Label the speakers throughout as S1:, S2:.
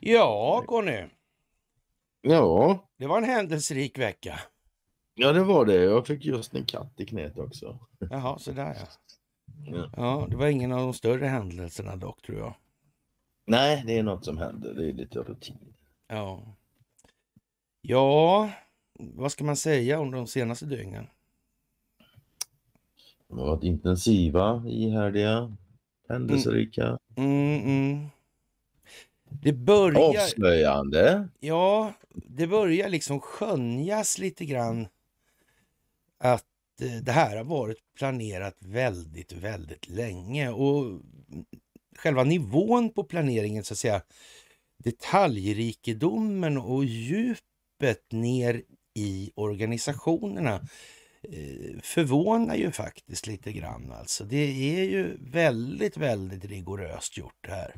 S1: Ja, Conny. Ja. Det var en händelserik
S2: vecka. Ja, det var det. Jag fick just en katt i knät också.
S1: Jaha, så där ja. ja. det var ingen av de större händelserna dock, tror jag. Nej, det är något som händer. Det är lite rutin. Ja. Ja, vad ska man säga om de senaste dygnen?
S2: De har varit intensiva, ihärdiga, händelserika.
S1: Mm, mm, mm. Det börjar...
S2: Avslöjande.
S1: Ja, det börjar liksom skönjas lite grann att eh, det här har varit planerat väldigt, väldigt länge. Och själva nivån på planeringen, så att säga, detaljrikedomen och djupet ner i organisationerna Eh, förvånar ju faktiskt lite grann. Alltså. Det är ju väldigt, väldigt rigoröst gjort det här.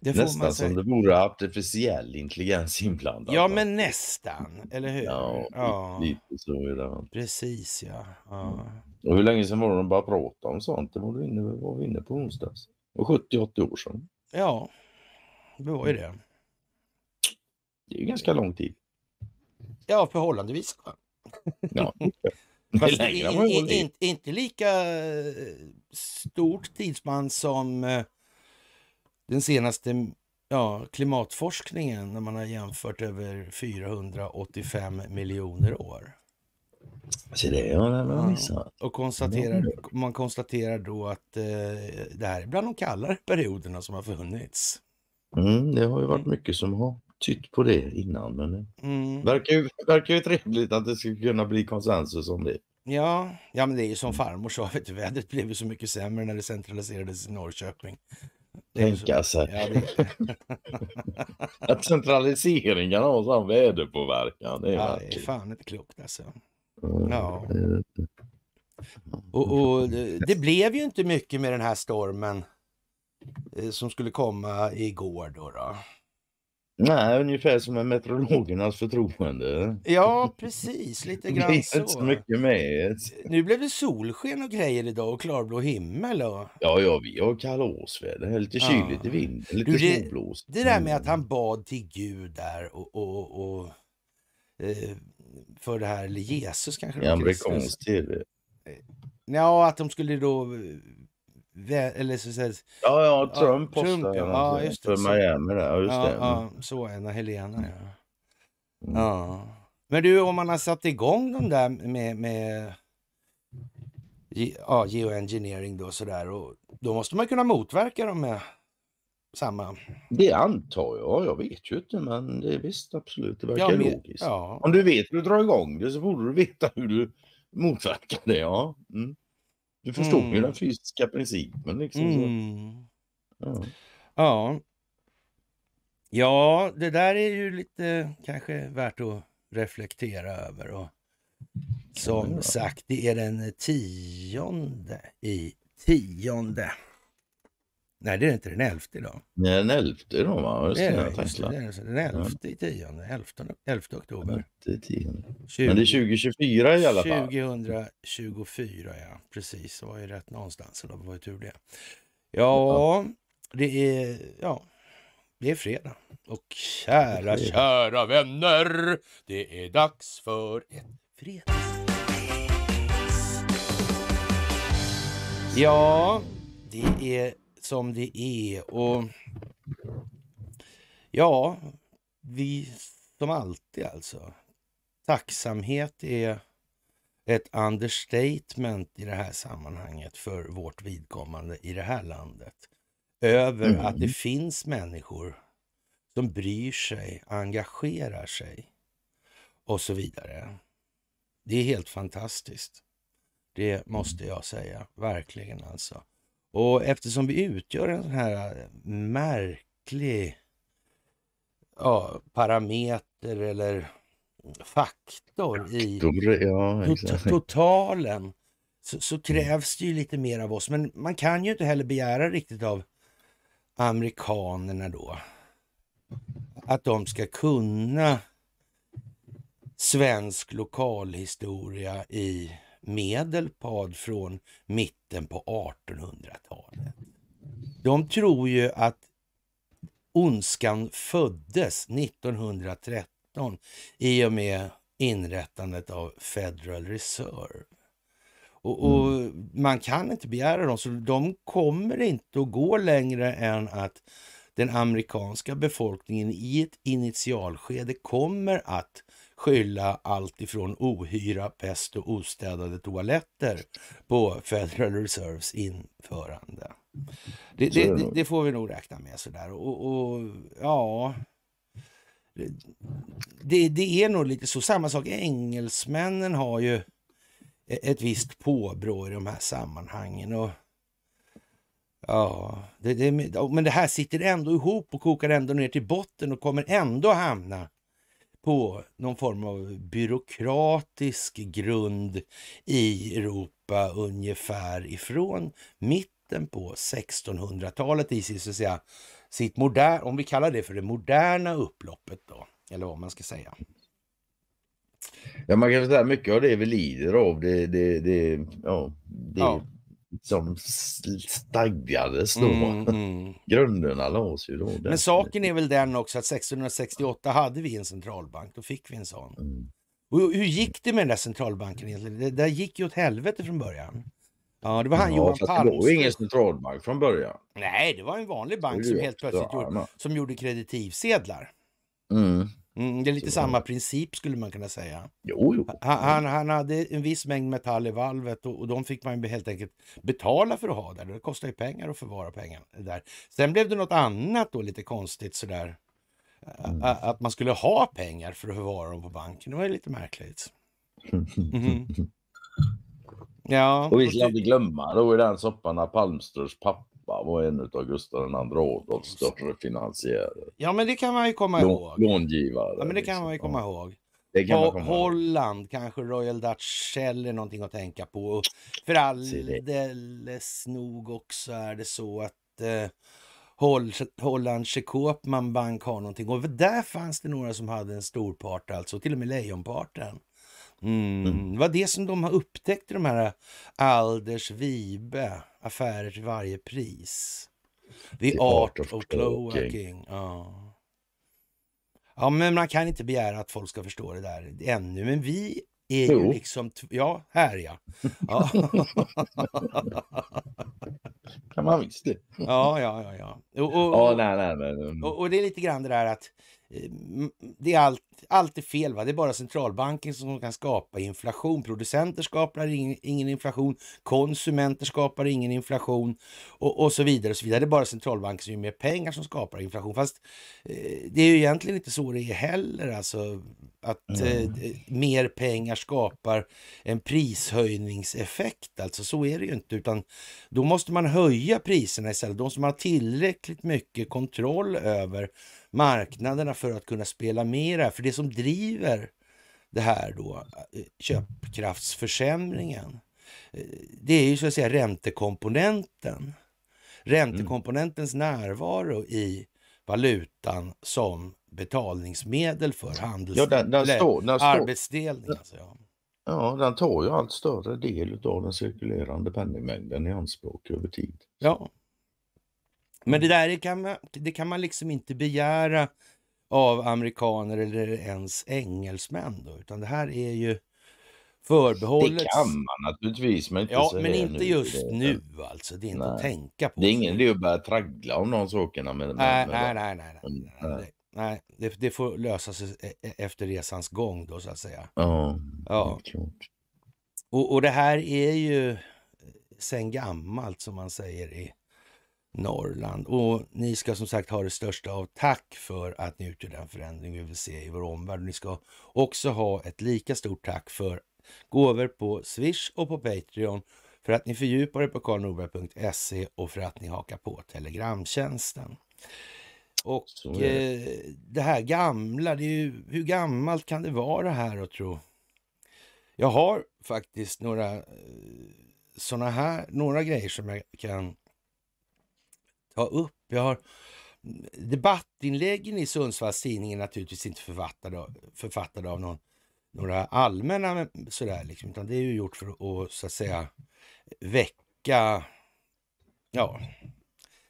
S1: Det nästan som
S2: det vore artificiell intelligens inblandad.
S1: Ja, men nästan, eller hur? Ja, ja.
S2: lite så är det.
S1: Precis,
S2: ja. ja. Mm. Och hur länge sedan var det de började prata om sånt? Det var vi inne, på onsdags. Det var 70-80 år sedan.
S1: Ja, det var ju mm. det.
S2: Det är ju ganska lång tid.
S1: Ja, förhållandevis. Va? Ja. Fast i, i, in, inte lika eh, stort tidsband som eh, den senaste ja, klimatforskningen när man har jämfört över 485 miljoner år.
S2: Så alltså, det har man missat.
S1: Och konstaterar, man konstaterar då att eh, det här är bland de kallare perioderna som har funnits.
S2: Mm, det har ju varit mycket som har tytt på det innan. Men eh, mm. verkar, ju, verkar ju trevligt att det skulle kunna bli konsensus om det.
S1: Ja, ja men det är ju som farmor sa, vet du, vädret blev ju så mycket sämre när det centraliserades i Norrköping.
S2: Tänka sig. Ja, att centraliseringen
S1: har sån väderpåverkan. Det är, ja, det är fan inte klokt alltså. Ja. Och, och det, det blev ju inte mycket med den här stormen eh, som skulle komma igår då. då. Nej, ungefär som med
S2: meteorologernas förtroende.
S1: Ja, precis. Lite grann det är så. Inte så
S2: mycket med.
S1: Nu blev det solsken och grejer idag och klarblå himmel. Och...
S2: Ja, ja, vi har kalosväder. Lite ja. kyligt i vinden, lite du, det, småblåst. Det där med
S1: att mm. han bad till Gud där och, och, och eh, för det här, eller Jesus kanske. amerikansk tv. Ja, att de skulle då eller så, så, ja, ja, Trump ja, Trump, ja, ja, just det, för
S2: Miami. Där, just ja, det. Ja,
S1: mm. så är det. Helena, ja. Mm. Mm. ja. Men du, om man har satt igång de där med, med ja, geoengineering då sådär och då måste man kunna motverka dem med samma... Det antar jag. Jag vet ju inte men det är visst
S2: absolut, det verkar ja, men, logiskt. Ja. Om du vet hur du drar igång det så borde du veta hur du motverkar det. Ja. Mm. Du förstod mm. ju den fysiska principen liksom.
S1: Mm. Ja. ja. Ja, det där är ju lite kanske värt att reflektera över. Och som sagt, det är den tionde i tionde. Nej, det är inte den elfte idag.
S2: Nej, den elfte idag va? det, är det, just det, den elfte i
S1: tionde, elfte, elfte oktober.
S2: Elfte tionde. 20, Men det är 2024 i alla fall.
S1: 2024 ja, precis. Det var ju rätt någonstans, det var ju tur det. Ja, det är, ja, det är fredag. Och kära, kära vänner, det är dags för ett fredags. Ja, det är som det är. Och ja, vi som alltid alltså. Tacksamhet är ett understatement i det här sammanhanget för vårt vidkommande i det här landet. Över mm. att det finns människor som bryr sig, engagerar sig och så vidare. Det är helt fantastiskt. Det måste jag säga, verkligen alltså. Och eftersom vi utgör en sån här eh, märklig ja, parameter eller faktor, i totalen så, så, mm. krävs det ju lite mer av oss. Men man kan ju inte heller begära riktigt av amerikanerna då att de ska kunna svensk lokalhistoria i Medelpad från mitten på 1800-talet. De tror ju att ondskan föddes 1913 i och med inrättandet av Federal Reserve. Och, och mm. Man kan inte begära dem, så de kommer inte att gå längre än att den amerikanska befolkningen i ett initialskede kommer att skylla allt ifrån ohyra, pest och ostädade toaletter på Federal Reserves införande. Det, det, det får vi nog räkna med sådär. Och, och ja... Det, det, är nog lite så. Samma sak, engelsmännen har ju e-, ett visst påbrå i de här sammanhangen. Och, ja, det, det, men det här sitter ändå ihop och kokar ändå ner till botten och kommer ändå hamna på någon form av byråkratisk grund i Europa ungefär ifrån mitten på 1600-talet i så att säga, sitt moder, om vi kallar det för det moderna upploppet då, eller vad man ska säga.
S2: Ja, man kan säga mycket av det vi lider av, det, det, det, ja, det ja som staggades då. Mm, mm. Grunderna lades ju då. Men
S1: saken är väl den också att 1668 hade vi en centralbank, då fick vi en sån. Mm. Och hur gick det med den där centralbanken egentligen? Det där gick ju åt helvete från början.
S2: Ja, det var han ja, Johan Palm. Det var ju ingen centralbank från början.
S1: Nej, det var en vanlig bank som helt plötsligt gjorde, som gjorde kreditivsedlar. Mm. Mm, det är lite så. samma princip skulle man kunna säga. Jo, jo. Han, han, han, hade en viss mängd metall i valvet och, och de fick man helt enkelt betala för att ha där. Det kostar ju pengar att förvara pengar där. Sen blev det något annat då lite konstigt sådär. Mm. Att man skulle ha pengar för att förvara dem på banken. Det var ju lite märkligt.
S2: Mm Ja. Och vi ska inte glömma då i den soppan att Palmströms pappa Klibba var en av Gustav den andra Adolfs större finansiärer.
S1: Ja, men det kan man ju komma ihåg.
S2: Långivare. Ja, men
S1: det liksom. kan man ju komma ja. ihåg. Det kan och Holland, ihåg. kanske Royal Dutch Shell är någonting att tänka på. för alldeles nog också är det så att eh, Holl Hollandske Coopman Bank har någonting. Och där fanns det några som hade en stor part alltså, till och med Lejonparten. Mm. Mm. Det var det som de har upptäckt i de här Alders Vibe affärer till varje pris. The, The art, art, of cloaking. Ja. ja, men man kan inte begära att folk ska förstå det där ännu. Men vi är jo. ju liksom... Ja, här ja. ja. kan man visst det. ja, ja, ja. ja. Och, och, och, ja nej, nej, nej. och, och det är lite grann det där att Ehm, det är allt, allt är fel. Va? Det är bara centralbanken som kan skapa inflation. Producenter skapar ingen, ingen inflation. Konsumenter skapar ingen inflation och, och, så vidare. och så vidare. Det är bara centralbanken som ger mer pengar som skapar inflation. Fast eh, det är ju egentligen inte så det är heller. Alltså, att mm. eh, mer pengar skapar en prishöjningseffekt. Alltså så är det ju inte. Utan då måste man höja priserna istället. De som har tillräckligt mycket kontroll över marknaderna för att kunna spela med det här. För det som driver det här då, eh, köpkraftsförsämringen, eh, det är ju så att säga räntekomponenten. Räntekomponentens närvaro i valutan som betalningsmedel för handels... Ja, den, den står, den står, arbetsdelning. Alltså, ja. ja. den tar ju allt större
S2: del av den cirkulerande penningmängden i anspråk över tid.
S1: Ja, men det där kan man, det kan man liksom inte begära av amerikaner eller ens engelsmän. Då, utan det här är ju förbehållet. Det kan man
S2: naturligtvis. Men inte, ja, men inte nu. just nu alltså. Det är inte nej. att tänka på. Det är ingen idé att börja traggla om de sakerna. Med, med, nej, med nej,
S1: nej, nej, nej, nej. Mm, det, det får lösa sig e- e- efter resans gång då så att säga. Ja, ja. klart. Och, och det här är ju sen gammalt som man säger i Norrland. Och ni ska som sagt ha det största av tack för att ni utgör den förändring vi vill se i vår omvärld. ni ska också ha ett lika stort tack för gåvor på Swish och på Patreon för att ni fördjupar er på karlnorberg.se och för att ni hakar på Telegramtjänsten. Och eh, det här gamla, det ju, hur gammalt kan det vara det här att tro? Jag har faktiskt några eh, sådana här, några grejer som jag kan ta upp. Jag har debattinläggen i Sundsvalls tidning naturligtvis inte författade, författade av någon, några allmänna sådär liksom, utan det är ju gjort för att så att säga väcka, ja,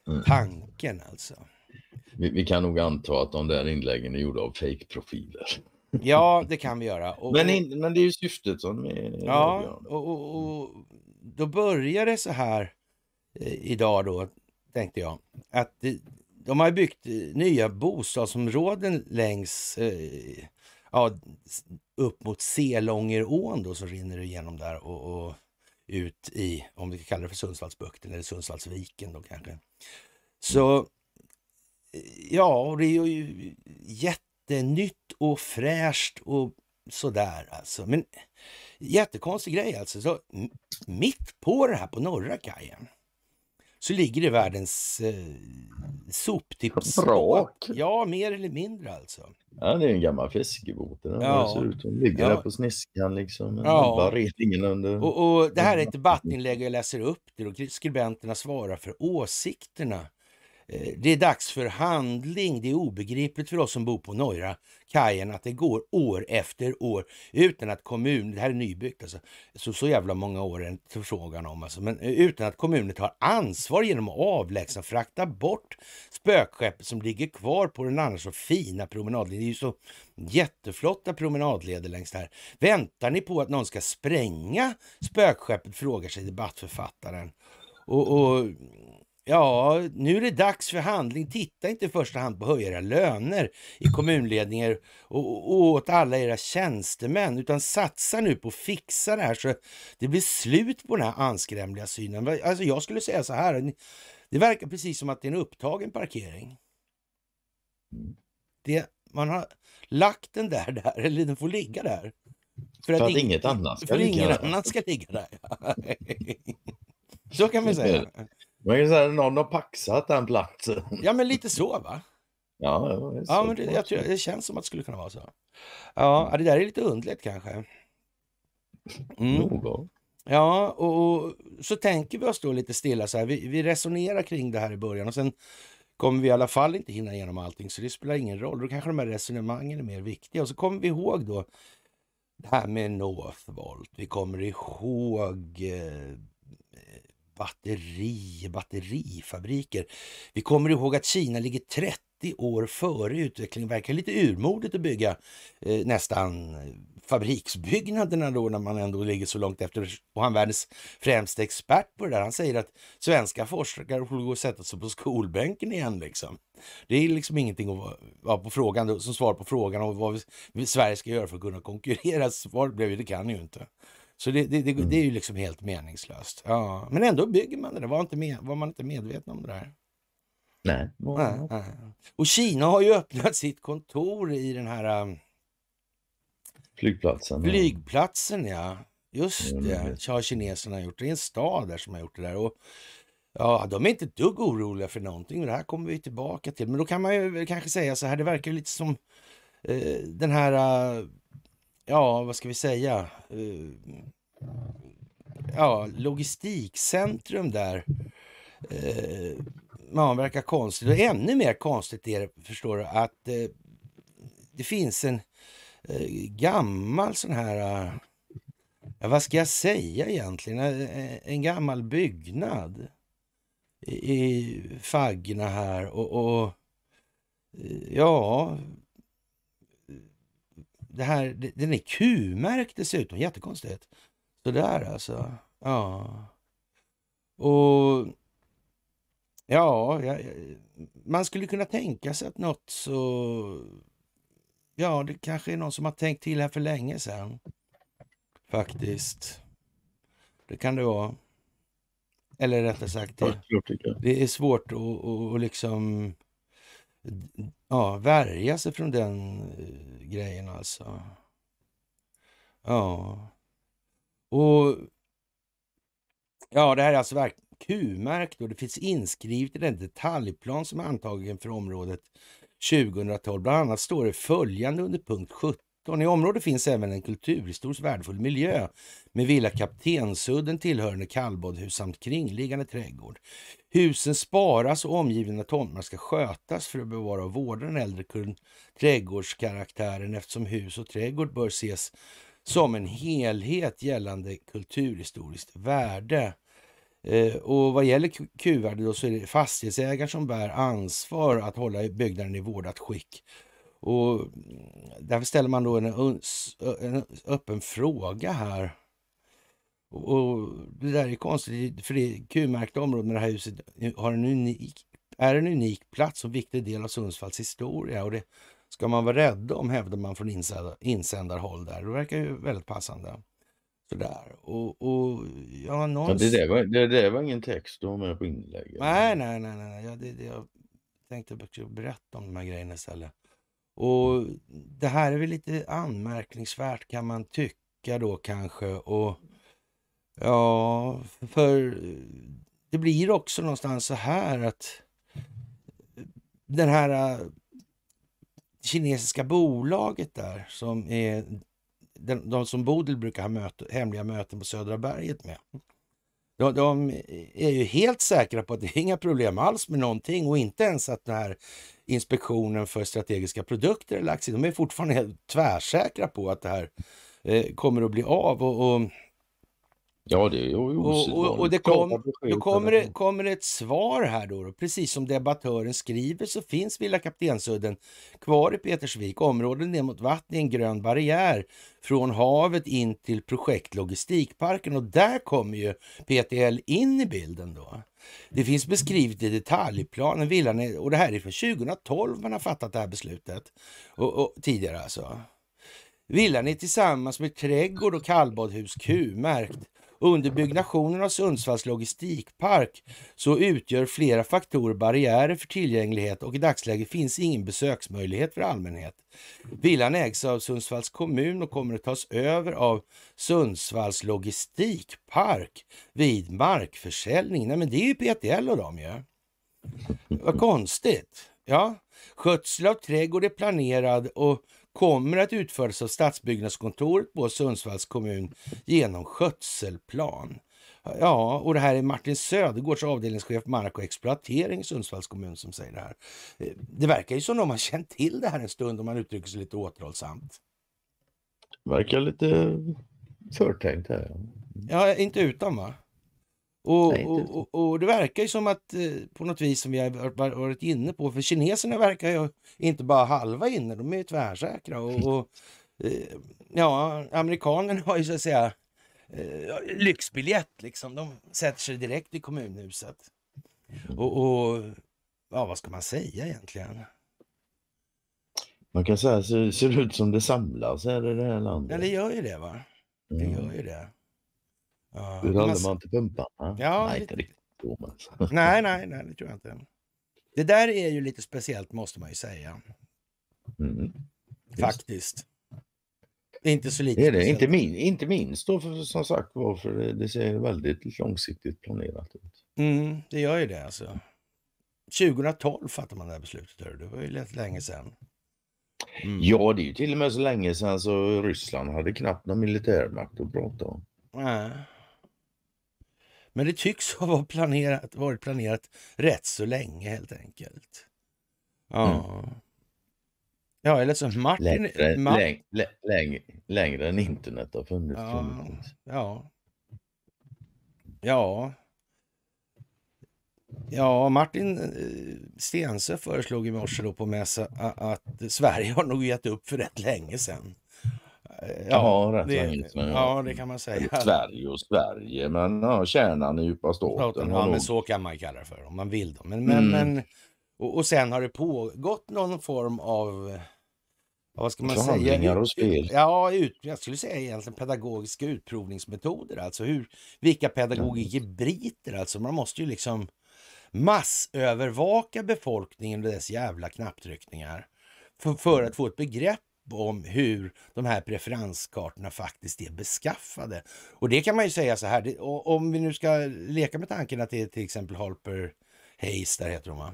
S1: mm. tanken alltså.
S2: Vi, vi, kan nog anta att de där inläggen är gjorda av fejkprofiler.
S1: Ja, det kan vi göra. Och, men, in, men det är ju syftet som är Ja, och, och, och, då börjar det så här eh, idag då, tänkte jag. Att de har byggt eh, nya bostadsområden längs eh, ja, upp mot Selångerån då som rinner igenom där och, och, ut i, om vi kallar det för Sundsvallsbukten eller Sundsvallsviken då kanske. Så eh, ja, och det är ju jättenytt och fräscht och sådär alltså. Men jättekonstig grej alltså. Så, mitt på det här på norra kajen så ligger det världens eh, soptippsskåp. Ja, mer eller mindre alltså. Ja, det är en gammal
S2: fiskebåten. Ja. ser ut som ligger ja. där på sniskan liksom. Ja. Bara under... och,
S1: och det här är ett debattinlägg jag läser upp det och skribenterna svarar för åsikterna Eh, det är dags för handling. Det är obegripligt för oss som bor på norra kajen att det går år efter år utan att kommunen... det här är nybyggt alltså, så, så jävla många år är det frågan om alltså, men eh, utan att kommunen tar ansvar genom att avlägsna, frakta bort spökskeppet som ligger kvar på den annars så fina promenadleden. Det är ju så jätteflotta promenadleder längs här. Väntar ni på att någon ska spränga spökskeppet? Frågar sig debattförfattaren. och, och Ja, nu är det dags för handling. Titta inte i första hand på höjda löner i kommunledningar och, och åt alla era tjänstemän, utan satsa nu på att fixa det här så det blir slut på den här anskrämliga synen. Alltså jag skulle säga så här, det verkar precis som att det är en upptagen parkering. Det, man har lagt den där, där, eller den får ligga där. För, för att, inget annat ska, ligga, ingen Annan ska ligga där.
S2: så kan man säga. Men kan säga någon har paxat den
S1: platsen. Ja, men lite så va? Ja, så ja men det, jag tror, det känns som att det skulle kunna vara så. Ja, mm. det där är lite undligt kanske. Mm. Ja, och, och, så tänker vi oss då lite stilla så här. Vi, vi, resonerar kring det här i början och sen kommer vi i alla fall inte hinna igenom allting så det spelar ingen roll. Då kanske de här resonemangen är mer viktiga och så kommer vi ihåg då det här med Northvolt. Vi kommer ihåg eh, batteri, batterifabriker. Vi kommer ihåg att Kina ligger 30 år före utvecklingen. verkar lite urmodigt att bygga eh, nästan fabriksbyggnaderna då när man ändå ligger så långt efter. Och han världens främsta expert på det där. Han säger att svenska forskare får gå och sätta sig på skolbänken igen liksom. Det är liksom ingenting att vara på frågan som svar på frågan om vad Sverige ska göra för att kunna konkurrera. Svaret blev ju det kan ju inte. Så det, det, det, mm. det, är ju mm. liksom helt meningslöst. Ja. Men ändå bygger man det. Var, inte med, var man inte medveten om det där? Nej. nej, nej. Och Kina har ju öppnat sitt kontor i den här... Um,
S2: flygplatsen.
S1: Flygplatsen, ja. Just mm. det. Har kineserna gjort. Det är en stad där som har gjort det där. Och, ja, de är inte ett dugg oroliga för någonting. Det här kommer vi tillbaka till. Men då kan man ju kanske säga så här. Det verkar lite som eh, den här... Uh ja, vad ska vi säga? Eh, ja, logistikcentrum där. Eh, man verkar konstigt och ännu mer konstigt är det, förstår du, att eh, det finns en gammal sån här, vad ska jag säga egentligen, en gammal byggnad i, faggorna här och, och ja, det här, den är Q-märkt dessutom, jättekonstigt. Sådär alltså. Ja. Och ja, ja, man skulle kunna tänka sig att något så... Ja, det kanske är någon som har tänkt till här för länge sedan. Faktiskt. Det kan det vara. Eller rättare sagt, det, det är svårt att, att, att liksom ja, värja sig från den eh, grejen alltså. Ja. Och ja, det här är alltså Q-märkt och det finns inskrivet i den detaljplan som är antagen för området 2012. Bland annat står det följande under punkt 17 i området finns även en kulturhistoriskt värdefull miljö med Villa Kaptensudden tillhörande kallbadhus samt kringliggande trädgård. Husen sparas och omgivna tomterna ska skötas för att bevara och vårda den äldre trädgårdskaraktären eftersom hus och trädgård bör ses som en helhet gällande kulturhistoriskt värde. Eh, och vad gäller Q-värde så är det fastighetsägaren som bär ansvar att hålla byggnaden i vårdat skick och därför ställer man då en, en öppen fråga här. Och, och, Det där är konstigt, för det Q-märkta området med det här huset har en unik, är en unik plats och viktig del av Sundsvalls historia. Och det ska man vara rädd om, hävdar man från insändarhåll. Där. Det verkar ju väldigt passande. Sådär. Och, och, ja, någonstans... det, där var, det där var ingen text du var med på inlägget. Nej, nej, nej. nej. Ja, det, det, jag tänkte berätta om de här grejerna istället. Och Det här är väl lite anmärkningsvärt kan man tycka då kanske. Och Ja, för det blir också någonstans så här att den här äh, kinesiska bolaget där som är de, som Bodil brukar ha möte, hemliga möten på Södra berget med. De, de, är ju helt säkra på att det är inga problem alls med någonting och inte ens att den här Inspektionen för strategiska produkter har lagt sig. De är fortfarande helt tvärsäkra på att det här eh, kommer att bli av. och, och Ja, det är ju och, och, och det kom, Då kommer det, kommer det ett svar här då, då, Precis som debattören skriver så finns Villa Kaptensudden kvar i Petersvik. Området ner mot vattnet är en grön barriär från havet in till projekt Logistikparken och där kommer ju PTL in i bilden då. Det finns beskrivet i detaljplanen, villan är, och det här är från 2012 man har fattat det här beslutet. Och, och tidigare alltså. Villan är tillsammans med trädgård och kallbadhus Q-märkt under byggnationen av Sundsvalls logistikpark så utgör flera faktorer barriärer för tillgänglighet och i dagsläget finns ingen besöksmöjlighet för allmänhet. Villan ägs av Sundsvalls kommun och kommer att tas över av Sundsvalls logistikpark vid markförsäljning. Nej men det är ju PTL och dem ju. Vad konstigt. Ja, skötsel av trädgård är planerad och kommer att utföras av Stadsbyggnadskontoret på Sundsvalls kommun genom skötselplan. Ja, och det här är Martin Södergårds avdelningschef mark och exploatering i Sundsvalls kommun som säger det här. Eh, det verkar ju som de har känt till det här en stund om man uttrycker sig lite återhållsamt.
S2: Verkar lite förtänkt här.
S1: Ja, inte utan va? Och, och, och, och, det verkar ju som att eh, på något vis som vi har varit inne på, för kineserna verkar ju inte bara halva inne, de är ju tvärsäkra. Och, eh, ja, amerikanerna har ju så att säga eh, lyxbiljett liksom. De sätter sig direkt i kommunhuset. Och, ja, vad ska man säga egentligen?
S2: Man kan säga, ser, ser ut som det samlas här i det här landet?
S1: Ja, det gör ju det va. Det gör ju det. Uh, Hur hade man till pumpan? Ja, nej, lite... inte riktigt. nej, nej, nej, det tror jag inte. Det där är ju lite speciellt måste man ju säga.
S2: Mm. Faktiskt.
S1: Inte så lite. Är det?
S2: Inte, minst då för, som sagt varför det, ser väldigt långsiktigt planerat ut.
S1: Mm, det gör ju det alltså. 2012 fattade man det här beslutet. Det var ju lätt länge sedan.
S2: Mm. Ja, det är ju till och med så länge sedan så Ryssland hade knappt någon militärmakt att prata om.
S1: Nej. Men det tycks ha varit planerat, varit planerat rätt så länge helt enkelt.
S2: Ja. Mm.
S1: Ja, eller så Martin... Längre, Martin...
S2: Läng, läng, längre än internet har funnits. Ja,
S1: ja. ja. Ja, Martin eh, Stensö föreslog i morse då på mässa att Sverige har nog gett upp för rätt länge sedan. Ja, rätt det, länge Ja, det kan man säga. Sverige
S2: och Sverige, men ja, kärnan i djupa staten. staten ja, men så
S1: kan man kalla det för om man vill. Då. Men, men, mm. men, och, och sen har det pågått någon form av vad ska man Förhandlingar säga? och spel. Ja, ut, jag skulle säga egentligen pedagogiska utprovningsmetoder. Alltså hur, vilka pedagogik briter? Alltså man måste ju liksom massövervaka befolkningen och dess jävla knapptryckningar. För, för att få ett begrepp om hur de här preferenskartorna faktiskt är beskaffade. Och det kan man ju säga så här, det, om vi nu ska leka med tanken att det är till exempel Harper Hayes, där heter de va?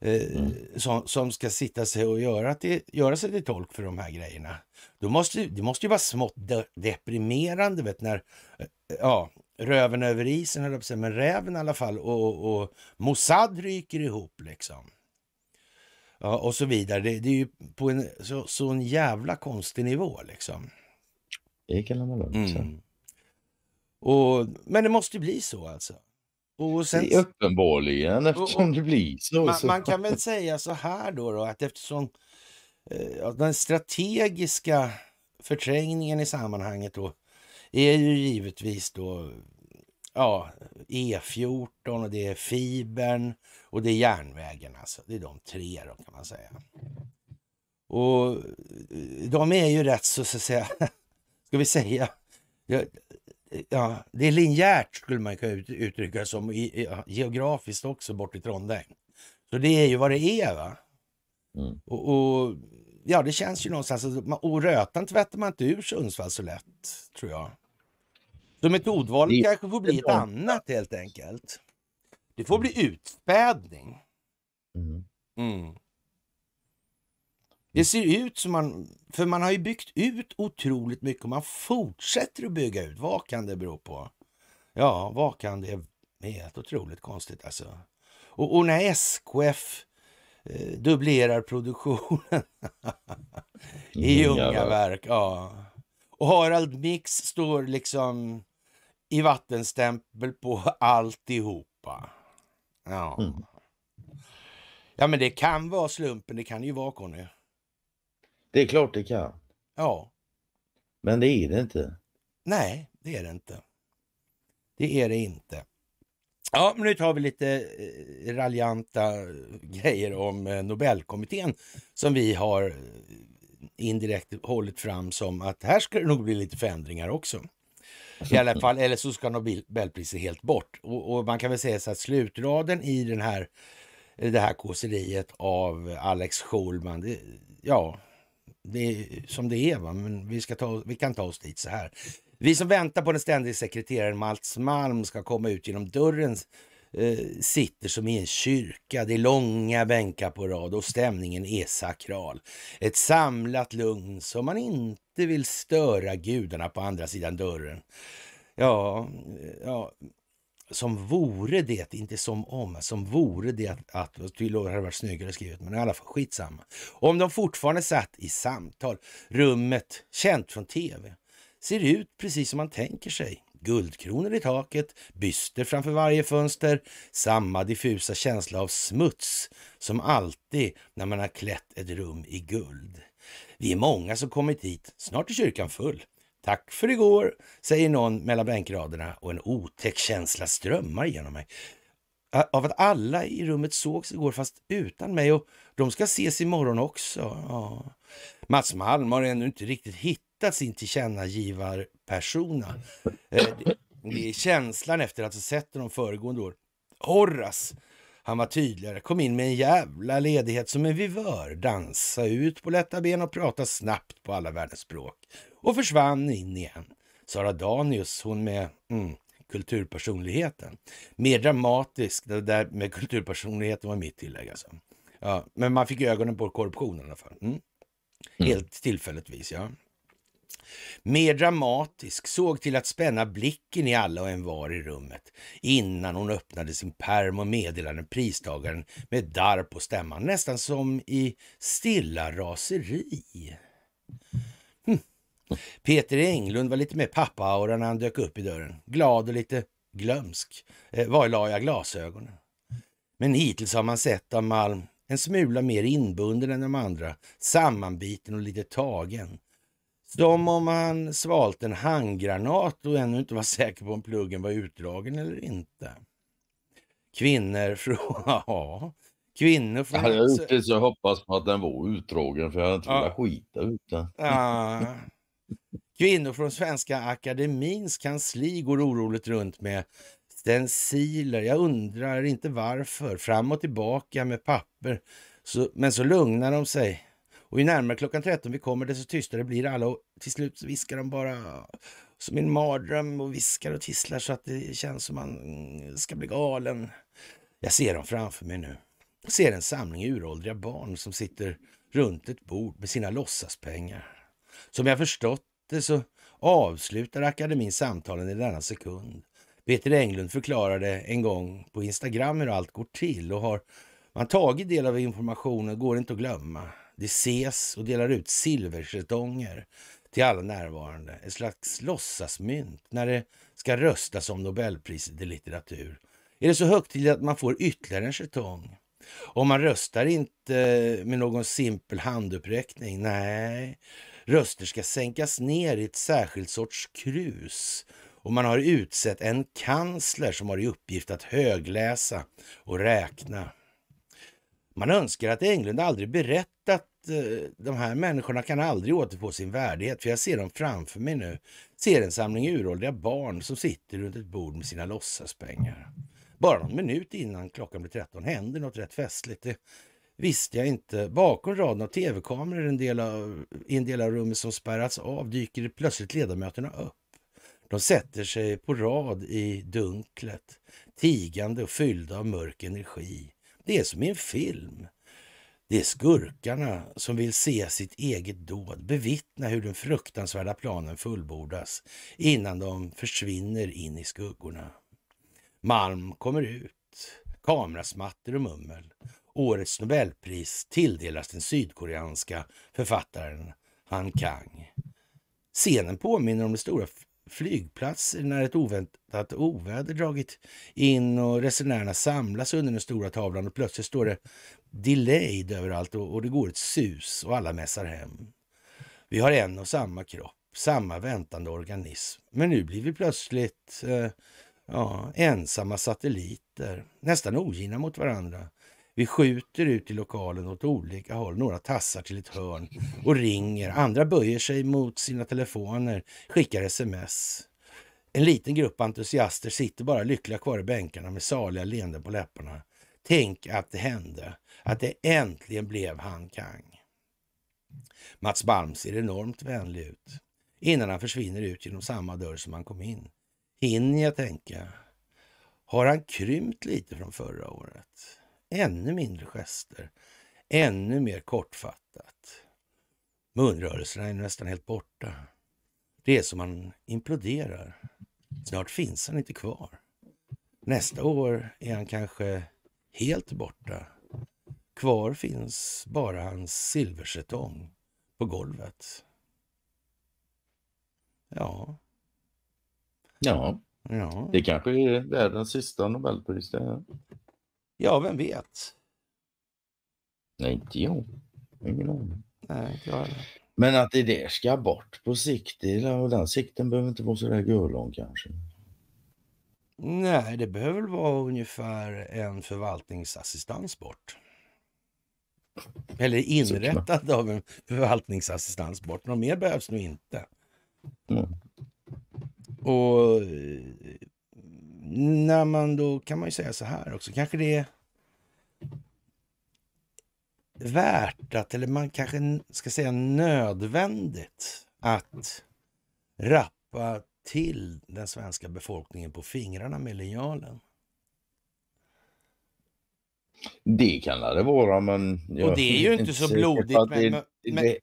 S1: Eh, mm. Som, som, ska sitta sig och göra, till, göra sig till tolk för de här grejerna. Då måste, det måste ju vara smått de, deprimerande vet, när eh, ja, röven över isen, men räven i alla fall, och, och, och Mossad ryker ihop. liksom. Ja, och så vidare. Det, det är ju på en så, så en jävla konstig nivå liksom. Det kan man lugnt säga. Mm. Och, men det måste bli så alltså. Och sen, det är uppenbarligen eftersom och, och, det blir så man, så. man, kan väl säga så här då, då att eftersom eh, den strategiska förträngningen i sammanhanget då är ju givetvis då ja, E14 och det är fibern och det är järnvägen. Alltså. Det är de tre då kan man säga. Och eh, de är ju rätt så, så att säga, ska vi säga, ja, ja det är linjärt skulle man kunna uttrycka det som, ja, geografiskt också bort i Trondheim. Så det är ju vad det är. va? Mm. Och, och, ja, det känns ju någonstans, alltså, och rötan tvättar man inte ur Sundsvall så lätt tror jag. Så metodvalet det, kanske får bli ett annat helt enkelt. Det får bli utspädning. Mm. mm. Det ser ut som man... För man har ju byggt ut otroligt mycket och man fortsätter att bygga ut. Vad kan det bero på? Ja, vad kan det... Det helt otroligt konstigt alltså. Och, och när SKF eh, dubblerar produktionen i Ljungaverk. Mm, ja. Och Harald Mix står liksom i vattenstämpel på alltihopa. Ja. Mm. Ja, men det kan vara slumpen. Det kan ju vara Conny. Det är klart det kan. Ja.
S2: Men det är det inte.
S1: Nej, det är det inte. Det är det inte. Ja, men nu tar vi lite eh, raljanta eh, grejer om eh, Nobelkommittén som vi har indirekt hållit fram som att här ska det nog bli lite förändringar också i alla fall. Eller så ska Nobelpriset helt bort. Och, och man kan väl säga så att slutraden i den här, det här kåseriet av Alex Schulman, det, ja, det är som det är, va? men vi, ska ta, vi kan ta oss dit så här. Vi som väntar på den ständige sekreteraren Mats Malm ska komma ut genom dörren Eh, sitter som i en kyrka. Det är långa bänkar på rad och stämningen är sakral. Ett samlat lugn som man inte vill störa gudarna på andra sidan dörren. Ja, eh, ja som vore det, inte som om, som vore det att, att det hade varit snyggare skrivet, men i alla fall skitsamma. Om de fortfarande satt i samtal, rummet känt från tv, ser ut precis som man tänker sig guldkronor i taket, byster framför varje fönster, samma diffusa känsla av smuts som alltid när man har klätt ett rum i guld. Vi är många som kommit hit, snart är kyrkan full. Tack för igår, säger någon mellan bänkraderna och en otäck känsla strömmar genom mig. Av att alla i rummet sågs igår fast utan mig och de ska ses imorgon också. Ja. Mats Malm har ännu inte riktigt hittat hitta sin tillkännagivarpersona. Mm. Eh, det är känslan efter att ha sett honom föregående år. Horras, han var tydligare, kom in med en jävla ledighet som en vivör, dansa ut på lätta ben och prata snabbt på alla världens språk. Och försvann in igen. Sara Danius, hon med mm, kulturpersonligheten. Mer dramatisk, det där med kulturpersonligheten var mitt tillägg alltså. Ja, men man fick ögonen på korruptionen i alla fall. Mm. mm. Helt tillfälligtvis, ja. Mer dramatisk, såg till att spänna blicken i alla och en var i rummet innan hon öppnade sin perm och meddelade pristagaren med darr på stämman, nästan som i stilla raseri. Hm. Peter Englund var lite mer pappa-aura när han dök upp i dörren. Glad och lite glömsk. Eh, var la jag glasögonen? Men hittills har man sett av Malm en smula mer inbunden än de andra, sammanbiten och lite tagen. Som om han svalt en handgranat och ännu inte var säker på om pluggen var utdragen eller inte. Kvinnor från... Ja, kvinnor från... Hade jag gjort det så
S2: jag hoppas på att den var utdragen för jag hade inte ja. velat skita ut den.
S1: Ja. Kvinnor från Svenska Akademins kansli går oroligt runt med stenciler. Jag undrar inte varför. Fram och tillbaka med papper. Så, men så lugnar de sig och ju närmare klockan 13 vi kommer desto tystare blir alla och till slut viskar de bara som en mardröm och viskar och tisslar så att det känns som man mm, ska bli galen. Jag ser dem framför mig nu. Jag ser en samling uråldriga barn som sitter runt ett bord med sina låtsaspengar. Som jag förstått det så avslutar akademin samtalen i denna sekund. Peter Englund förklarade en gång på Instagram hur allt går till och har man tagit del av informationen går det inte att glömma. Det ses och delar ut silversäsonger till alla närvarande. Ett slags låtsasmynt när det ska röstas om Nobelpriset i litteratur. Är det så högtidligt att man får ytterligare en jetong? Om man röstar inte med någon simpel handuppräckning. Nej, röster ska sänkas ner i ett särskilt sorts krus och man har utsett en kansler som har i uppgift att högläsa och räkna. Man önskar att Englund aldrig berättat eh, de här människorna kan aldrig återfå sin värdighet, för jag ser dem framför mig nu. Ser en samling uråldriga barn som sitter runt ett bord med sina låtsaspengar. Bara någon minut innan klockan blir 13 händer något rätt festligt. Det visste jag inte. Bakom raden av tv-kameror i en del av rummet som spärrats av dyker plötsligt ledamöterna upp. De sätter sig på rad i dunklet, tigande och fyllda av mörk energi. Det är som i en film. Det är skurkarna som vill se sitt eget dåd, bevittna hur den fruktansvärda planen fullbordas innan de försvinner in i skuggorna. Malm kommer ut, kamerasmatter och mummel. Årets Nobelpris tilldelas den sydkoreanska författaren Han Kang. Scenen påminner om det stora flygplatser när ett oväntat oväder dragit in och resenärerna samlas under den stora tavlan och plötsligt står det delayed överallt och, och det går ett sus och alla mässar hem. Vi har en och samma kropp, samma väntande organism. Men nu blir vi plötsligt eh, ja, ensamma satelliter, nästan ogina mot varandra. Vi skjuter ut i lokalen åt olika håll. Några tassar till ett hörn och ringer. Andra böjer sig mot sina telefoner, skickar sms. En liten grupp entusiaster sitter bara lyckliga kvar i bänkarna med saliga leenden på läpparna. Tänk att det hände, att det äntligen blev han Kang. Mats Balm ser enormt vänlig ut innan han försvinner ut genom samma dörr som han kom in. Hinner jag tänka? Har han krympt lite från förra året? Ännu mindre gester. Ännu mer kortfattat. Munrörelserna är nästan helt borta. Det är som man imploderar. Snart finns han inte kvar. Nästa år är han kanske helt borta. Kvar finns bara hans silversetong på golvet. Ja.
S2: Ja, ja. det kanske är världens sista Nobelpris. Det Ja, vem vet? Nej, inte jag. Ingen aning. Nej, inte jag heller. Men att det där ska bort på sikt, och den sikten behöver inte vara så där görlång kanske.
S1: Nej, det behöver väl vara ungefär en förvaltningsassistans bort. Eller inrättad av en förvaltningsassistans bort. Något mer behövs nog inte. Mm. Och när man då kan man ju säga så här också, kanske det är värt att, eller man kanske ska säga nödvändigt att rappa till den svenska befolkningen på fingrarna med linjalen.
S2: Det kan det vara, men... Och det är ju inte så blodigt. Men, men, men,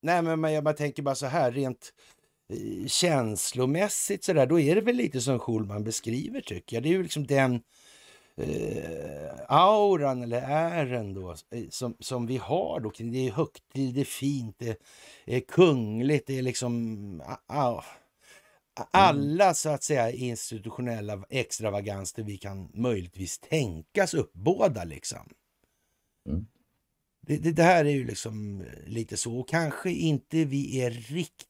S1: nej, men, jag bara tänker bara så här, rent Eh, känslomässigt sådär, då är det väl lite som Schulman beskriver tycker jag. Det är ju liksom den eh, auran eller ären då eh, som, som vi har då. Det är högtid, det är fint, det är kungligt, det är liksom ah, alla så att säga institutionella extravaganser vi kan möjligtvis tänkas uppbåda liksom. Mm. Det, det, det, här är ju liksom eh, lite så. Och kanske inte vi är riktigt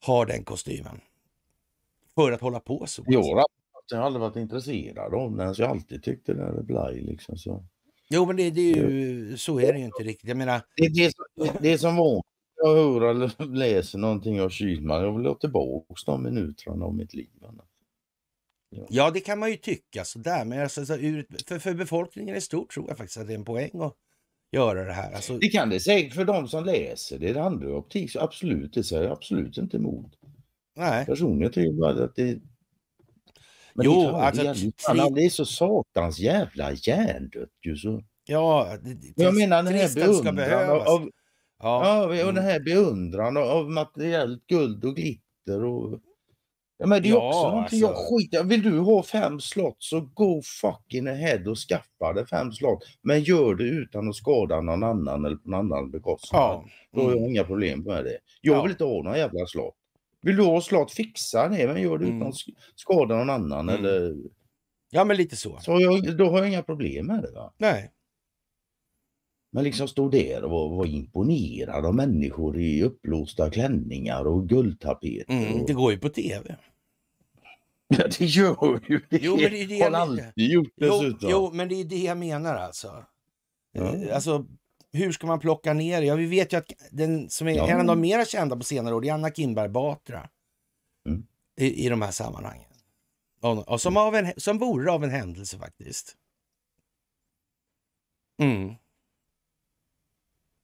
S1: har den kostymen. För att hålla på så. Jo, alltså. jag har aldrig varit intresserad
S2: av den. jag har alltid tyckt den är blaj. Liksom, så.
S1: Jo, men det, det är ju, så är det ju inte riktigt. Jag menar... Det, det, är, som, det är som vanligt. Jag hör
S2: eller läser någonting av Kylman. Jag vill ha tillbaka de minuterna av mitt liv.
S1: Ja. ja. det kan man ju tycka sådär. Men alltså, för, för befolkningen i stort tror jag faktiskt att det är en poäng att göra det här. Alltså... Det kan det säkert för de som läser det, det andra optik,
S2: så absolut, det säger jag absolut inte emot. Nej. Personligen tycker jag bara att det...
S1: Men jo, det, alltså, det,
S2: det, är så satans jävla hjärndött ju så.
S1: Ja, det, det, jag menar den här beundran av, ja. ja och den mm. här
S2: beundran av materiellt guld och glitter och Ja, men det är ja, också någonting alltså. jag skiter Vill du ha fem slott så go fucking ahead och skaffa dig fem slott. Men gör det utan att skada någon annan eller på någon annan bekostnad. Ja. Mm. Då har jag mm. inga problem med det. Jag ja. vill inte ha några jävla slott. Vill du ha slott, fixa det, men gör det utan mm. att skada någon annan mm. eller... Ja, men lite så. så jag, då har jag inga problem med det. Va? Nej. Men liksom stod där och var, var imponerad av människor i uppblåsta klänningar och guldtapeter. Mm, det
S1: går ju på tv.
S2: Ja det gör ju det. Jo, men det, är det har alltid gjort dessutom. Jo, jo,
S1: men det är det jag menar alltså. Ja. Eh, alltså hur ska man plocka ner Ja, vi vet ju att den som är ja. en av de mera kända på senare år, det är Anna Kinberg Batra. Mm. I, I de här sammanhangen. Och, och som, mm. av en, som vore av en händelse faktiskt. Mm.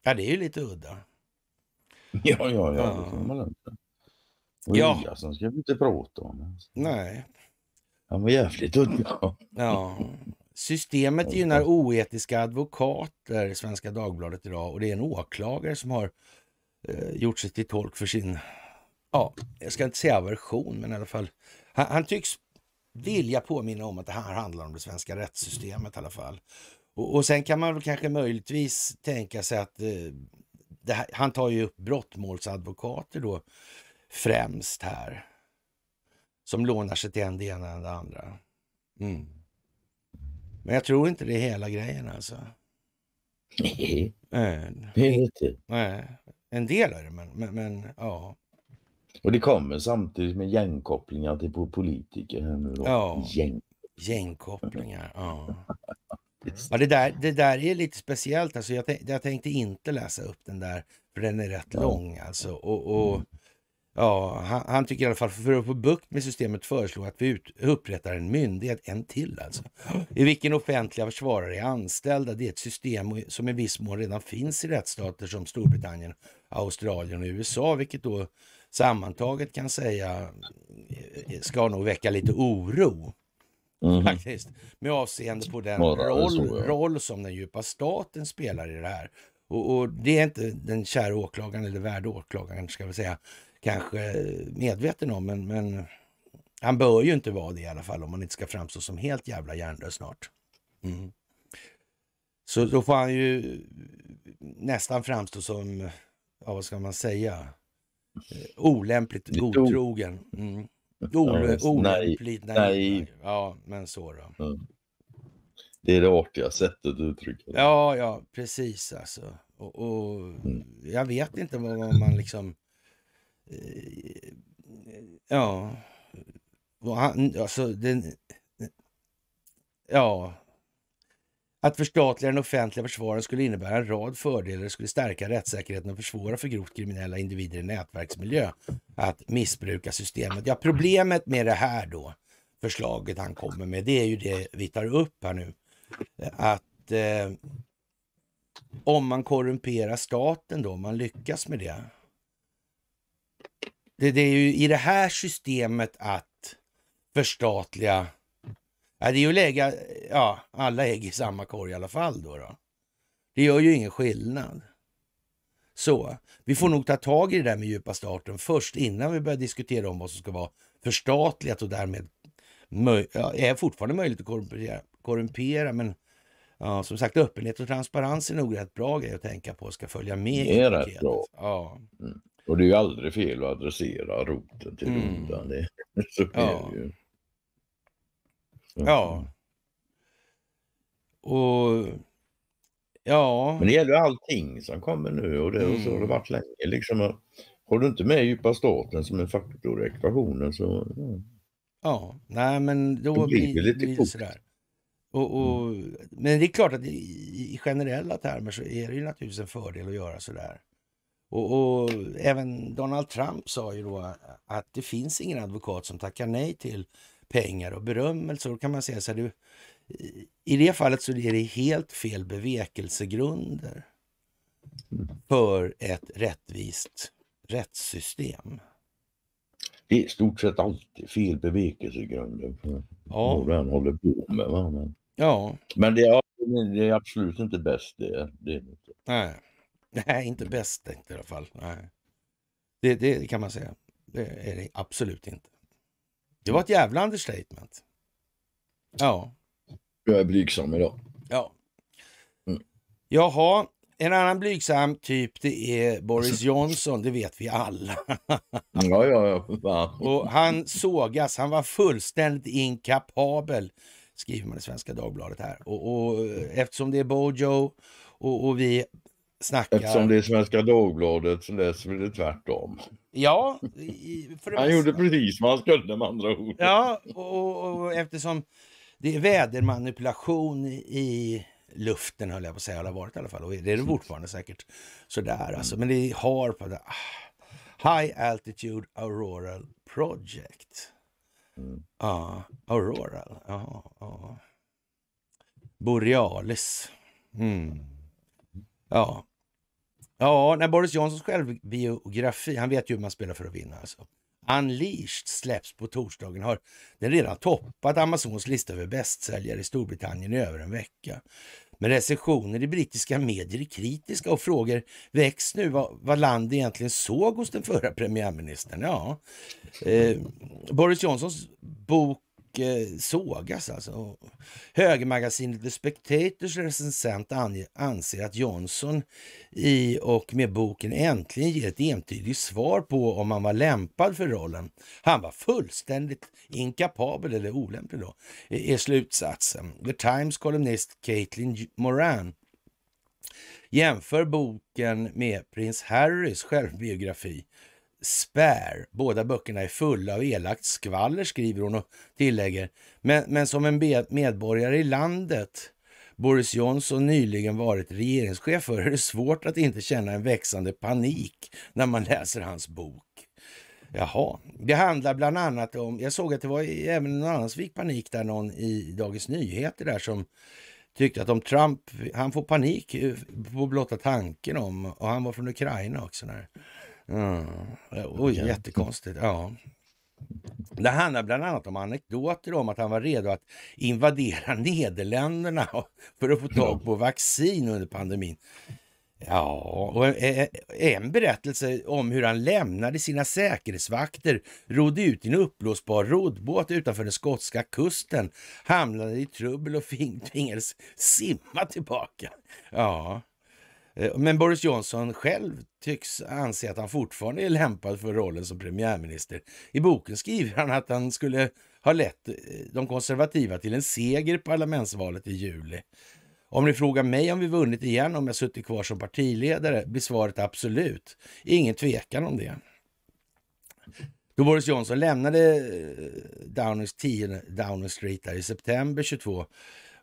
S1: Ja, det är ju lite udda. Ja,
S2: ja, ja, ja. det får man
S1: inte. Och ja.
S2: Eliasson ska vi inte prata om.
S1: Nej. Han var jävligt udda. Ja. Systemet gynnar oetiska advokater, Svenska Dagbladet idag. Och det är en åklagare som har eh, gjort sig till tolk för sin, ja, jag ska inte säga aversion, men i alla fall. Han, han tycks vilja påminna om att det här handlar om det svenska rättssystemet i alla fall. Och, och sen kan man väl kanske möjligtvis tänka sig att eh, här, han tar ju upp brottmålsadvokater då främst här. Som lånar sig till en det ena än det andra. Mm. Men jag tror inte det är hela grejen alltså. Nej, mm. det är inte. Nej. En del är det, men, men, men ja.
S2: Och det kommer samtidigt med gängkopplingar till politiker
S1: här nu då. Ja. Gäng. Gängkopplingar, ja. Ja, det, där, det där är lite speciellt. Alltså, jag, tänkte, jag tänkte inte läsa upp den där, för den är rätt ja. lång. Alltså. Och, och mm. ja, han, han, tycker i alla fall, för att få bukt med systemet, föreslår att vi ut, upprättar en myndighet, en till alltså, i vilken offentliga försvarare är anställda. Det är ett system som i viss mån redan finns i rättsstater som Storbritannien, Australien och USA, vilket då sammantaget kan säga eh, ska nog väcka lite oro mm. faktiskt. Med avseende på den ja, roll, roll som den djupa staten spelar i det här. Och, och det är inte den kära åklagaren, eller värde åklagaren ska vi säga, kanske medveten om. Men, men han bör ju inte vara det i alla fall om man inte ska framstå som helt jävla hjärndöd snart. Mm. Så då får han ju nästan framstå som, ja, vad ska man säga, eh, olämpligt godtrogen. Mm. Olämpligt, ja, oh, naiv. Ja, men så då. Ja.
S2: Det är det artiga sättet att uttrycka
S1: det. Ja, ja, precis alltså. Och, och mm. jag vet inte vad, man liksom... Eh, ja... Han, alltså, den, ja, att förstatliga den offentliga försvaren skulle innebära en rad fördelar. Det skulle stärka rättssäkerheten och försvåra för grovt kriminella individer i nätverksmiljö att missbruka systemet. Ja, problemet med det här då, förslaget han kommer med, det är ju det vi tar upp här nu. Att eh, om man korrumperar staten då, om man lyckas med det. det. Det är ju i det här systemet att förstatliga Ja, det är ju att lägga ja, alla ägg i samma korg i alla fall. Då, då. Det gör ju ingen skillnad. Så vi får nog ta tag i det där med djupa starten först innan vi börjar diskutera om vad som ska vara förstatligat och därmed ja, är fortfarande möjligt att korrumpera. korrumpera men ja, som sagt, öppenhet och transparens är nog rätt bra grejer att tänka på och ska följa med. Det är rätt bra. Ja. Mm.
S2: Och det är ju aldrig fel att adressera roten till mm. roten. Det, så ja. är det ju. Mm. Ja. Och ja. Men det gäller allting som kommer nu och, det, och så har det mm. varit länge. Liksom, har du inte med djupa staten som en faktor i ekvationen så...
S1: Ja, ja nej men då, då blir det lite blir sådär. Och, och, mm. Men det är klart att i, i, generella termer så är det ju naturligtvis en fördel att göra sådär. Och, och även Donald Trump sa ju då att det finns ingen advokat som tackar nej till pengar och berömmelse. Då kan man säga så här, du, i det fallet så är det helt fel bevekelsegrunder för ett rättvist rättssystem. Det är i stort sett alltid fel bevekelsegrunder
S2: för ja. vad den håller på med.
S1: Va? Men, ja.
S2: men det, är, det är absolut
S1: inte bäst det. det inte. Nej. Nej, inte bäst i alla fall. Nej. Det, det kan man säga. Det är det absolut inte. Det var ett jävla understatement.
S2: Ja. Jag är blygsam idag.
S1: Ja. Mm. Jaha, en annan blygsam typ det är Boris alltså- Johnson, det vet vi alla. Mm,
S2: ja, ja, ja.
S1: Och han sågas, han var fullständigt inkapabel, skriver man i Svenska Dagbladet här. Och, och eftersom det är Bojo och, och vi snackar... Eftersom
S2: det är Svenska Dagbladet så läser vi det tvärtom.
S1: Ja. I, han gjorde
S2: precis vad han skulle med andra ord. Ja,
S1: och, och, eftersom det är vädermanipulation i luften höll jag på att säga, det varit i alla fall och det är det fortfarande säkert. Sådär mm. alltså, men det har på det. Ah. High Altitude Auroral Project. Mm. Ja, Auroral. Ja, ja. Borealis. Mm. Ja, Ja, när Boris Johnsons självbiografi, han vet ju hur man spelar för att vinna alltså. Unleashed släpps på torsdagen har den redan toppat Amazons lista över bästsäljare i Storbritannien i över en vecka. Men recensioner i brittiska medier är kritiska och frågor väcks nu vad, vad landet egentligen såg hos den förra premiärministern. Ja. Eh, Boris Johnsons bok eh, sågas alltså. Högermagasinet The Spectators recensent anser att Johnson i och med boken äntligen ger ett entydigt svar på om han var lämpad för rollen. Han var fullständigt inkapabel eller olämplig då, är slutsatsen. The Times kolumnist Caitlin Moran jämför boken med prins Harrys självbiografi Spare. Båda böckerna är fulla av elakt skvaller, skriver hon och tillägger. Men, men som en medborgare i landet Boris Johnson nyligen varit regeringschef för är det svårt att inte känna en växande panik när man läser hans bok. Jaha, det handlar bland annat om, jag såg att det var även någon annan som fick panik där någon i Dagens Nyheter där som tyckte att om Trump, han får panik eh, på blotta tanken om, och han var från Ukraina också. Där. Mm. Oj, okay. Jättekonstigt. Ja. Det handlar bland annat om anekdoter om att han var redo att invadera Nederländerna för att få tag på vaccin under pandemin. Ja, och en berättelse om hur han lämnade sina säkerhetsvakter, rodde ut i en uppblåsbar roddbåt utanför den skotska kusten, hamnade i trubbel och tvingades simma tillbaka. Ja, Eh, men Boris Johnson själv tycks anse att han fortfarande är lämpad för rollen som premiärminister. I boken skriver han att han skulle ha lett eh, de konservativa till en seger i parlamentsvalet i juli. Om ni frågar mig om vi vunnit igen om jag suttit kvar som partiledare blir svaret absolut. Ingen tvekan om det. Då Boris Johnson lämnade eh, Downing, 10, Downing Street i september 22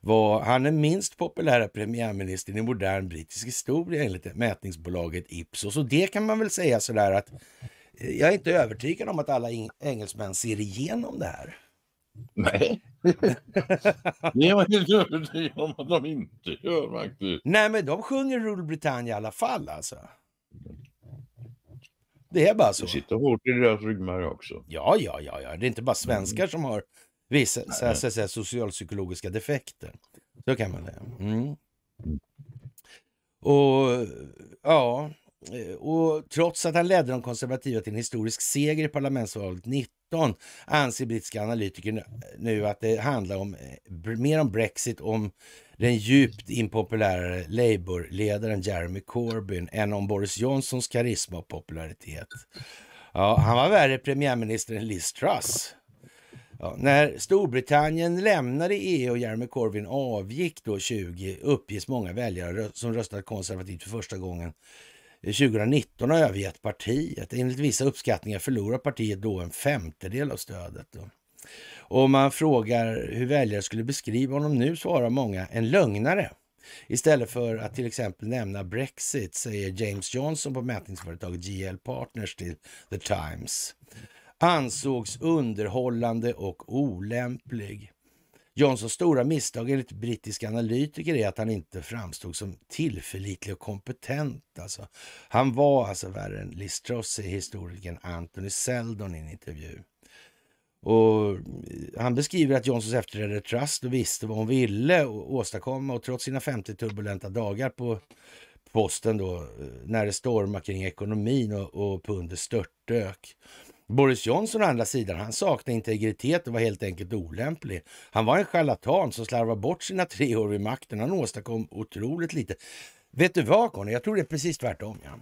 S1: var han den minst populära premiärministern i modern brittisk historia enligt mätningsbolaget Ipsos. Och det kan man väl säga sådär att eh, jag är inte övertygad om att alla engelsmän ser igenom det här. Nej, det är man inte övertygad om att de inte gör faktiskt. Nej, men de sjunger Rule Britannia i alla fall alltså. Det är bara så. Det sitter hårt i deras ryggmärg också. Ja, ja, ja, ja. Det är inte bara svenskar mm. som har Vissa så här, så här, socialpsykologiska defekter. Så kan man säga. Mm. Och ja, eh, och trots att han ledde de konservativa till en historisk seger i parlamentsvalet 19 anser brittiska analytiker nu att det handlar om, eh, mer om Brexit, om den djupt impopulära Labour-ledaren Jeremy Corbyn än om Boris Johnsons karisma och popularitet. Ja, han var värre premiärminister än Liz Truss. Ja, när Storbritannien lämnade EU och Jeremy Corbyn avgick då 20 uppges många väljare som röstat konservativt för första gången 2019 har övergett partiet. Enligt vissa uppskattningar förlorar partiet då en femtedel av stödet. Då. Och man frågar hur väljare skulle beskriva honom nu svarar många en lögnare. Istället för att till exempel nämna Brexit säger James Johnson på mätningsföretaget GL Partners till The Times ansågs underhållande och olämplig. Johnsons stora misstag enligt brittiska analytiker är att han inte framstod som tillförlitlig och kompetent. Alltså, han var alltså värre än Liz Truss, historikern Anthony Seldon i en intervju. Och eh, han beskriver att Johnsons efterträdare Trust visste vad hon ville åstadkomma och trots sina 50 turbulenta dagar på posten då, eh, när det stormade kring ekonomin och, och pundet störtdök, Boris Johnson å andra sidan, han saknade integritet och var helt enkelt olämplig. Han var en charlatan som slarvade bort sina tre år vid makten. Han åstadkom otroligt lite. Vet du vad, Conny? Jag tror det är precis tvärtom. Ja.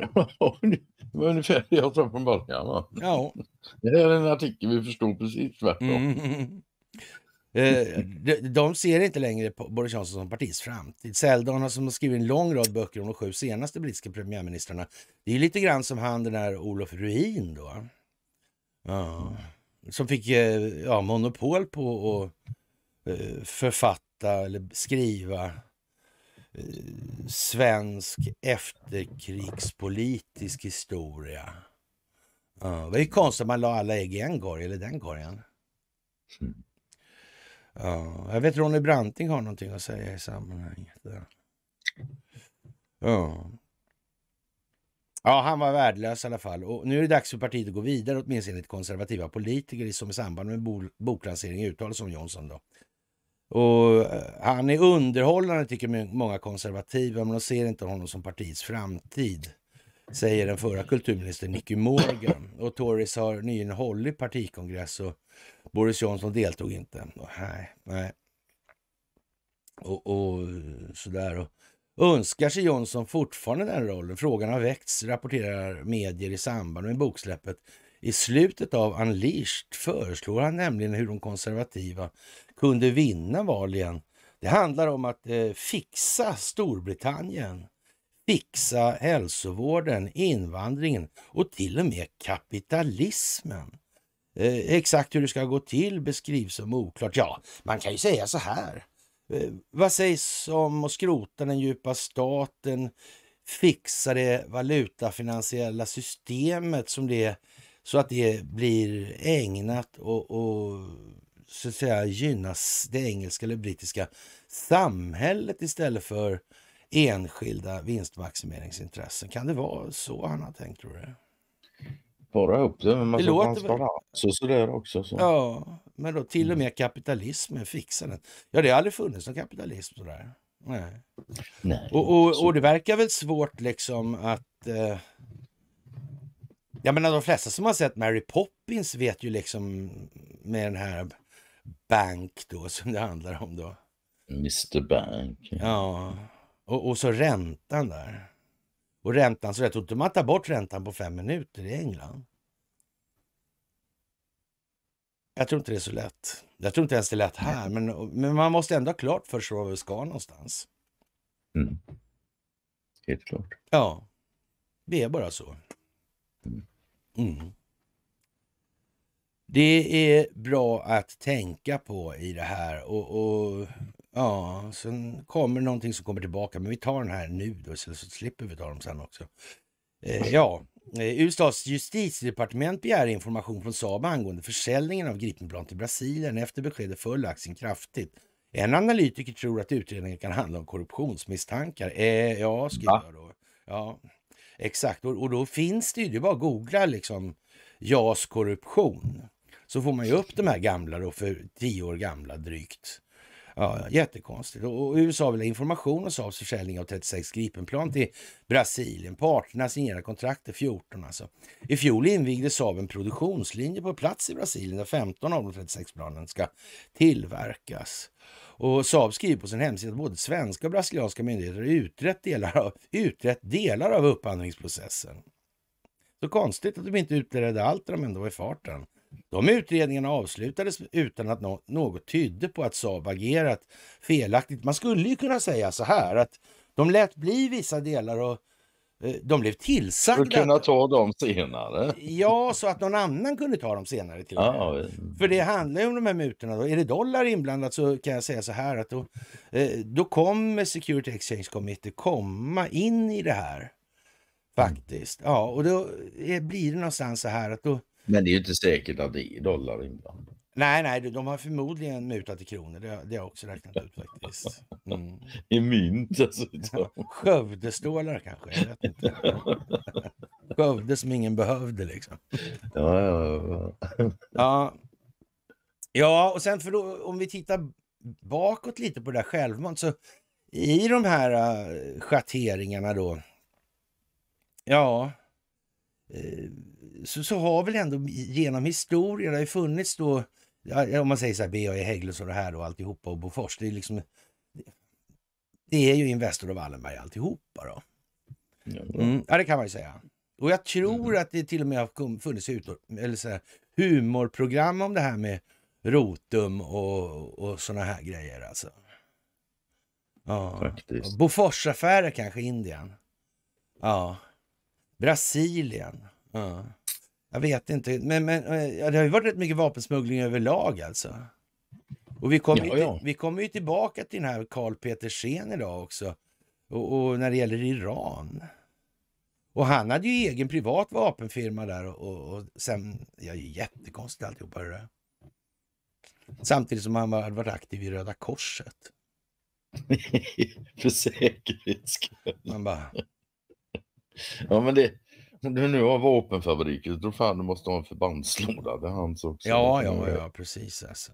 S1: det var ungefär det jag sa från början. Va? Ja. Det här är en artikel vi förstod precis tvärtom. Mm. Eh, de ser inte längre Boris Johnson som partiets framtid. Seldon har som skrivit en lång rad böcker om de sju senaste brittiska premiärministrarna. Det är lite grann som han den där Olof Ruin då. Ja. Som fick eh, ja, monopol på att eh, författa eller skriva svensk efterkrigspolitisk historia. Ja. Det var ju konstigt att man la alla ägg i en korg, eller den korgen. Mm. Ja, jag vet Ronny Branting har någonting att säga i sammanhanget. Ja. Ja, han var värdelös i alla fall. Och nu är det dags för partiet att gå vidare, åtminstone enligt konservativa politiker som i samband med boklanseringen uttalade som Johnson. Då. Och eh, han är underhållande, tycker många konservativa, men de ser inte honom som partiets framtid säger den förra kulturministern Nicky Morgan. Och Tories har nyligen hållit partikongress och Boris Johnson deltog inte. Och, nej, nej. Och, och sådär. Och, Önskar sig Johnson fortfarande den rollen? Frågan har väckts, rapporterar medier i samband med boksläppet. I slutet av Unleashed föreslår han nämligen hur de konservativa kunde vinna val igen. Det handlar om att eh, fixa Storbritannien, fixa hälsovården, invandringen och till och med kapitalismen. Eh, exakt hur det ska gå till beskrivs som oklart. Ja, man kan ju säga så här. Eh, vad sägs om att skrota den djupa staten, fixa det valutafinansiella systemet som det så att det blir ägnat och, och så att säga gynnas det engelska eller brittiska samhället istället för enskilda vinstmaximeringsintressen. Kan det vara så han har tänkt, tror du?
S2: Spara ihop det, men man det låter... spara sådär också. Så.
S1: Ja, men då till och mm. med kapitalismen fixar det. Ja, det har aldrig funnits någon kapitalism sådär. Nej. Nej och, och, och, det verkar väl svårt liksom att... Eh... Jag menar de flesta som har sett Mary Poppins vet ju liksom med den här Bank då som det handlar om då.
S2: Mr Bank.
S1: Ja, och, och så räntan där och räntan. Så jag trodde man tar bort räntan på fem minuter i England. Jag tror inte det är så lätt. Jag tror inte ens det är lätt här. Men, men man måste ändå ha klart för sig var vi ska någonstans. Mm. Helt klart. Ja. Det är bara så. Mm. mm. Det är bra att tänka på i det här. Och, och Ja, sen kommer någonting som kommer tillbaka. Men vi tar den här nu då, så, så slipper vi ta dem sen också. Eh, ja, eh, USAs justitiedepartement begär information från Saab angående försäljningen av Gripenplan till Brasilien. Efter beskedet föll aktien kraftigt. En analytiker tror att utredningen kan handla om korruptionsmisstankar. Eh, ja, skriver jag då. Ja, exakt. Och, och då finns det ju, det är bara att googla liksom JAS korruption. Så får man ju upp de här gamla då, för tio år gamla drygt. Ja, jättekonstigt. Och USA vill ha information om Saabs försäljning av 36 Gripenplan till Brasilien. Parterna signerar kontraktet 14 alltså. I fjol invigde Saab en produktionslinje på plats i Brasilien där 15 av de 36 planen ska tillverkas. Och Saab skriver på sin hemsida att både svenska och brasilianska myndigheter har utrett delar av, utrett delar av upphandlingsprocessen. Så konstigt att de inte utredde allt när de ändå var i farten. De utredningarna avslutades utan att no något tydde på att Saab agerat felaktigt. Man skulle ju kunna säga så här att de lät bli vissa delar och eh, de blev tillsagda. För att kunna ta dem senare? Ja, så att någon annan kunde ta dem senare. till ah, För det handlar ju om de här mutorna. Är det dollar inblandat så kan jag säga så här att då, eh, då kommer Security Exchange Committee komma in i det här. Faktiskt. Ja, och då eh, blir det någonstans så här att då
S2: men det är ju inte säkert att det är dollar inblandat.
S1: Nej, nej, de har förmodligen mutat i kronor. Det, har, det har jag också räknat ut faktiskt.
S2: Mm. I mynt
S1: dessutom. Skövdestålar kanske, jag vet inte. Skövde som ingen behövde liksom. Ja, ja, ja. ja. ja och sen för då, om vi tittar bakåt lite på det där självmant så i de här uh, schatteringarna då. Ja, Eh, så, så har väl ändå genom historien, det har ju funnits då, om man säger så här B.A.E. Hägglunds och det här och alltihopa och Bofors, det är liksom, det är ju Investor och Wallenberg alltihopa då. Mm, ja, det kan man ju säga. Och jag tror mm. att det till och med har funnits utor, eller så här, humorprogram om det här med Rotum och, och såna här grejer alltså. Ja. Faktiskt. Boforsaffärer kanske, Indien. Ja. Brasilien. Ja. Jag vet inte, men, men eh, det har ju varit rätt mycket vapensmuggling överlag alltså. Och vi kommer ja, ja. vi ju tillbaka till den här Karl Petersen idag också. Och, och, när det gäller Iran. Och han hade ju egen privat vapenfirma där och, och, sen, ja jättekonstigt alltihopa det där. Samtidigt som han hade varit aktiv i Röda Korset.
S2: För säkerhets skull. Man bara, Ja, men det... Om du nu har vapenfabriker, då fan du måste ha en förbandslåda. Det är hans också. Ja, ja, ja,
S1: precis alltså.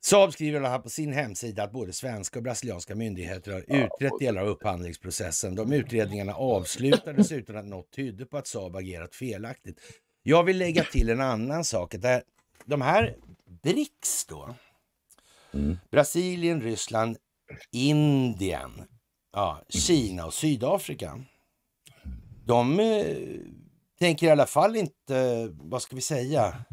S1: Saab skriver här på sin hemsida att både svenska och brasilianska myndigheter har utrett delar av upphandlingsprocessen. De utredningarna avslutades utan att något tydde på att Saab agerat felaktigt. Jag vill lägga till en annan sak. Att de här BRICS då, mm. Brasilien, Ryssland, Indien, ja, Kina och Sydafrika de eh, tänker i alla fall inte, vad ska vi säga,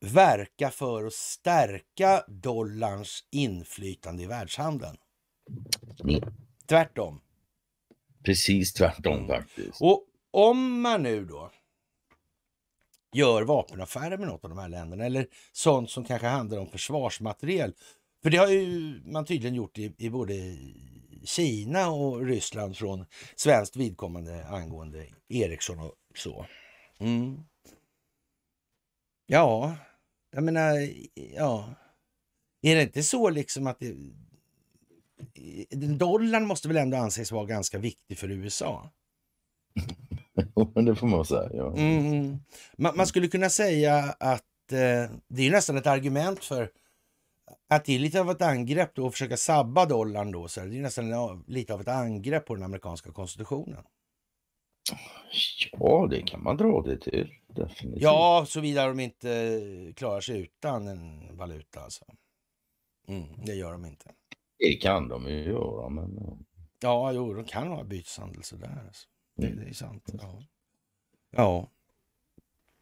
S1: verka för att stärka dollarns inflytande i världshandeln. Nej. Tvärtom. Precis
S2: tvärtom faktiskt.
S1: Och om man nu då gör vapenaffärer med något av de här länderna eller sånt som kanske handlar om försvarsmateriel. För det har ju man tydligen gjort i, i både Kina och Ryssland från svenskt vidkommande angående Ericsson och så. Mm. Ja, jag menar, ja. Är det inte så liksom att det, dollarn måste väl ändå anses vara ganska viktig för USA?
S2: det får man säga. Ja.
S1: Mm. Man, man, skulle kunna säga att eh, det är nästan ett argument för att det är lite av ett angrepp då att försöka sabba dollarn då. Så det är nästan lite av ett angrepp på den amerikanska konstitutionen.
S2: Ja, det kan man dra det till. Definitivt.
S1: Ja, såvida de inte eh, klarar sig utan en valuta alltså. Mm, det gör de inte. Det kan de ju göra, men... Ja, jo, de kan ha byteshandel sådär. Alltså. Det, det är sant. Mm. Ja. ja.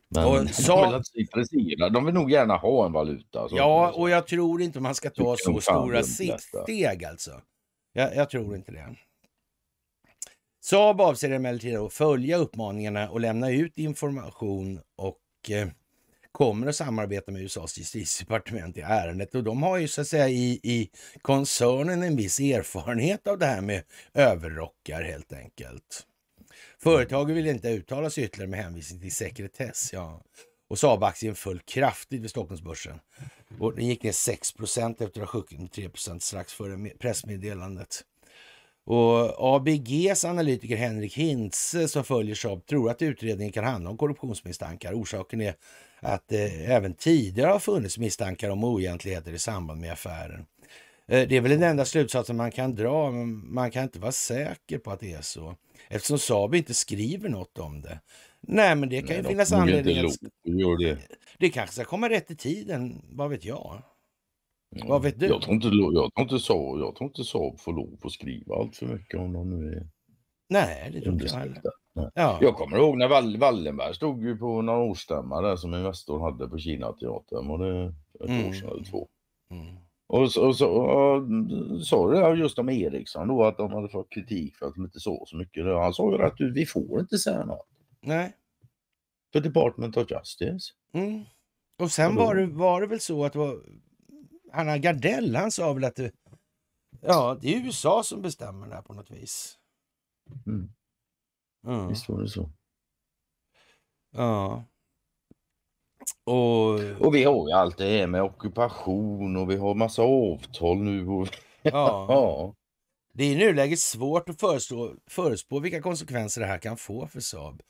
S1: Men och så...
S2: de, vill nog gärna ha en
S1: valuta. Så. Ja, och jag tror inte man ska ta så stora steg alltså. Jag, jag tror inte det. Saab avser emellertid att följa uppmaningarna och lämna ut information och eh, kommer att samarbeta med USAs justitiedepartement i ärendet. Och de har ju så att säga i, i koncernen en viss erfarenhet av det här med överrockar helt enkelt. Företaget vill inte uttala sig ytterligare med hänvisning till sekretess. Ja. Och Saab-aktien föll kraftigt vid Stockholmsbörsen. Och den gick ner 6 efter att ha sjunkit med 3 strax före pressmeddelandet. Och ABGs analytiker Henrik Hintze som följer Saab tror att utredningen kan handla om korruptionsmisstankar. Orsaken är att det eh, även tidigare har funnits misstankar om oegentligheter i samband med affären. Eh, det är väl den enda slutsatsen man kan dra, men man kan inte vara säker på att det är så. Eftersom Saab inte skriver något om det. Nej, men det kan ju finnas anledning att... Det. det kanske ska komma rätt i tiden, vad vet jag? Ja, vad mm, vet du? Jag tror
S2: inte, jag tror inte, Saab, jag tror inte Saab får lov att skriva allt för mycket om de nu är... Nej, det tror inte jag Ja. Jag kommer ihåg när Wall Wallenberg stod ju på någon årsstämma där som Investor hade på Kina teatern. Var det ett mm. år sedan eller två? Mm. Och, så, och, så, och sa det just om Eriksson då att de hade fått kritik för att de inte såg så mycket. Han sa ju att vi får inte säga något. Nej. För Department of Justice.
S1: Mm. Och sen var, det, var det väl så att Hanna Gardell, han sa väl att det, ja, det är USA som bestämmer det här på något vis.
S2: Mm. Mm. Visst var det så. Ja. Och... och vi har ju allt det här med ockupation och vi har massa avtal nu. Och... ja.
S1: Det är i nuläget svårt att förestå, förespå vilka konsekvenser det här kan få för Saab.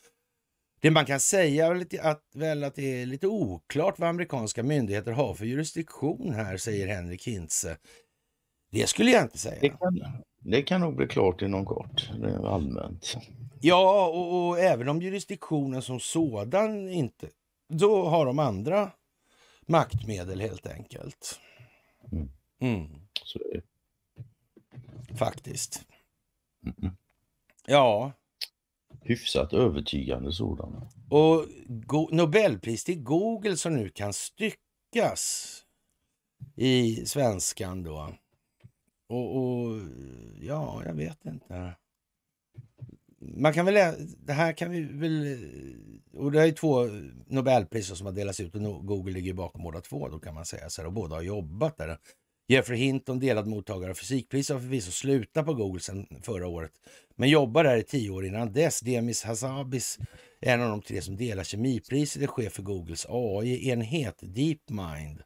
S1: Det man kan säga är att, väl att det är lite oklart vad amerikanska myndigheter har för jurisdiktion här, säger Henrik Hintze. Det skulle jag inte säga. Det kan, det kan nog bli klart inom kort, allmänt. Ja, och, och även om jurisdiktionen som sådan inte då har de andra maktmedel helt enkelt.
S2: Mm. mm.
S1: Faktiskt. Mm. Ja. Hyfsat övertygande sådana. Och Go Nobelpris till Google som nu kan styckas i svenskan då. Och, och ja, jag vet inte man kan väl, det här kan vi väl, och det är två Nobelpriser som har delats ut och Google ligger bakom båda två då kan man säga så här, och båda har jobbat där. Jeffrey Hinton, delad mottagare av fysikpriset, har förvisso slutat på Google sedan förra året, men jobbar där i tio år innan dess. Demis Hassabis, en av de tre som delar kemipriset, är chef för Googles AI-enhet DeepMind.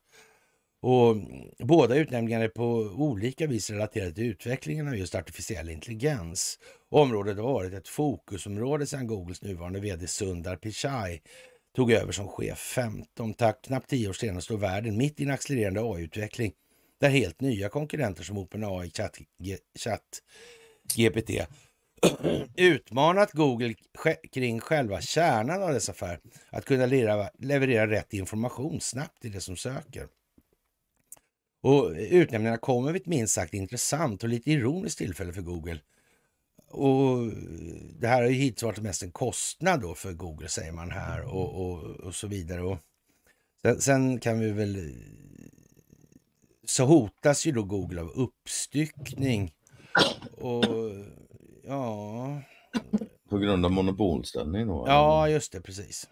S1: Och båda utnämningarna är på olika vis relaterade till utvecklingen av just artificiell intelligens. Området har varit ett fokusområde sedan Googles nuvarande vd Sundar Pichai tog över som chef 15. Tack, knappt tio år senare står världen mitt i en accelererande AI-utveckling där helt nya konkurrenter som OpenAI, ChatGPT utmanat Google kring själva kärnan av dess affär, att kunna leverera rätt information snabbt till det som söker. Och utnämningarna kommer vid ett minst sagt intressant och lite ironiskt tillfälle för Google. Och Det här har ju hittills varit mest en kostnad då för Google, säger man här och, och, och så vidare. Och sen, sen kan vi väl... Så hotas ju då Google av uppstyckning. Och ja... På grund av monopolställning Då, ja, just det, precis.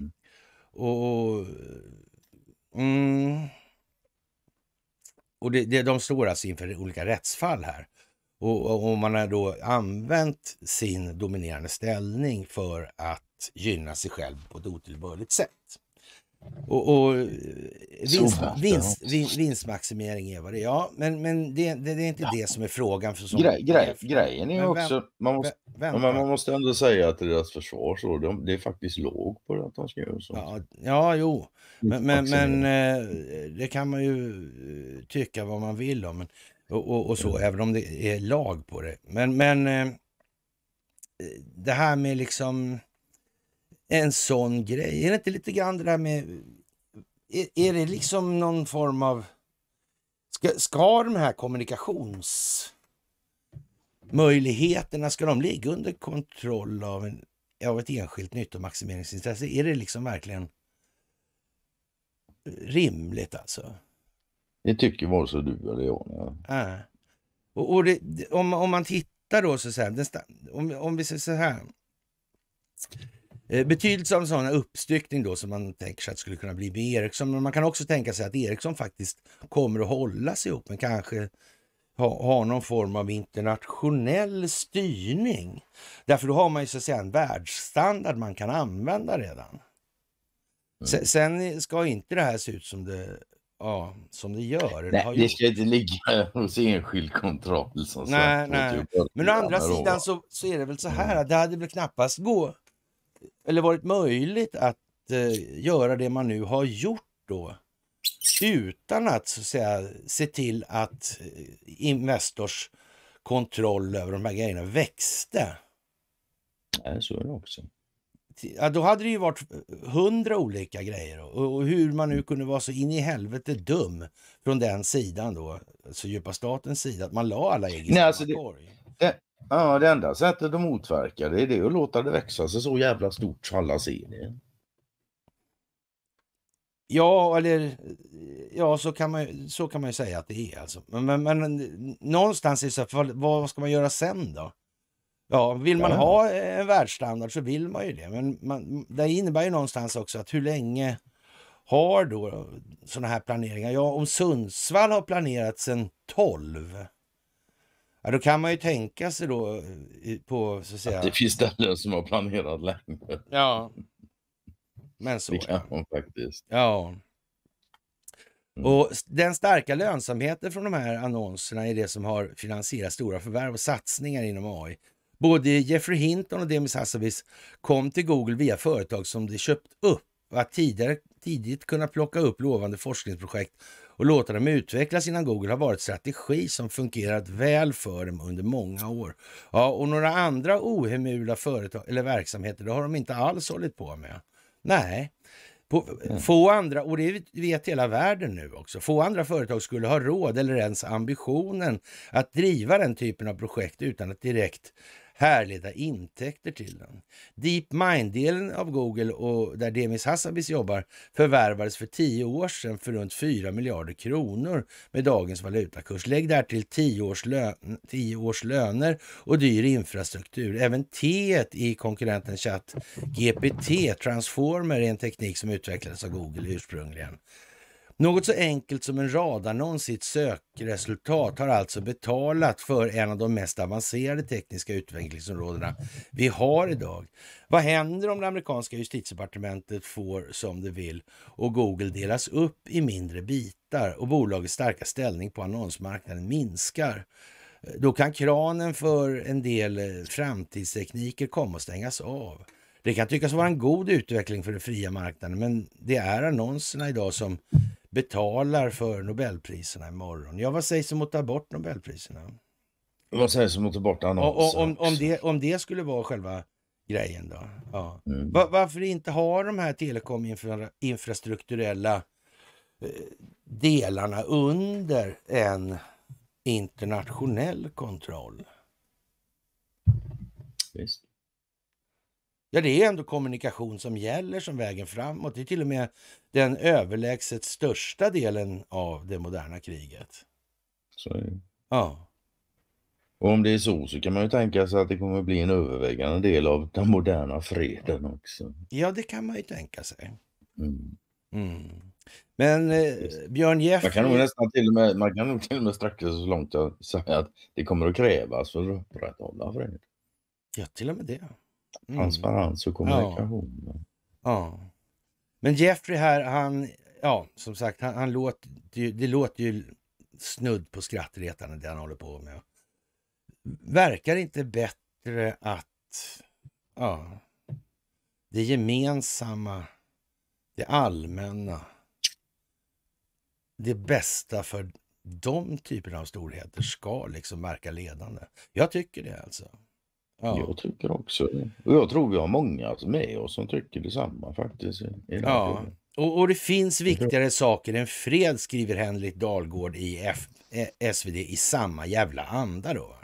S1: Och... och mm, och det, det, de står alltså inför olika rättsfall här. Och, och, man har då använt sin dominerande ställning för att gynna sig själv på ett otillbörligt sätt. Och, och vinst, vinst, vinst, vinstmaximering är vad det är. Ja, men, men det, det, det är inte ja. det som är frågan. För som grej, grej, grejen är men också, vem, man måste, vem, man
S2: måste ändå säga att deras försvar så, de, det är faktiskt låg på det att de ska göra sånt. Ja,
S1: ja jo, men, men, men, eh, det kan man ju eh, tycka vad man vill om. och, och, och så, ja. Mm. även om det är lag på det. Men, men eh, det här med liksom en sån grej? Är det inte lite grann det där med... Är, är det liksom någon form av... Ska, ska de här kommunikationsmöjligheterna, ska de ligga under kontroll av, en, av ett enskilt nyttomaximeringsintresse? Är det liksom verkligen rimligt alltså?
S2: Det tycker vare sig du eller jag.
S1: Ja. Äh. Och, och det, om, om man tittar då så, så här, om, om vi säger så här. Eh, betydelse av en sån här uppstyckning då som man tänker sig att skulle kunna bli med Ericsson. Men man kan också tänka sig att Ericsson faktiskt kommer att hållas ihop men kanske ha, ha någon form av internationell styrning. Därför då har man ju så att säga en världsstandard man kan använda redan. Mm. Sen, ska inte det här se ut som det, ja, som det gör. Nej, det
S2: ska inte ligga hos enskild kontroll. Som nej, sagt, nej. Men å andra sidan
S1: så, så är det väl så här mm. att det hade väl knappast gå, eller varit möjligt att eh, göra det man nu har gjort då utan att, så att säga, se till att eh, Investors kontroll över de här grejerna växte. Ja, så är det också. Ja, då hade det ju varit eh, hundra olika grejer och, och hur man nu kunde vara så in i helvete dum från den sidan då, alltså djupa statens sida, att man la alla ägg i samma alltså korg.
S2: Det, Ja, det enda sättet att motverka det är det att låta det växa sig så jävla stort så alla
S1: ser det. Ja, eller ja, så kan man, så kan man ju säga att det är alltså. Men, men, men någonstans i så fall, vad ska man göra sen då? Ja, vill man ja. ha eh, en världsstandard så vill man ju det. Men man, det innebär ju någonstans också att hur länge har då sådana här planeringar? Ja, om Sundsvall har planerat sedan 12 Ja, då kan man ju tänka sig då eh, på så att säga... Att det
S2: finns ställen som har planerat längre.
S1: Ja. Men så. Det kan man faktiskt. Ja. Mm. Och Den starka lönsamheten från de här annonserna är det som har finansierat stora förvärv och satsningar inom AI. Både Jeffrey Hinton och Demis Hassabis kom till Google via företag som de köpt upp. Att tidigare, tidigt kunna plocka upp lovande forskningsprojekt och låta dem utvecklas innan Google har varit strategi som fungerat väl för dem under många år. Ja, och några andra ohemula företag eller verksamheter, det har de inte alls hållit på med. Nej, på, mm. Få andra, och det vet hela världen nu också, få andra företag skulle ha råd eller ens ambitionen att driva den typen av projekt utan att direkt härleda intäkter till den. DeepMind-delen av Google och där Demis Hassabis jobbar förvärvades för tio år sedan för runt 4 miljarder kronor med dagens valutakurs. Lägg därtill tio års, lön, tio års löner och dyr infrastruktur. Även T i konkurrenten GPT, Transformer, är en teknik som utvecklades av Google ursprungligen. Något så enkelt som en radannons i ett sökresultat har alltså betalat för en av de mest avancerade tekniska utvecklingsområdena vi har idag. Vad händer om det amerikanska justitiedepartementet får som det vill och Google delas upp i mindre bitar och bolagets starka ställning på annonsmarknaden minskar? Då kan kranen för en del eh, framtidstekniker komma att stängas av. Det kan tyckas vara en god utveckling för den fria marknaden men det är annonserna idag som betalar för Nobelpriserna imorgon. Ja, vad sägs om att ta bort Nobelpriserna? Vad sägs om att ta bort annonser? Om, om, det, om det skulle vara själva grejen då? Ja. Mm. Var, varför inte ha de här telekominfrastrukturella eh, delarna under en internationell kontroll? Visst. Ja, det är ändå kommunikation som gäller som vägen framåt. Det är till och med den överlägset största delen av det moderna kriget.
S2: Så Ja. Och om det är så så kan man ju tänka sig att det kommer bli en övervägande del av den moderna freden också.
S1: Ja, det kan man ju tänka sig.
S2: Mm. Mm. Men eh, Björn Jeff... Man kan nog nästan till och med, man kan nog till och med sträcka sig så långt att säga att det kommer att krävas för att
S1: upprätthålla fred. Ja, till och med det. Mm. Transparens och kommunikation. Ja. ja. Men Jeffrey här, han, ja som sagt, han, han låter ju, det låter ju snudd på skrattretande det han håller på med. Verkar inte bättre att ja, det gemensamma, det allmänna, det bästa för de typerna av storheter ska liksom verka ledande. Jag tycker det alltså.
S2: Ja. Jag tycker också det. Och jag tror vi har många med oss som tycker detsamma faktiskt. ja.
S1: Och, och, det finns viktigare saker än fred, skriver Henrik Dahlgård i F eh, SvD i samma jävla anda då.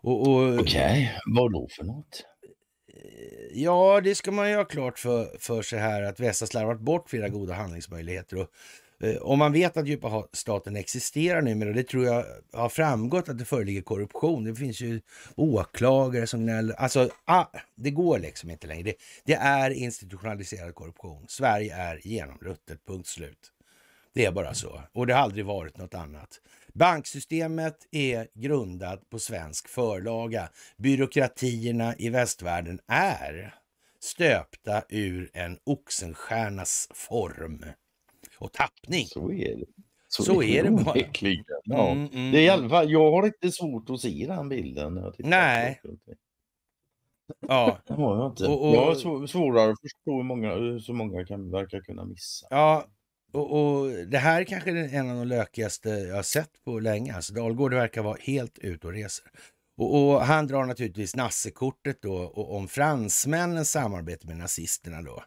S1: Och, och, Okej, okay. vad då för något? Ja, det ska man ju ha klart för, för sig här att väst har slarvat bort flera goda handlingsmöjligheter och Eh, om man vet att djupa staten existerar numera, och det tror jag har framgått att det föreligger korruption. Det finns ju åklagare som gnäller. Alltså, ah, det går liksom inte längre. Det, det, är institutionaliserad korruption. Sverige är genomruttet, punkt slut. Det är bara så. Och det har aldrig varit något annat. Banksystemet är grundat på svensk förlaga. Byråkratierna i västvärlden är stöpta ur en oxenstjärnas form och tappning. Så är det. Så, så är det bara. Ja. Mm, mm, det är mm. alla jag har inte svårt att se den bilden. När jag Nej. Ja. Det har
S2: jag Och, och, jag har svårare att förstå hur många, hur så många kan, verkar kunna missa.
S1: Ja, och, och det här är kanske är en av de lökigaste jag har sett på länge. Alltså Dahlgård verkar vara helt ute och reser. Och, och han drar naturligtvis nassekortet då och om fransmännens samarbete med nazisterna då.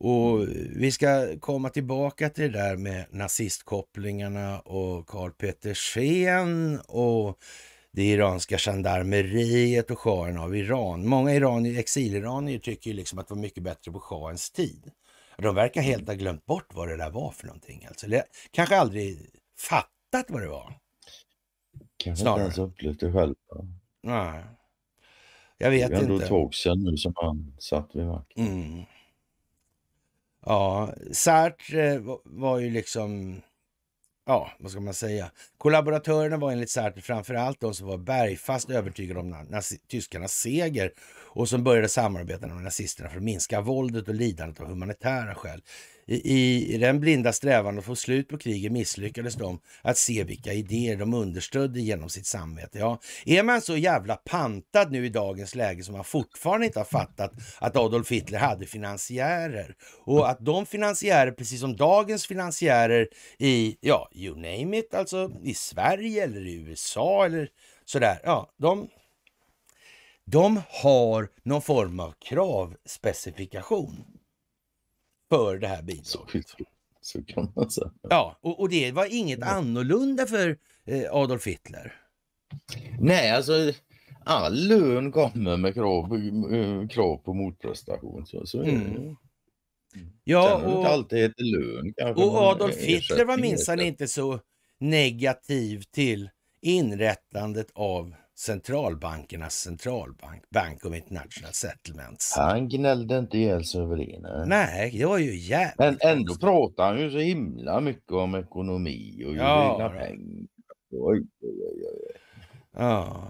S1: Och mm. vi ska komma tillbaka till det där med nazistkopplingarna och Karl Petersen och det iranska gendarmeriet och shahen av Iran. Många iranier, exiliranier tycker ju liksom att det var mycket bättre på shahens tid. De verkar helt mm. ha glömt bort vad det där var för någonting. Alltså, eller kanske aldrig fattat vad det var.
S2: Kanske Snarare. inte ens upplevt det själv.
S1: Nej. Jag vet inte. Det är ändå inte. ett tag
S2: sedan nu som han satt vid makten.
S1: Mm. Ja, Sartre var ju liksom... Ja, vad ska man säga? Kollaboratörerna var enligt Sartre framförallt de som var bergfast övertygade om tyskarnas seger och som började samarbeta med nazisterna för att minska våldet och lidandet av humanitära skäl. I, I den blinda strävan att få slut på kriget misslyckades de att se vilka idéer de understödde genom sitt samvete. Ja, är man så jävla pantad nu i dagens läge som man fortfarande inte har fattat att Adolf Hitler hade finansiärer och att de finansiärer, precis som dagens finansiärer i, ja, you name it, alltså i Sverige eller i USA eller sådär, ja, de de har någon form av kravspecifikation för det här bidraget. Så kan man säga. Ja, och, och det var inget ja. annorlunda för eh, Adolf Hitler.
S2: Nej, alltså all lön kommer med krav, eh, krav på motprestation. Så, så mm. mm.
S1: Ja, och, alltid heter lön. och Adolf Hitler var minsann inte så negativ till inrättandet av centralbankernas centralbank, Bank of International Settlements.
S2: Han gnällde inte ihjäl sig över det. Nej. nej, det var ju jävligt Men ändå pratar han ju så himla mycket om ekonomi
S1: och ja, egna pengar. Oj, oj, oj, oj. Ja.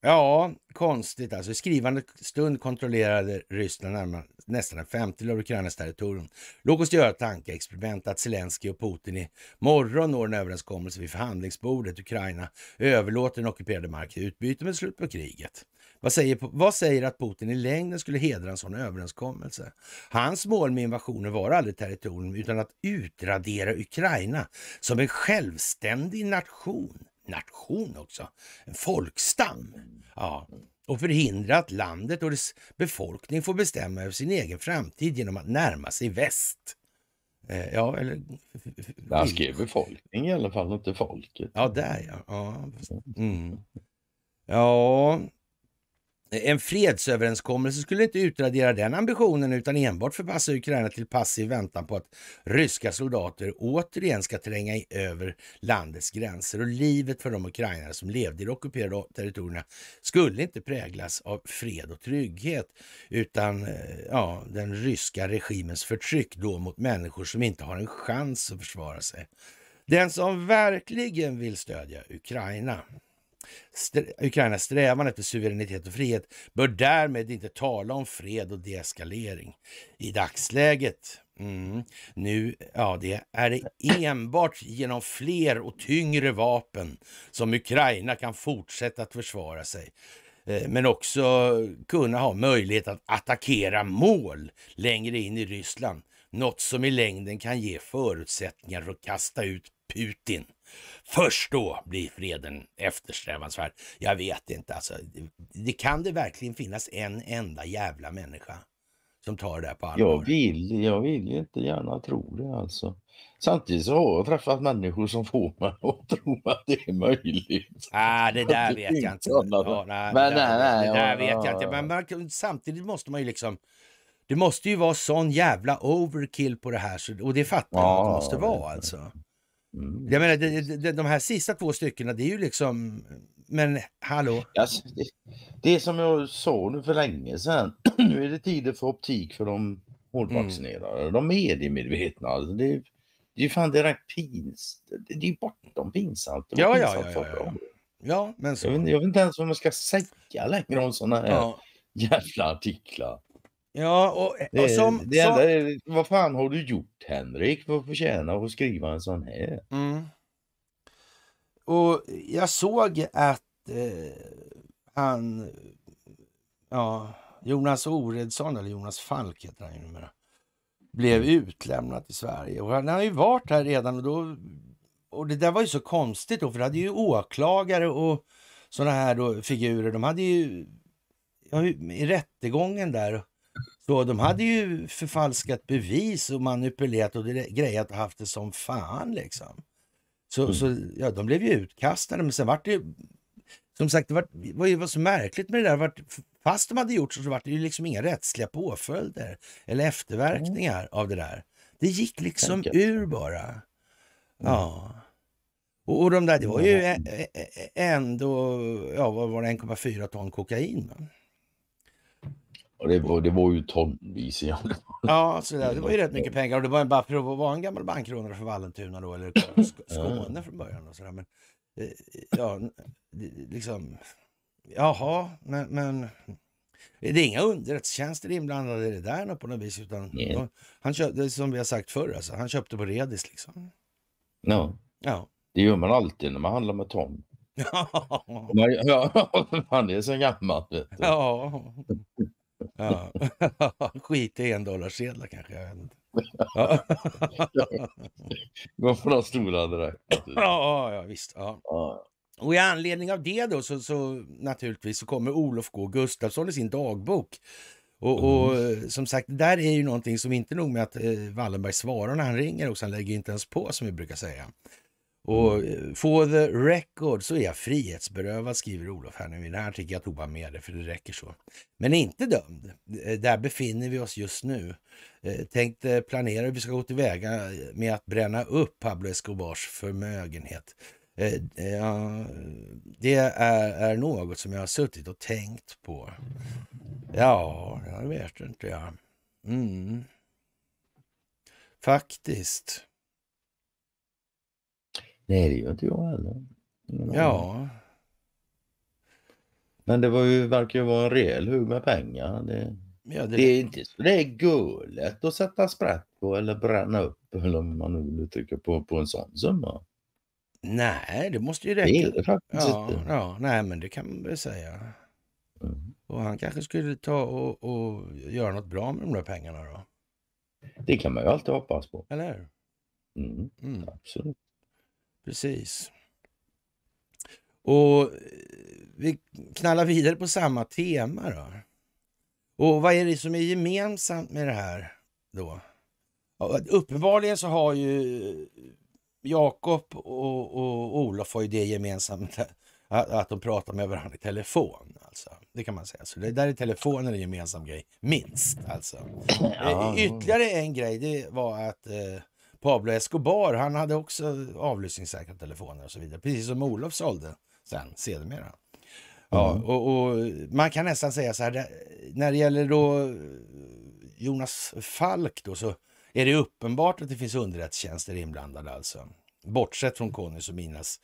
S1: Ja, konstigt alltså. I skrivande stund kontrollerade Ryssland nästan en femtedel av Ukrainas territorium. Låt oss göra tankeexperiment att Zelensky och Putin i morgon når en överenskommelse vid förhandlingsbordet. Ukraina överlåter den ockuperade marken i utbyte med slut på kriget. Vad säger, vad säger att Putin i längden skulle hedra en sån överenskommelse? Hans mål med invasionen var aldrig territorium utan att utradera Ukraina som en självständig nation nation också, en folkstam. Ja. Och förhindra att landet och dess befolkning får bestämma över sin egen framtid genom att närma sig väst. Eh, ja, eller... Han skrev befolkning i alla fall, inte folket. Ja, där ja. Ja, mm. mm. ja en fredsöverenskommelse skulle inte utradera den ambitionen utan enbart förpassa Ukraina till passiv väntan på att ryska soldater återigen ska tränga över landets gränser och livet för de ukrainare som levde i de ockuperade territorierna skulle inte präglas av fred och trygghet utan eh, ja, den ryska regimens förtryck då mot människor som inte har en chans att försvara sig. Den som verkligen vill stödja Ukraina St Ukrainas strävan efter suveränitet och frihet bör därmed inte tala om fred och deeskalering i dagsläget. Mm. Nu ja, det är det enbart genom fler och tyngre vapen som Ukraina kan fortsätta att försvara sig eh, men också kunna ha möjlighet att attackera mål längre in i Ryssland. Något som i längden kan ge förutsättningar för att kasta ut Putin Först då blir freden eftersträvansvärd. Jag vet inte alltså. Det kan det verkligen finnas en enda jävla människa som tar det här på allvar? Jag
S2: vill, jag vill inte gärna tro det alltså. Samtidigt så har jag träffat människor som får mig att tro att det är möjligt.
S1: Ah, det där vet jag inte. Ja, nej, men, det där, nej, det där ja, vet jag inte. Men man, samtidigt måste man ju liksom... Det måste ju vara sån jävla overkill på det här. och det fattar jag att det måste vara alltså. Mm. Jag menar, det, det, de här sista två styckena, det är ju liksom... Men hallå? Alltså, det, det är som jag sa nu för länge sedan. nu är det tider för
S2: optik för de hårdvaccinerade. Mm. De mediemedvetna. Alltså, det, är, det är fan direkt pinsamt. Det är bortom pinsamt. ja, ja, ja, ja,
S1: ja. ja, men så. Jag vet, jag
S2: vet, inte ens vad man ska säga längre om sådana här ja. jävla artiklar.
S1: Ja, och, eh, och som... Det, det som...
S2: Enda, vad fan har du gjort Henrik för att förtjäna att skriva en
S1: sån här? Mm. Och jag såg att eh, han, ja, Jonas Oredsson, eller Jonas Falk heter han ju numera, blev mm. utlämnad till Sverige. Och han har ju varit här redan och då, och det där var ju så konstigt då, för det hade ju åklagare och såna här då, figurer, de hade ju, ja, i rättegången där, så de hade ju förfalskat bevis och manipulerat och grejat och haft det som fan liksom. Så, mm. så ja, de blev ju utkastade, men sen vart det ju... som sagt, det var, var ju vad så märkligt med det där. fast de hade gjort så, så var det ju liksom inga rättsliga påföljder eller efterverkningar mm. av det där. Det gick liksom Tänker. ur bara. Ja. Mm.
S2: Och, och de där, det var ju
S1: ändå, ja vad var det, 1,4 ton kokain. Men.
S2: Och det, var, det var ju tonvis. Ja,
S1: alltså det, det var ju rätt mycket pengar. Och det var ju bara för att vara en gammal bankrånare från Vallentuna då, eller Skåne från början. Och så Men, eh, ja, liksom... Jaha, men, men... Det är inga underrättelsetjänster inblandade i det där på något vis. Utan yeah. de, han köpte, som vi har sagt förr, alltså, han köpte på Redis liksom. No. Ja,
S2: det gör man alltid när man handlar med Tom.
S1: man,
S2: ja, man är så gammal. Vet du.
S1: Ja. Skit i endollarsedlar kanske. Jag vet inte. Ja.
S2: Gå på någon storlanderäkning. Typ.
S1: Ja, ja, visst. Ja. Och i anledning av det då så, så naturligtvis så kommer Olof G. Gustafsson i sin dagbok. Och, och mm. som sagt, där är ju någonting som inte nog med att eh, Wallenberg svarar när han ringer och han lägger inte ens på som vi brukar säga. Och mm. eh, for the record så är jag frihetsberövad, skriver Olof här nu i den här artikeln. Jag tog bara med det för det räcker så. Men inte dömd. Eh, där befinner vi oss just nu. Eh, Tänkte planera hur vi ska gå tillväga med att bränna upp Pablo Escobars förmögenhet. Det är, något som jag har suttit och tänkt på. Ja, jag vet inte jag. Mm. Faktiskt.
S2: Nej, det gör inte jag heller. ja. Men det var ju, verkar ju vara en rejäl hug med pengar. Det, ja, det... det är inte så det är gulligt att sätta sprätt på eller bränna upp eller vad man nu vill uttrycka på, på en sån summa.
S1: Nej, det måste ju räcka. Det är det faktiskt ja, inte. Ja, nej, men det kan man väl säga. Mm. Och han kanske skulle ta och, och göra något bra med de där pengarna då? Det kan man
S2: ju alltid hoppas på. Eller hur? Mm, mm.
S1: Absolut. Precis. Och eh, vi knallar vidare på samma tema då. Och vad är det som är gemensamt med det här då? uppenbarligen så har ju eh, Jakob och, och Olof har ju det gemensamt att, att de pratar med varandra i telefon. Alltså. Det kan man säga. Så det där är telefonen en gemensam grej, minst alltså. Ja. Eh, ytterligare en grej, det var att eh, Pablo Escobar han hade också avlyssningssäkra telefoner och så vidare. Precis som Olof sålde sen, sedermera. Ja, mm. och, och, man kan nästan säga så här, när det gäller då Jonas Falk då så är det uppenbart att det finns underrättelsetjänster inblandade alltså. Bortsett från Connys och Minas,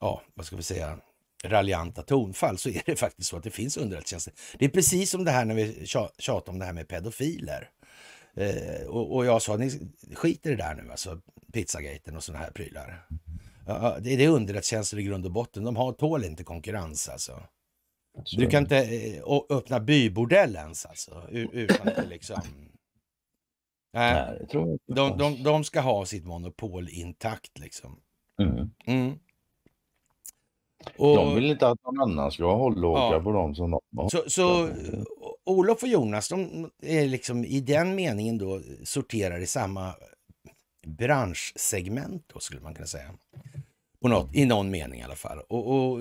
S1: ja, vad ska vi säga, raljanta tonfall så är det faktiskt så att det finns underrättelsetjänster. Det är precis som det här när vi tjatar om det här med pedofiler. Eh, och, och, jag sa, ni skiter det där nu alltså, pizzagaten och sådana här prylar. Ja, det, det är underrättelsetjänster i grund och botten. De har, tål inte konkurrens alltså. Du kan inte eh, öppna bybordell ens alltså, utan att liksom... Nej, det tror jag de, de, de ska ha sitt monopol intakt liksom.
S2: Mm. Mm. Och, de vill inte att någon annan ska hållåka ja, på dem som de har. Så,
S1: så, Olof och Jonas, de är liksom i den meningen då sorterar i samma branschsegment då, skulle man kunna säga. På något, I någon mening i alla fall. Och, och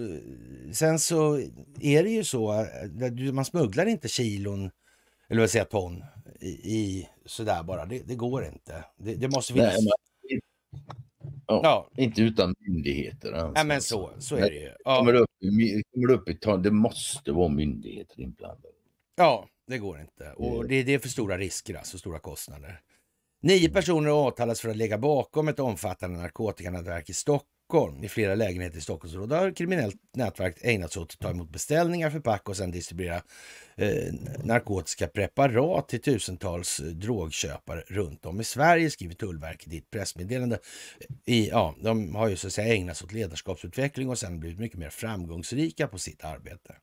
S1: sen så är det ju så att eh, man smugglar inte kilon, eller vad säger ton, i, i sådär bara. Det, det går inte. Det, det måste finnas... Nej, men...
S2: ja, ja, Inte utan myndigheter. Alltså. Nej, men så, så är det ju. Ja. Kommer, det upp, kommer det upp i det måste vara myndigheter inblandade.
S1: Ja, det går inte. Och det, det är för stora risker, alltså stora kostnader. Nio personer har åtalats för att lägga bakom ett omfattande narkotikanätverk i Stockholm. I flera lägenheter i Stockholmsområdet har kriminellt nätverk ägnat sig åt att ta emot beställningar, förpacka och sen distribuera eh, narkotiska preparat till tusentals eh, drogköpare runt om i Sverige, skriver Tullverket i ett pressmeddelande. I, ja, de har ju så att säga ägnat sig åt ledarskapsutveckling och sedan blivit mycket mer framgångsrika på sitt arbete.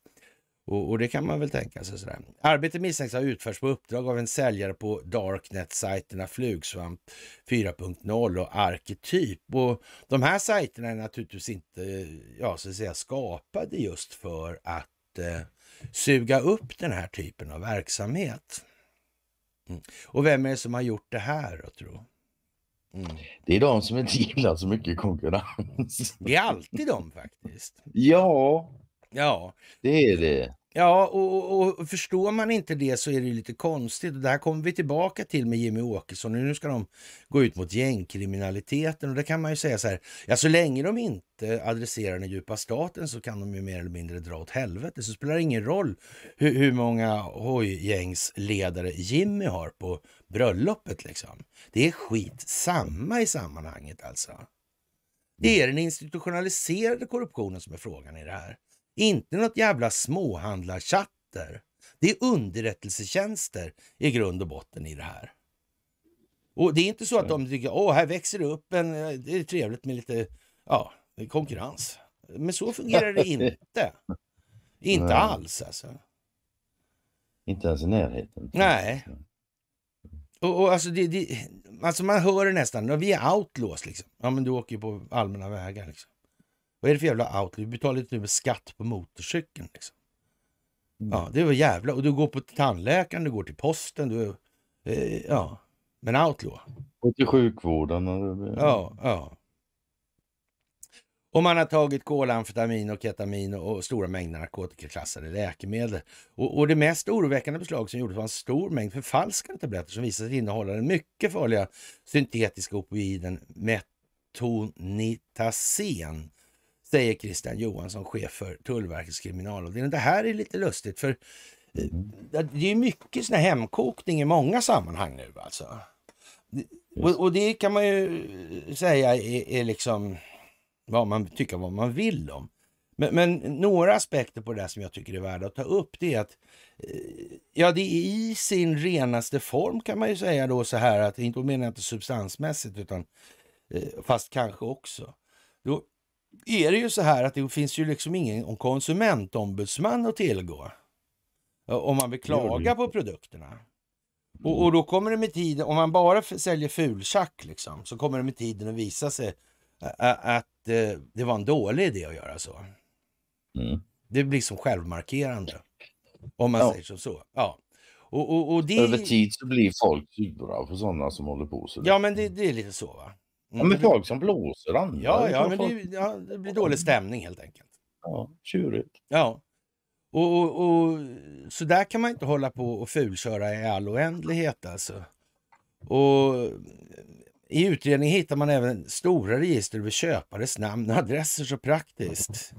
S1: Och, och, det kan man väl tänka sig. Sådär. Arbetet misstänks ha utförts på uppdrag av en säljare på Darknet-sajterna Flugsvamp 4.0 och Arketyp. Och de här sajterna är naturligtvis inte eh, ja, så att säga, skapade just för att eh, suga upp den här typen av verksamhet. Mm. Och vem är det som har gjort det här då, tror
S2: Mm. Det är de som inte gillar så mycket konkurrens.
S1: Det är alltid de faktiskt. Ja. Ja. Det är det. Ja, och, och, och, förstår man inte det så är det lite konstigt. det här kommer vi tillbaka till med Jimmy Åkesson. Nu ska de gå ut mot gängkriminaliteten och det kan man ju säga så här. Ja, så länge de inte adresserar den djupa staten så kan de ju mer eller mindre dra åt helvete. Så spelar det ingen roll hur, hur många hojgängsledare Jimmy har på bröllopet liksom. Det är skit samma i sammanhanget alltså. Det är den institutionaliserade korruptionen som är frågan i det här. Inte något jävla småhandlarchatter. Det är underrättelsetjänster i grund och botten i det här. Och det är inte så att de tycker att här växer det upp en, eh, det är trevligt med lite ja, konkurrens. Men så fungerar det inte. Inte Nej. alls alltså.
S2: Inte ens i närheten.
S1: Nej. Och, och alltså, det, det, alltså man hör det nästan, vi är outlaws liksom. Ja men du åker ju på allmänna vägar liksom. Vad är det för jävla outlet? Vi betalar inte med skatt på motorcykeln. Liksom. Ja, mm. det var jävla... Och du går på tandläkaren, du går till posten. Du, eh, ja, men outlaw.
S2: Och till sjukvården. Ja,
S1: ja. Och man har tagit kolamfetamin och ketamin och stora mängder narkotikaklassade läkemedel. Och, och det mest oroväckande beslag som gjordes var en stor mängd förfalskade tabletter som visade sig innehålla den mycket farliga syntetiska opioiden metonitasen säger Christian Johansson, chef för Tullverkets kriminalavdelning. Det här är lite lustigt för eh, det är mycket sån här hemkokning i många sammanhang nu alltså. Och, och det kan man ju eh, säga är, är, liksom vad man tycker vad man vill om. Men, men, några aspekter på det som jag tycker är värda att ta upp det är att eh, ja, det är i sin renaste form kan man ju säga då så här att, inte menar jag inte substansmässigt utan fast kanske också. Då är det ju så här att det finns ju liksom ingen konsumentombudsman att tillgå. Om man vill klaga på produkterna. Och, mm. och, då kommer det med tiden, om man bara säljer fulchack liksom, så kommer det med tiden att visa sig att eh, det var en dålig idé att göra så. Mm. Det blir som självmarkerande. Om man ja. säger som så. Ja. Och, och, och det... Över tid så
S2: blir folk sura på sådana som håller på sådär.
S1: Ja, men det, mm. det är lite så va. Mm. Ja, men folk som blåser andra. Ja, ja, men det, ja, det, blir dålig stämning helt enkelt. Ja, tjurigt. Ja. Och, och, och, så där kan man inte hålla på och fulköra i all oändlighet alltså. Och i utredningen hittar man även stora register över köpares namn och adresser så praktiskt.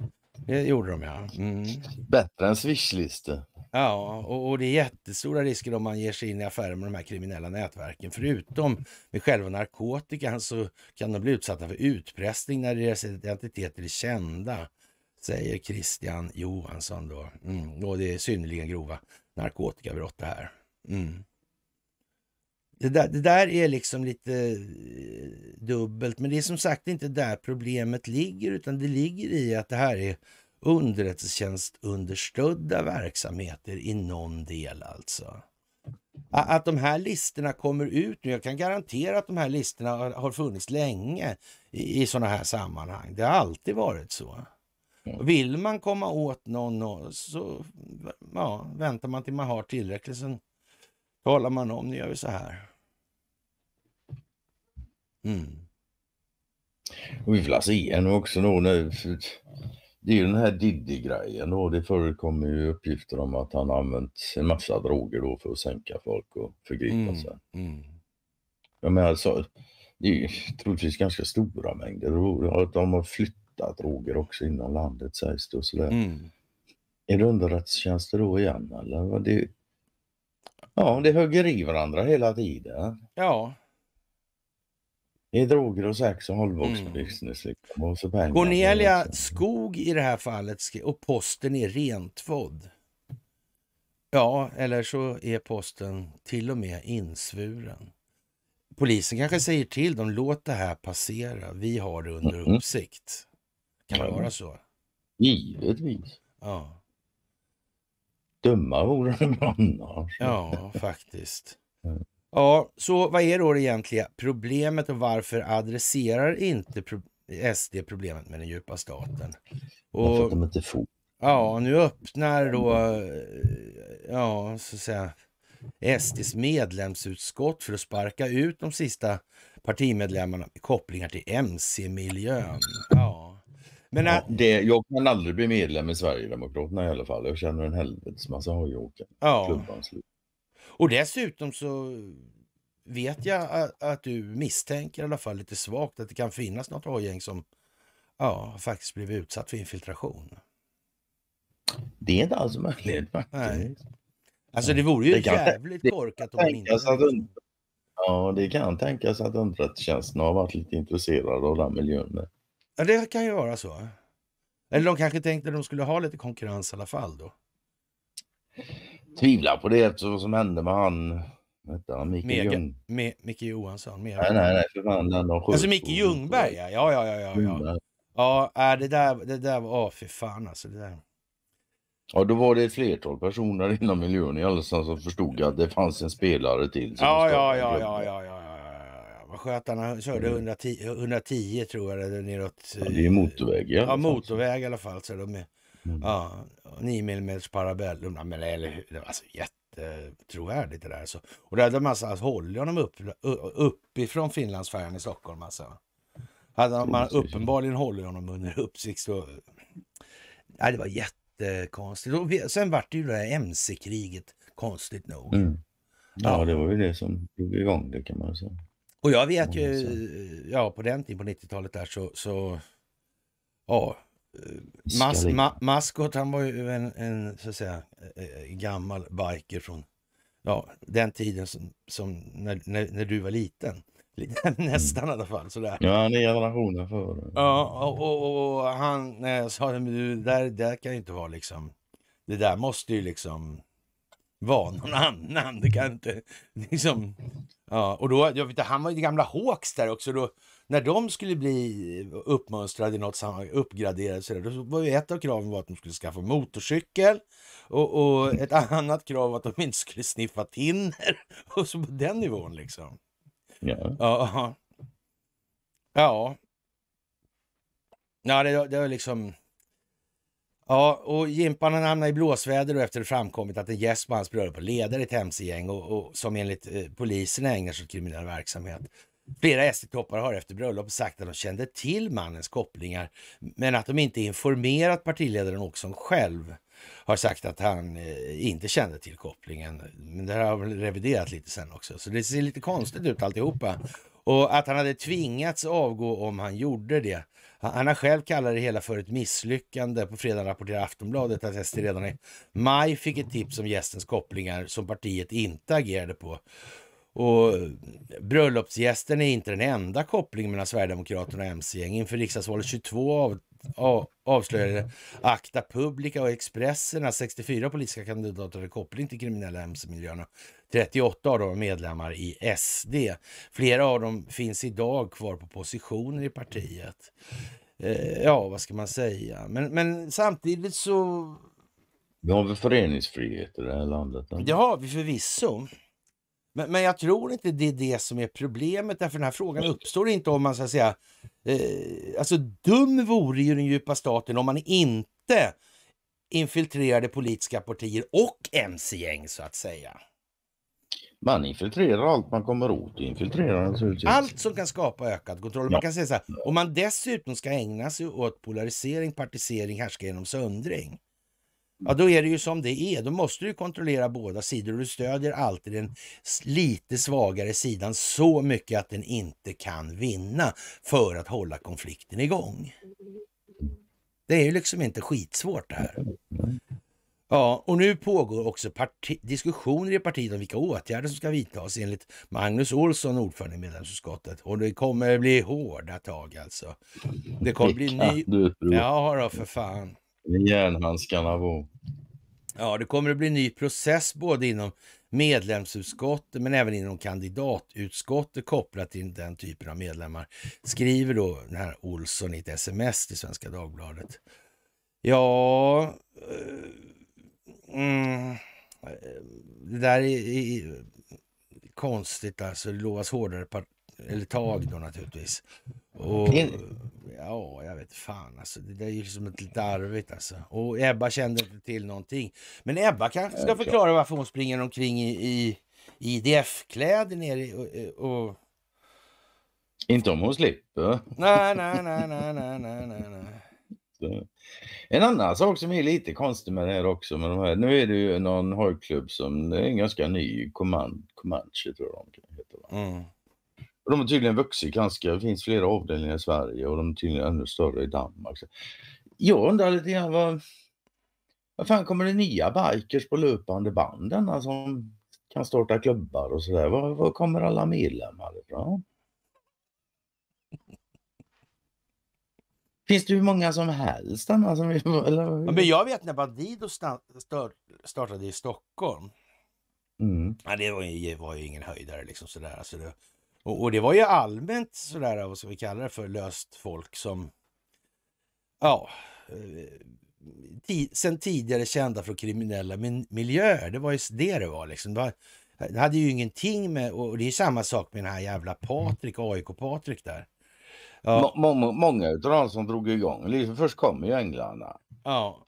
S1: Det gjorde de ja. Mm.
S2: Bättre än swishlistor.
S1: Ja, och, och, det är jättestora risker om man ger sig in i affärer med de här kriminella nätverken. Förutom med själva narkotikan så kan de bli utsatta för utpressning när deras identiteter är kända, säger Christian Johansson. Då. Mm. Och det är synnerligen grova narkotikabrott det här. Mm. Det där, det där, är liksom lite eh, dubbelt, men det är som sagt inte där problemet ligger, utan det ligger i att det här är underrättelsetjänstunderstödda verksamheter i någon del alltså. Att de här listorna kommer ut nu, jag kan garantera att de här listorna har funnits länge i, i sådana här sammanhang. Det har alltid varit så. Mm. Vill man komma åt någon så ja, väntar man till man har tillräckligt, sen talar man om, nu gör vi så här. Mm.
S2: Och vi får se igen också då nu det är ju den här Diddy-grejen då. Det förekommer ju uppgifter om att han använt en massa droger då för att sänka folk och förgripa mm, sig. Mm. Jag menar, alltså, det är ju troligtvis ganska stora mängder droger. De har flyttat droger också inom landet sägs det och sådär. Mm. Är det underrättelsetjänster då igen eller? Det, ja, det hugger i varandra hela tiden. Ja, det är droger och sex och hållboxbusiness. Mm. Liksom, pengar, Cornelia liksom.
S1: Skog i det här fallet och posten är rentvådd. Ja, eller så är posten till och med insvuren. Polisen kanske säger till dem, låt det här passera. Vi har det under mm. uppsikt. Kan det vara så?
S2: Givetvis. Ja. Dumma vore de annars. Ja,
S1: faktiskt. Mm. Ja, så vad är då det egentliga problemet och varför adresserar inte pro SD problemet med den djupa staten? Och, Därför de inte får. Ja, nu öppnar då, eh, ja, så att säga, SDs medlemsutskott för att sparka ut de sista partimedlemmarna med kopplingar till mc-miljön. Ja.
S2: Men att... ja, det, jag kan aldrig bli medlem i Sverigedemokraterna i alla fall. Jag känner en helvetes massa hojåkare. Ja. Klubbanslut.
S1: Och dessutom så vet jag att, du misstänker i alla fall lite svagt att det kan finnas något A-gäng som ja, faktiskt blivit utsatt för infiltration.
S2: Det är inte alls möjligt faktiskt.
S1: Alltså det vore ju det kan, jävligt korkat om man inte... Att
S2: ja, det kan tänkas att underrättelsetjänsten har varit lite intresserad av den miljön.
S1: Ja, det kan ju vara så. Eller de kanske tänkte att de skulle ha lite konkurrens i alla fall då
S2: tvivlar på det efter vad som hände med han. Vänta, han Micke, Mega, Ljung...
S1: Me, Micke Johansson. Mega. Nej, nej, nej, för fan. Den de alltså Micke Ljungberg, ja. Ja, ja, ja. ja, ja. ja, ja det där, det där var... Åh, för fan alltså. Det där.
S2: Ja, då var det ett flertal personer inom miljön i Allsvenskan som förstod att det fanns en spelare till. Ja, ja, ja, ja, ja,
S1: ja, ja. Vad skötarna körde 110, mm. 110 tror jag, eller neråt. Ja, det är motorväg Ja, motorväg i alla fall. Så de är... Mm. Ja, 9 mm parabellum. men eller hur? Det var alltså jättetrovärdigt det där. Så, och där hade man alltså, hållit honom upp, uppifrån Finlandsfärjan i Stockholm. Alltså. Hade man uppenbarligen hållit honom under uppsikt. Så, ja, det var jättekonstigt. Och sen vart det ju det här mc-kriget, konstigt nog.
S2: Mm. Ja, ja, det var ju det som drog igång det kan man säga.
S1: Och jag vet ju, ja på den tiden på 90-talet där så, så ja, Eh, Mas, ma, Maskot, han var ju en, en så att säga, eh, eh, gammal biker från ja, den tiden som, som när, när, när, du var liten. Mm. Nästan i alla fall. Sådär. Ja, han är generationen före. Ja, och, och, och, han när jag sa men du, där, där kan ju inte vara liksom. Det där måste ju liksom vara någon annan. Det kan inte liksom. Ja, och då, jag vet inte, han var ju gamla Hawks där också. Då, när de skulle bli uppmönstrade i något sammanhang, uppgraderade, så där, då var ju ett av kraven var att de skulle skaffa motorcykel och, och ett annat krav var att de inte skulle sniffa tinner. Och så på den nivån liksom. Ja. Ja. Ja. det, det var liksom... Ja, och Jimpan hamnade i blåsväder och efter det framkommit att en gäst med hans bröder på ledare i ett mc-gäng och, och, som enligt eh, polisen ägnar sig åt kriminell verksamhet. Flera SD-toppar har efter bröllop sagt att de kände till mannens kopplingar men att de inte informerat partiledaren Åkesson själv har sagt att han eh, inte kände till kopplingen. Men det här har väl reviderat lite sen också, så det ser lite konstigt ut alltihopa. Och att han hade tvingats avgå om han gjorde det. Han har själv kallat det hela för ett misslyckande. På fredag rapporterar Aftonbladet att SD redan i maj fick ett tips om gästens kopplingar som partiet inte agerade på. Och bröllopsgästen är inte den enda kopplingen mellan Sverigedemokraterna och MC-gäng. Inför riksdagsvalet 22 av, avslöjade Akta Publica och Expressen att 64 politiska kandidater hade koppling till kriminella MC-miljöerna. 38 av dem är medlemmar i SD. Flera av dem finns idag kvar på positioner i partiet. Eh, ja, vad ska man säga? Men, men samtidigt så...
S2: Vi har väl föreningsfrihet i det här landet?
S1: Det har vi förvisso. Men, men jag tror inte det är det som är problemet, därför den här frågan uppstår inte om man så att säga... Eh, alltså dum vore ju den djupa staten om man inte infiltrerade politiska partier och mc-gäng så att säga.
S2: Man infiltrerar allt man kommer åt. Infiltrerar allt
S1: som kan skapa ökad kontroll. Ja. Man kan säga så här, om man dessutom ska ägna sig åt polarisering, partisering, härska genom söndring ja då är det ju som det är. Då måste du kontrollera båda sidor och du stödjer alltid den lite svagare sidan så mycket att den inte kan vinna för att hålla konflikten igång. Det är ju liksom inte skitsvårt det här. Ja, och nu pågår också diskussioner i partiet om vilka åtgärder som ska vidtas enligt Magnus Olsson, ordförande i medlemsutskottet. Och det kommer bli hårda tag alltså. Det kommer bli ny... Ja, då för fan.
S2: Järnhandskarna på.
S1: Ja, det kommer att bli en ny process både inom medlemsutskottet men även inom kandidatutskottet kopplat till den typen av medlemmar. Skriver då den här Olsson i ett sms till Svenska Dagbladet. Ja... Eh, mm, det där är, är konstigt alltså. Det lovas hårdare eller Tag då naturligtvis. Och, ja, jag vet fan alltså. Det där är ju liksom ett lite arvigt alltså. Och Ebba kände inte till någonting. Men Ebba kanske ska förklara varför hon springer omkring i, i IDF-kläder nere och, och,
S2: Inte om hon slipper. Nej, nej, nej, nej, nej, nej, nej. En annan sak som är lite konstig med det här också, med de här, nu är det ju någon hojklubb som det är en ganska ny, Comanche, tror jag de heter. Mm. Och de har tydligen vuxit ganska, det finns flera avdelningar i Sverige och de är tydligen ännu större i Danmark. Jag undrar lite grann vad, vad fan kommer det nya bikers på löpande banden alltså, som kan starta klubbar och sådär? Var, var kommer alla medlemmar ifrån? Finns det hur många som helst annars? Som, eller? Men jag vet
S1: när Bandido startade i Stockholm. Mm. Ja, det var ju, var ju ingen höjdare liksom sådär. Alltså det, och, och, det var ju allmänt sådär, vad ska vi kalla det för, löst folk som ja, eh, ti, sen tidigare kända från kriminella miljöer. Det var ju det det var liksom. Det, var, det hade ju ingenting med, och det är samma sak med den här jävla Patrik, AIK-Patrik där. Ja. många
S2: av de som drog igång, först kom ju änglarna. Ja.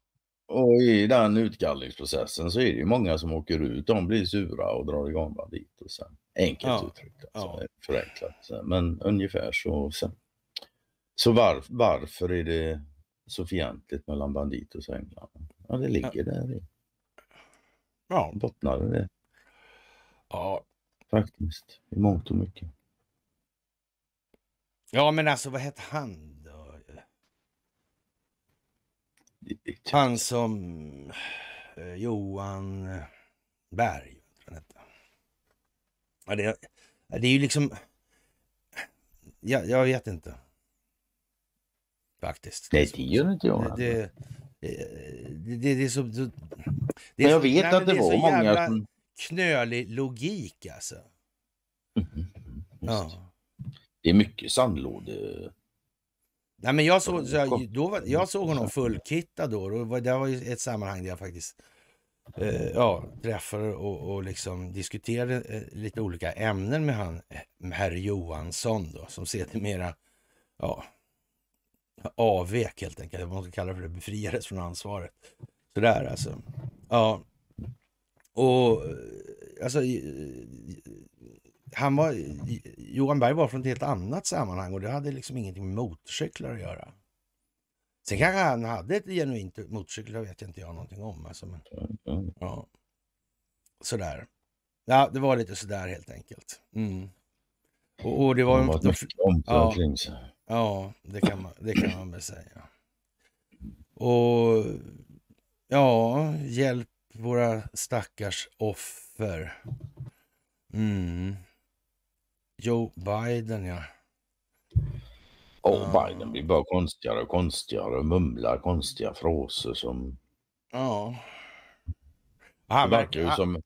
S2: Och i den utgallringsprocessen så är det ju många som åker ut. De blir sura och drar igång bandit. Och sen, enkelt ja. uttryckt, alltså, ja. Eh, förenklat. Men ungefär så. Sen. Så var, varför är det så fientligt mellan Banditos och England?
S1: Ja, det ligger ja. där
S2: i. Ja. Bottnar det. Ja. Faktiskt, i mångt och mycket.
S1: Ja, men alltså vad hette han Han som eh, Johan eh, Berg. Ja, det, det är ju liksom... Jag, jag vet inte. Faktiskt. Nej, det gör inte jag. Det, eh, det, det, är så... Det men jag vet att det var många... Som... knölig logik alltså. Mm, mm, mm, ja. Det är mycket sandlåde Nej, men jag, såg, så jag, då var, jag såg honom fullkittad då. då det var ju ett sammanhang där jag faktiskt eh, ja, träffade och, och liksom diskuterade eh, lite olika ämnen med han, eh, herr Johansson då, som sedermera ja, avvek helt enkelt. Man ska kalla det för det, befriades från ansvaret. Sådär alltså. Ja. Och eh, alltså han var, Johan Berg var från ett helt annat sammanhang och det hade liksom ingenting med motorcyklar att göra. Sen kanske han hade ett genuint motorcykel, vet jag inte jag någonting om. Alltså, men, ja. Sådär. Ja, det var lite sådär helt enkelt. Mm. Och, och, det var... en... de, ja, ja det, kan man, det kan man väl säga. Och ja, hjälp våra stackars offer. Mm. Joe Biden, ja. Och Biden blir
S2: bara konstigare och konstigare och mumlar konstiga fraser som...
S1: Ja. Han verkar ju som...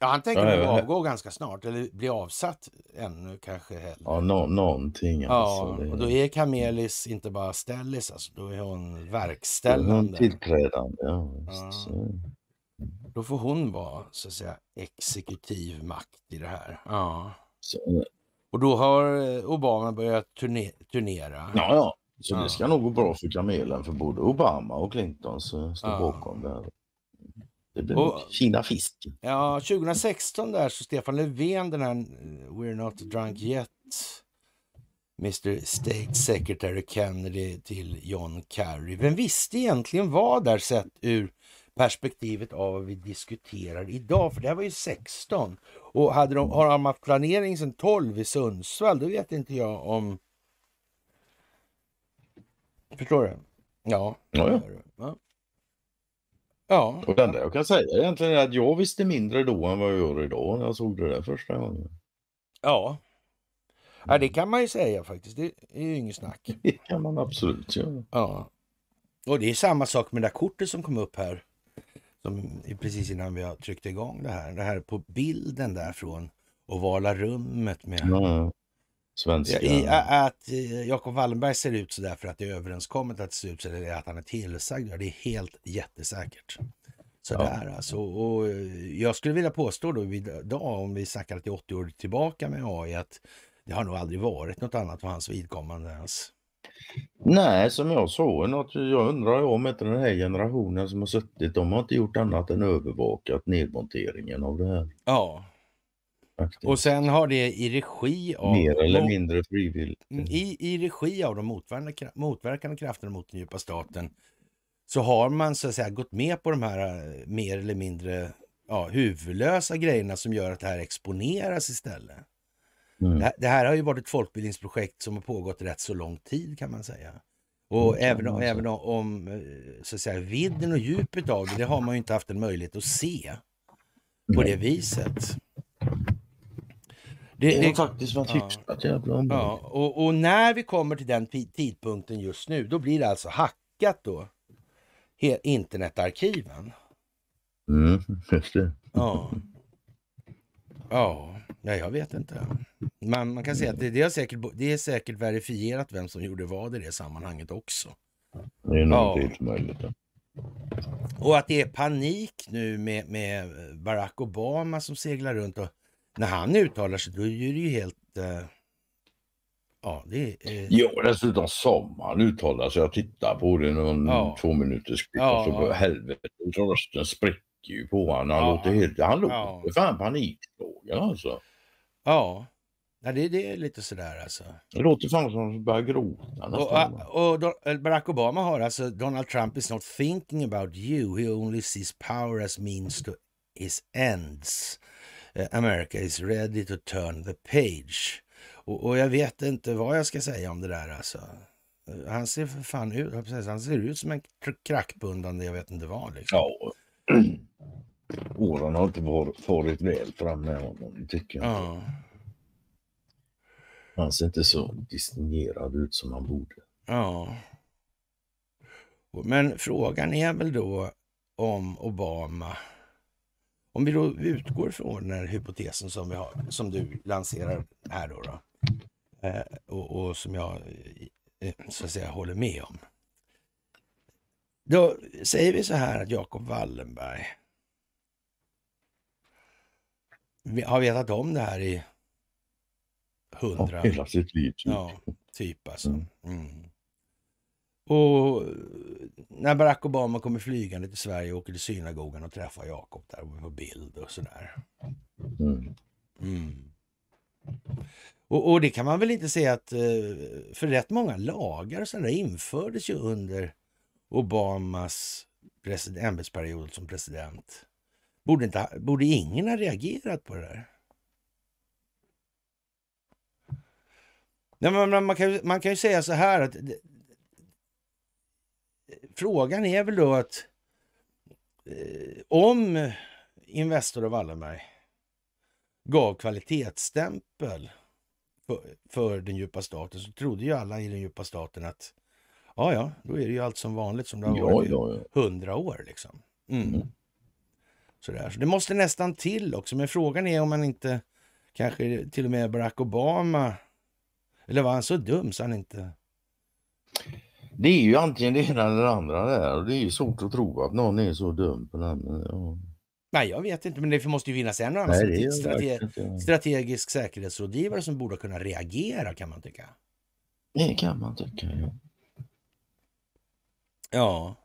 S1: Ja, han tänker nog avgå ganska snart, eller bli avsatt ännu kanske. Heller.
S2: Ja, no någonting alltså. Ja, och då
S1: är Kamelis inte bara ställis, alltså, då är hon verkställande. Hon
S2: tillträdande, ja,
S1: ja. Då får hon vara så att säga exekutiv makt i det här. Ja. Så. Och då har eh, Obama börjat turne turnera.
S2: Ja, ja. Så ja. det ska nog gå bra för kamelen för både Obama och Clinton står ja. bakom det här.
S1: Det blir och, Kina fisk. Ja, 2016 där så Stefan Löfven, den här eh, We're not drunk yet, Mr State Secretary Kennedy till John Kerry. Vem visste egentligen vad där sett ur perspektivet av vad vi diskuterar idag. För det här var ju 16 och hade de, har de haft planering sedan 12 i Sundsvall, då vet inte jag om... Förstår du? Ja. ja, ja.
S2: ja. Och det enda jag kan säga egentligen är att jag visste mindre då än vad jag gör idag när jag såg det där första
S1: gången. Ja. Ja, det kan man ju säga faktiskt. Det är ju inget snack. Det kan man
S2: absolut göra. Ja.
S1: ja. Och det är samma sak med det där kortet som kom upp här som precis innan vi har tryckt igång det här. Det här på bilden därifrån. från ovala rummet med ja, svenska. I, att eh, Jakob Wallenberg ser ut så där för att det är överenskommet att det ser ut så eller att han är tillsagd. Det är helt jättesäkert. Sådär ja. alltså. Och eh, jag skulle vilja påstå då idag om vi snackar till 80 år tillbaka med AI att det har nog aldrig varit något annat för hans vidkommande ens.
S2: Nej, som jag sa, något, jag undrar om inte den här generationen som har suttit, de har inte gjort annat än övervakat nedmonteringen av det här.
S1: Ja. Aktivt. Och sen har det i regi av... Mer eller
S2: mindre frivilligt.
S1: Mm, I, I regi av de motverkande, motverkande krafterna mot den djupa staten så har man så att säga gått med på de här eh, mer eller mindre ja, huvudlösa grejerna som gör att det här exponeras istället. Mm. Det, det, här har ju varit ett folkbildningsprojekt som har pågått rätt så lång tid kan man säga. Och mm. även, om, även om eh, så att säga, vidden och djupet av det, det har man ju inte haft en möjlighet att se på det viset.
S2: Det, det, har faktiskt varit ja. hyfsat jävla område. Ja,
S1: och, och, när vi kommer till den tidpunkten just nu, då blir det alltså hackat då. Internetarkiven.
S2: Mm, just det.
S1: Ja. Ja. Nej, jag vet inte. Men man kan säga att det, det, är säkert, det är säkert verifierat vem som gjorde vad i det sammanhanget också.
S2: Det är nog inte ja. möjligt.
S1: Och att det är panik nu med, med Barack Obama som seglar runt och när han uttalar sig då är det ju helt... Eh, ja, det är... Eh... Jo,
S2: dessutom som han uttalar sig. Jag tittar på det någon ja. två minuters klipp ja, så ja. helvete, rösten spricker ju på honom. Han ja. låter helt... Han låter ja. fan panikslagen alltså.
S1: Ja, ja det, det är lite sådär alltså.
S2: Det låter som att de börjar gråta och, ah,
S1: och eh, Barack Obama har alltså Donald Trump is not thinking about you. He only sees power as means to his ends. Eh, America is ready to turn the page. Och, och jag vet inte vad jag ska säga om det där alltså. Eh, han ser för fan ut, han ser ut som en krackbundande, jag vet inte vad. Liksom. Ja.
S2: åren har inte farit väl fram med honom, tycker jag. Ja. Han ser inte så distingerad ut som han borde.
S1: Ja. Men frågan är väl då om Obama om vi då utgår från den här hypotesen som, vi har, som du lanserar här då, då eh, och, och, som jag eh, så att säga håller med om. Då säger vi så här att Jacob Wallenberg har vetat om det här i hundra... Ja, hela sitt liv. Typ. Ja, typ alltså. Mm. mm. Och när Barack Obama kommer flygande till Sverige och åker till synagogan och träffar Jakob där och på bild och sådär. Mm. mm. Och, och, det kan man väl inte säga att, eh, för rätt många lagar och sådär infördes ju under Obamas ämbetsperiod som president. Borde, inte, borde ingen ha reagerat på det där? man, man, kan, man kan ju säga så här att det, frågan är väl då att eh, om Investor och Wallenberg gav kvalitetsstämpel för, för, den djupa staten så trodde ju alla i den djupa staten att ja, ja, då är det ju allt som vanligt som det har varit i ja, hundra ja, ja. år liksom. Mm. Mm. Sådär. Så det måste nästan till också, men frågan är om man inte kanske till och med Barack Obama, eller var han så dum så han inte...
S2: Det är ju antingen det ena eller det andra där och det är ju svårt att tro att någon är så dum på den. Ja.
S1: Nej, jag vet inte, men det måste ju finnas en och annan Nej, strate verkligen. strategisk säkerhetsrådgivare som borde kunna reagera kan man tycka.
S2: Det kan man tycka, ja.
S1: Ja,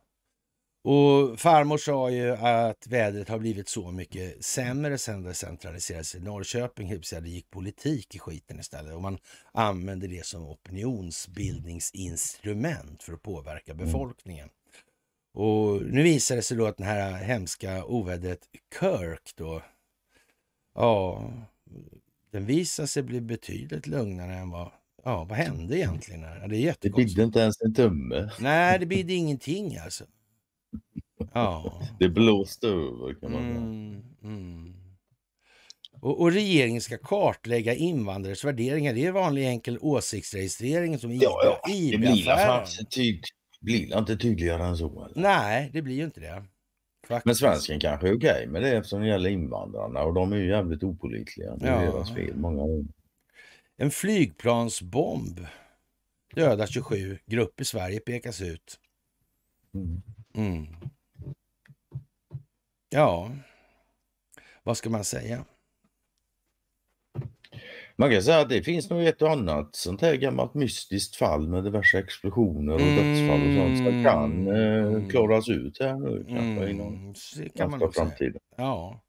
S1: och farmor sa ju att vädret har blivit så mycket sämre sen det centraliserades i Norrköping. Det gick politik i skiten istället och man använde det som opinionsbildningsinstrument för att påverka mm. befolkningen. Och nu visar det sig då att den här hemska ovädret Kirk då, ja, den visar sig bli betydligt lugnare än vad Ja, vad hände egentligen? Det, är jättekonstigt. det
S2: bidde inte ens en tumme.
S1: Nej, det bidde ingenting alltså.
S2: Ja. Det blåste över kan man säga.
S1: Mm, mm. Och, och, regeringen ska kartlägga invandrares värderingar. Det är vanlig enkel åsiktsregistrering som ja, ja. ib Det
S2: blir, inte tydligare än så?
S1: Eller? Nej, det blir ju inte det. Faktiskt. Men svensken
S2: kanske är okej med det eftersom det gäller invandrarna och de är ju jävligt opolitliga. Det är ja. deras
S1: fel många gånger. En flygplansbomb dödar 27. Grupp i Sverige pekas ut. Mm. mm. Ja, vad ska man säga?
S2: Man kan säga att det finns nog ett och annat sånt här gammalt mystiskt fall med diverse explosioner och mm. dödsfall och sånt som kan mm. eh, klaras ut här nu kanske mm. inom det kan framtiden.
S1: Ja.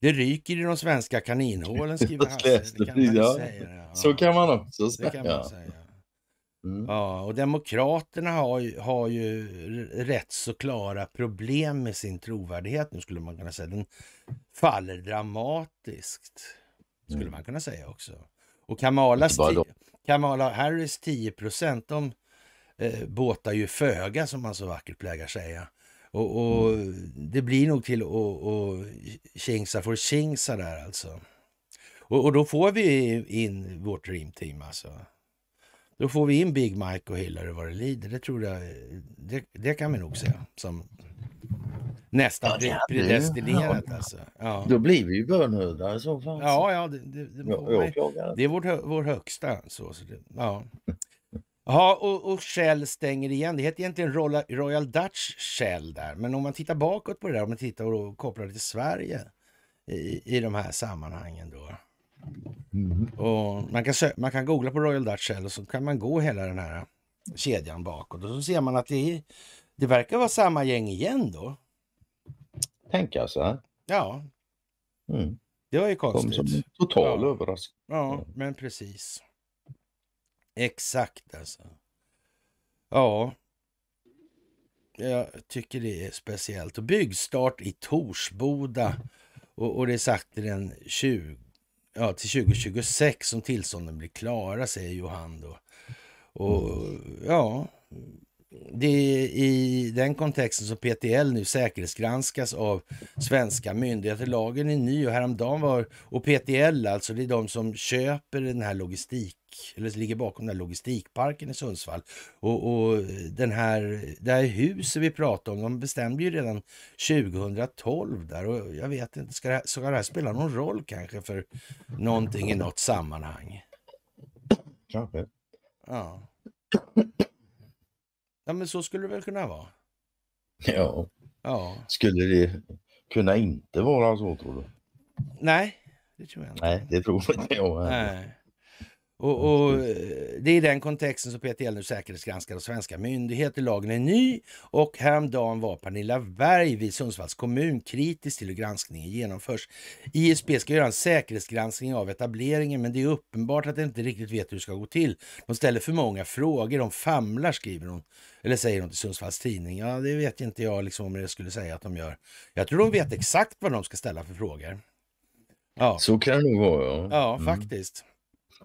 S1: Det ryker i de svenska kaninhålen skriver Hasse. Det kan man säga. Ja. Så kan man också säga. Mm. Ja, och Demokraterna har ju, har ju rätt så klara problem med sin trovärdighet nu skulle man kunna säga. Den faller dramatiskt skulle mm. man kunna säga också. Och Kamalas Kamala Harris 10 procent, de eh, båtar ju föga som man så vackert plägar säga. Och, och mm. det blir nog till att tjingsa för tjingsa där alltså. Och, och, då får vi in vårt Dream Team alltså. Då får vi in Big Mike och Hillary vad det lider. Det, tror jag, det, det kan vi nog säga som nästan ja, predestinerat. Ja. Alltså. Ja. Då blir vi ju bönhördar i så fall. Ja, ja det, det, det, ja, det är vårt, vår högsta. Så, så det, ja. Ja, och, och Shell stänger igen. Det heter egentligen Royal Dutch Shell där. Men om man tittar bakåt på det där, om man tittar och kopplar det till Sverige i, i de här sammanhangen då. Mm. Och man, kan man kan googla på Royal Dutch Shell och så kan man gå hela den här kedjan bakåt och så ser man att det, är, det verkar vara samma gäng igen då. Tänk alltså. Ja. Mm. Det var ju konstigt. som total ja. överraskning. Ja, men precis. Exakt alltså. Ja. Jag tycker det är speciellt. Och byggstart i Torsboda och, och det är sagt till den 20 ja, till 2026 som tillstånden blir klara, säger Johan då. Och mm. ja, det är i den kontexten som PTL nu säkerhetsgranskas av svenska myndigheter. Lagen är ny och häromdagen var, och PTL alltså, det är de som köper den här logistik, eller ligger bakom den här logistikparken i Sundsvall. Och, och den här, det här huset vi pratade om, de bestämde ju redan 2012 där och jag vet inte, ska det, ska det här spela någon roll kanske för någonting i något sammanhang? Kanske. Ja. Ja, men så skulle det väl kunna vara? Ja. ja. Skulle
S2: det kunna inte vara så tror du?
S1: Nej, det tror jag
S2: inte. Nej, det tror inte jag heller.
S1: Nej. Och, och, eh, det är i den kontexten som PTL nu säkerhetsgranskar och svenska myndigheter. Lagen är ny och häromdagen var Pernilla Berg vid Sundsvalls kommun kritisk till hur granskningen genomförs. ISP ska göra en säkerhetsgranskning av etableringen men det är uppenbart att de inte riktigt vet hur det ska gå till. De ställer för många frågor, de famlar skriver hon. Eller säger hon till Sundsvalls tidning. Ja, det vet inte jag liksom om jag skulle säga att de gör. Jag tror de vet exakt vad de ska ställa för frågor.
S2: Ja. Så kan det nog vara. Ja, ja mm. faktiskt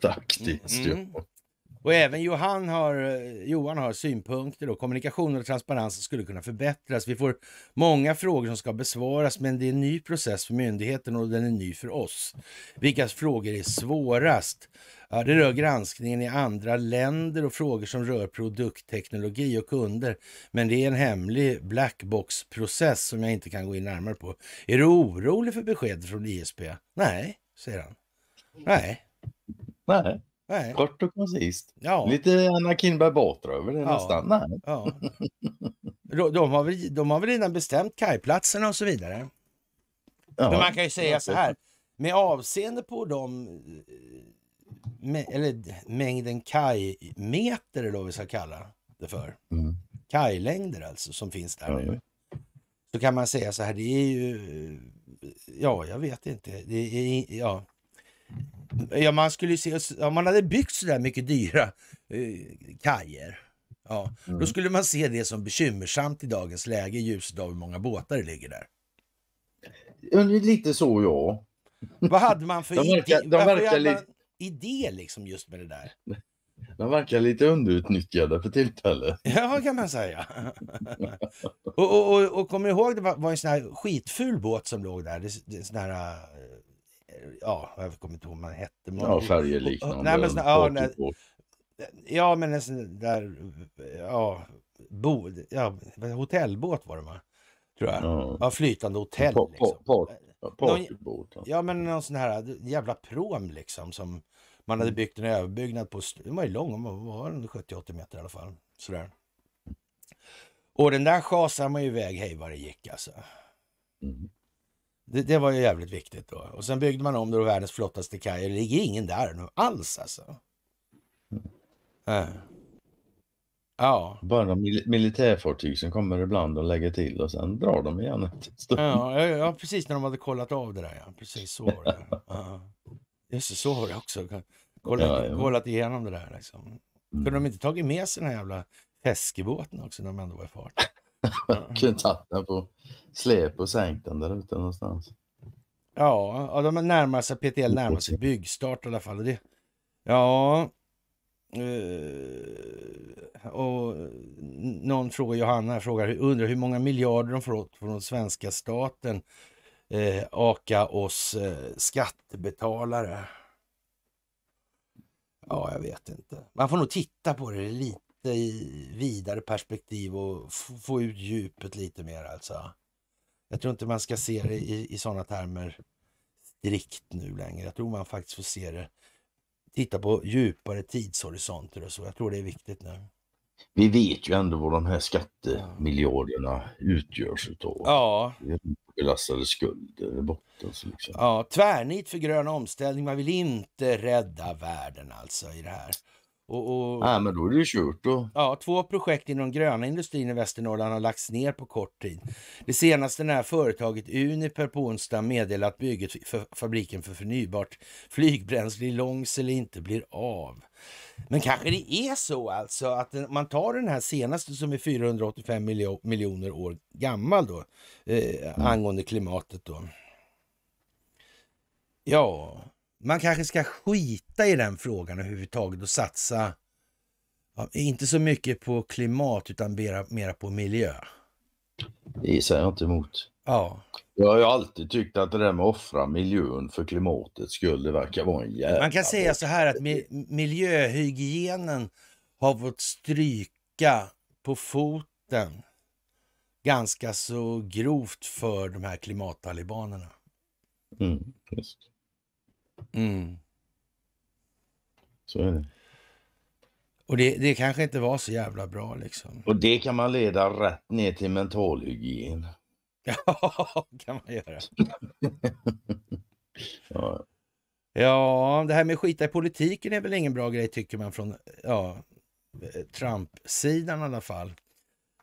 S2: faktiskt. Mm.
S1: Och även Johan har, Johan har synpunkter. Då. Kommunikation och transparens skulle kunna förbättras. Vi får många frågor som ska besvaras, men det är en ny process för myndigheten och den är ny för oss. Vilka frågor är svårast? det rör granskningen i andra länder och frågor som rör produktteknologi och kunder. Men det är en hemlig blackbox-process som jag inte kan gå in närmare på. Är du orolig för besked från ISP? Nej, säger han. Nej, Nej. Nej. Kort och koncist. Ja. Lite Anna Kinberg Batra över det ja. nästan. Nej. Ja. De, har väl, de har väl redan bestämt kajplatserna och så vidare. Ja. Men man kan ju säga så här. Med avseende på de eh, eller mängden kajmeter eller vad vi ska kalla det för. Mm. Kajlängder alltså som finns där ja. nu. Så kan man säga så här, det är ju, eh, ja jag vet inte, det är, ja Ja, man skulle ju se, om man hade byggt så där mycket dyra eh, kajer, ja, mm. då skulle man se det som bekymmersamt i dagens läge i ljuset av hur många båtar det ligger där.
S2: Lite så, ja.
S1: Vad hade man för de verkar, idé, de verkar idé liksom just med det där?
S2: De verkar lite underutnyttjade för
S1: tillfället. Ja, kan man säga. och, och, och, och kom ihåg, det var, var en sån här skitful båt som låg där. Det, det, sån här, eh, ja, jag kommer inte ihåg vad man hette. ja, färgliknande. ja, ja, men en sån där, ja, bo, ja, hotellbåt var det va? Tror jag. Ja, ja flytande hotell. Pa, liksom. pa, pa, partybåt. Ja. men någon sån här jävla prom liksom som man hade mm. byggt en överbyggnad på. Den var ju lång, den var 70-80 meter i alla fall. Sådär. Och den där schasade man ju iväg hej vad det gick alltså. Mm. Det, det, var ju jävligt viktigt då. Och sen byggde man om det och världens flottaste kaj. Det ligger ingen där nu alls alltså. Äh. Ja.
S2: Bara mil militärfartyg som kommer ibland och lägger till och sen drar de igen. Ja,
S1: ja, ja, precis när de hade kollat av det där. Ja. Precis så var det. Ja. Just så var det också. Kollat, ja, ja. kollat igenom det där liksom. Kunde mm. de inte tagit med sig den här jävla Feskebåten också när de ändå var i fart?
S2: kunde tagit den på släp och sänkt den där ute någonstans.
S1: Ja, ja de närmar sig, PTL närmar sig byggstart i alla fall. Det, ja, Uh, och någon frågar, Johanna frågar, undrar hur många miljarder de får från svenska staten uh, aka oss uh, skattebetalare. Ja, jag vet inte. Man får nog titta på det lite lite vidare perspektiv och få ut djupet lite mer alltså. Jag tror inte man ska se det i, i sådana termer strikt nu längre. Jag tror man faktiskt får se det, titta på djupare tidshorisonter och så. Jag tror det är viktigt nu.
S2: Vi vet ju ändå vad de här skattemiljarderna utgörs
S1: utav. Ja.
S2: Belastade skulder i botten. Liksom.
S1: Ja, tvärnit för grön omställning. Man vill inte rädda världen alltså i det här. Och, och, ja,
S2: men då är det kört då.
S1: Ja, två projekt inom gröna industrin i Västernorrland har lagts ner på kort tid. Det senaste när företaget Uniper på onsdag meddelade att bygget för fabriken för förnybart flygbränsle i Långsele inte blir av. Men kanske det är så alltså att man tar den här senaste som är 485 miljo, miljoner år gammal då eh, mm. angående klimatet då. Ja, man kanske ska skita i den frågan överhuvudtaget och satsa inte så mycket på klimat utan mera, på miljö.
S2: Det säger jag inte emot. Ja. Jag har ju alltid tyckt att det där med att offra miljön för klimatets skull, det verkar vara en
S1: jävla... Man kan säga så här att miljöhygienen har fått stryka på foten ganska så grovt för de här klimattalibanerna.
S2: Mm, just. Mm. Så är det.
S1: Och det, det kanske inte var så jävla bra liksom. Och
S2: det kan man leda rätt ner till mentalhygien.
S1: Ja, kan man göra. ja. ja, det här med att skita i politiken är väl ingen bra grej tycker man från ja, eh, Trump-sidan i alla fall.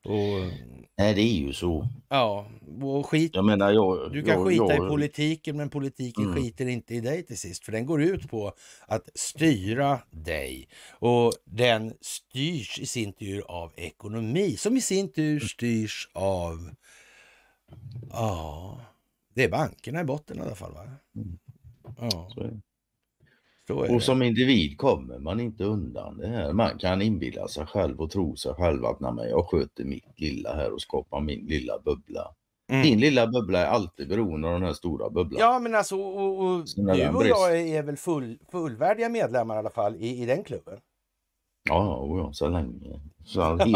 S2: Och, eh, Nej, det är ju så.
S1: Ja, och skit...
S2: Jag menar, jag, du kan jag, skita jag... i
S1: politiken, men politiken mm. skiter inte i dig till sist. För den går ut på att styra dig. Och den styrs i sin tur av ekonomi, som i sin tur styrs av... Ja, det är bankerna i botten i alla fall. Va? Mm. Ja.
S2: Och som individ kommer man inte undan det här. Man kan inbilla sig själv och tro sig själv att nej, jag sköter mitt lilla här och skapar min lilla bubbla. Mm. Din lilla bubbla är alltid beroende av den här stora bubblan. Ja,
S1: men alltså och, och, du och jag är väl full, fullvärdiga medlemmar i alla fall i, i den klubben?
S2: Ja, oh ja, så länge. Så all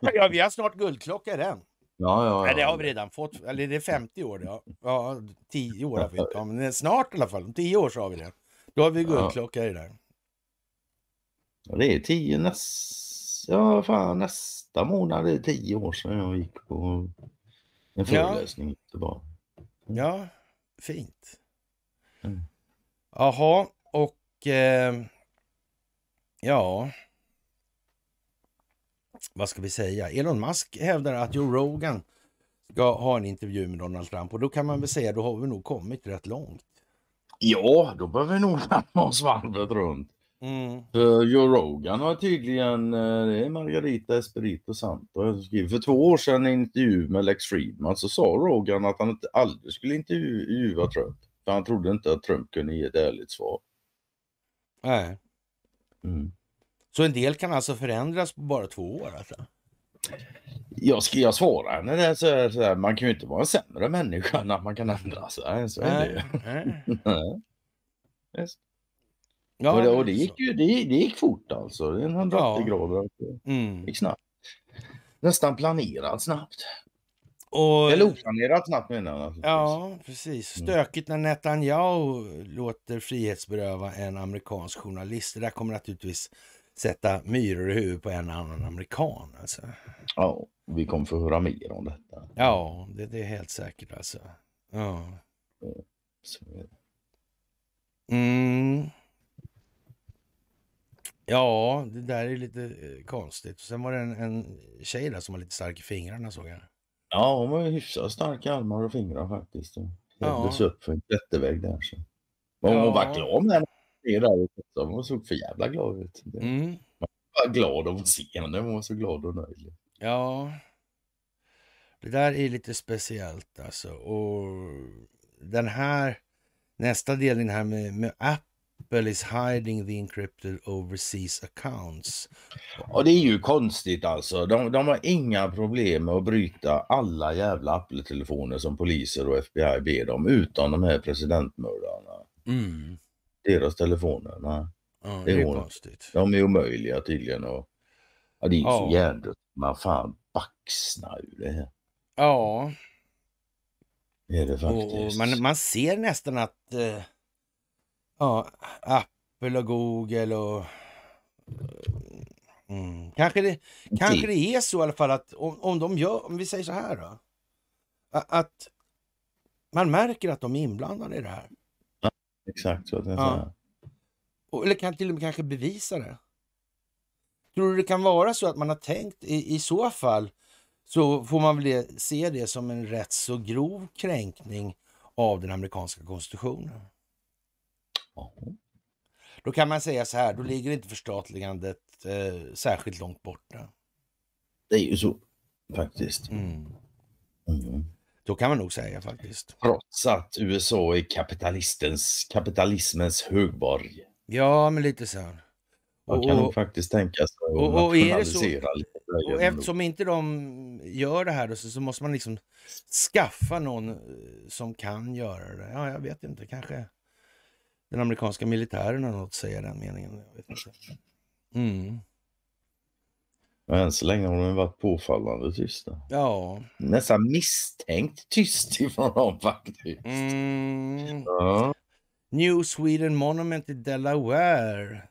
S1: ja, vi har snart guldklocka i den.
S2: Ja, ja, Nej, det har vi
S1: redan fått. Eller det är 50 år. Ja, ja 10 år har vi inte. Ja, men snart i alla fall. Om 10 år så har vi det.
S2: Då har vi guldklocka i det där. Ja, det är 10 nästa... Ja, fan, nästa månad är 10 år sedan jag gick på en föreläsning ja.
S1: Mm. Ja, fint. Mm. Jaha, och... Eh, ja vad ska vi säga? Elon Musk hävdar att Joe Rogan ska ha en intervju med Donald Trump och då kan man väl säga då har vi nog kommit rätt långt.
S2: Ja, då behöver vi nog närma oss varvet runt. Mm. För Joe Rogan har tydligen, eh, det är Margarita Esperito Santo, för två år sedan en intervju med Lex Friedman så sa Rogan att han aldrig skulle intervjua Trump. För han trodde inte att Trump kunde ge ett ärligt svar.
S1: Nej. Mm. Så en del kan alltså förändras på bara två år? Alltså.
S2: Jag, ska, jag svarar henne det så, så här, man kan ju inte vara en sämre människa än att man kan ändra sig. Så är det ju. yes.
S1: ja, och det, och det, gick ju,
S2: det, det gick fort alltså. Det är 180 ja. grader. Mm. Det gick snabbt.
S1: Nästan planerat snabbt. Och... Eller oplanerat snabbt menar jag. Ja, precis. Mm. Stökigt när Netanyahu låter frihetsberöva en amerikansk journalist. Det där kommer naturligtvis sätta myror i huvudet på en annan amerikan. Alltså.
S2: Ja, vi kommer få höra mer om detta.
S1: Ja, det, det är helt säkert alltså. Ja. Mm. Ja, det där är lite eh, konstigt. Sen var det en, en tjej där som var lite stark i fingrarna såg jag.
S2: Ja, hon var hyfsat stark i armar och fingrar faktiskt. Hon ja. upp för en klättervägg där. Så. Men hon ja. var glad med ner där och Hon såg för jävla glad ut. Mm. Man var glad av att se henne. Hon var så glad och nöjd.
S1: Ja. Det där är lite speciellt alltså. Och den här, nästa delen här med, med Apple is hiding the encrypted overseas accounts. Ja,
S2: det är ju konstigt alltså. De, de har inga problem med att bryta alla jävla Apple-telefoner som poliser och FBI ber dem, utan de här presidentmördarna. Mm deras telefoner. Nej. Ja, det, är ordentligt. konstigt. De är omöjliga tydligen. Och, ja, det gick ja. så jävligt. Man fan baxnar ju det här.
S1: Ja. Det är det faktiskt. Och, man, man ser nästan att eh, ja, Apple och Google och eh, Mm. Kanske, det, kanske det är så i alla fall att om, om de gör, om vi säger så här då. Att man märker att de är inblandade i det här. Exakt så. Ja. Och, eller kan till och med kanske bevisa det. Tror du det kan vara så att man har tänkt i, i så fall så får man väl se det som en rätt så grov kränkning av den amerikanska konstitutionen. Ja. Då kan man säga så här, då ligger inte förstatligandet eh, särskilt långt borta. Det är ju så faktiskt. Mm. Mm. Så kan man nog säga faktiskt.
S2: Trots att USA är kapitalistens, kapitalismens högborg.
S1: Ja, men lite så. Man kan nog
S2: faktiskt tänka sig att och, och är och, Eftersom
S1: inte de gör det här då, så, så, måste man liksom skaffa någon eh, som kan göra det. Ja, jag vet inte, kanske den amerikanska militären har något att säga i den meningen. Jag vet inte.
S2: Mm. Men än så länge har de varit påfallande tysta. Ja. Nästan misstänkt tyst ifrån dem faktiskt.
S1: Mm. Ja. New Sweden Monument i Delaware.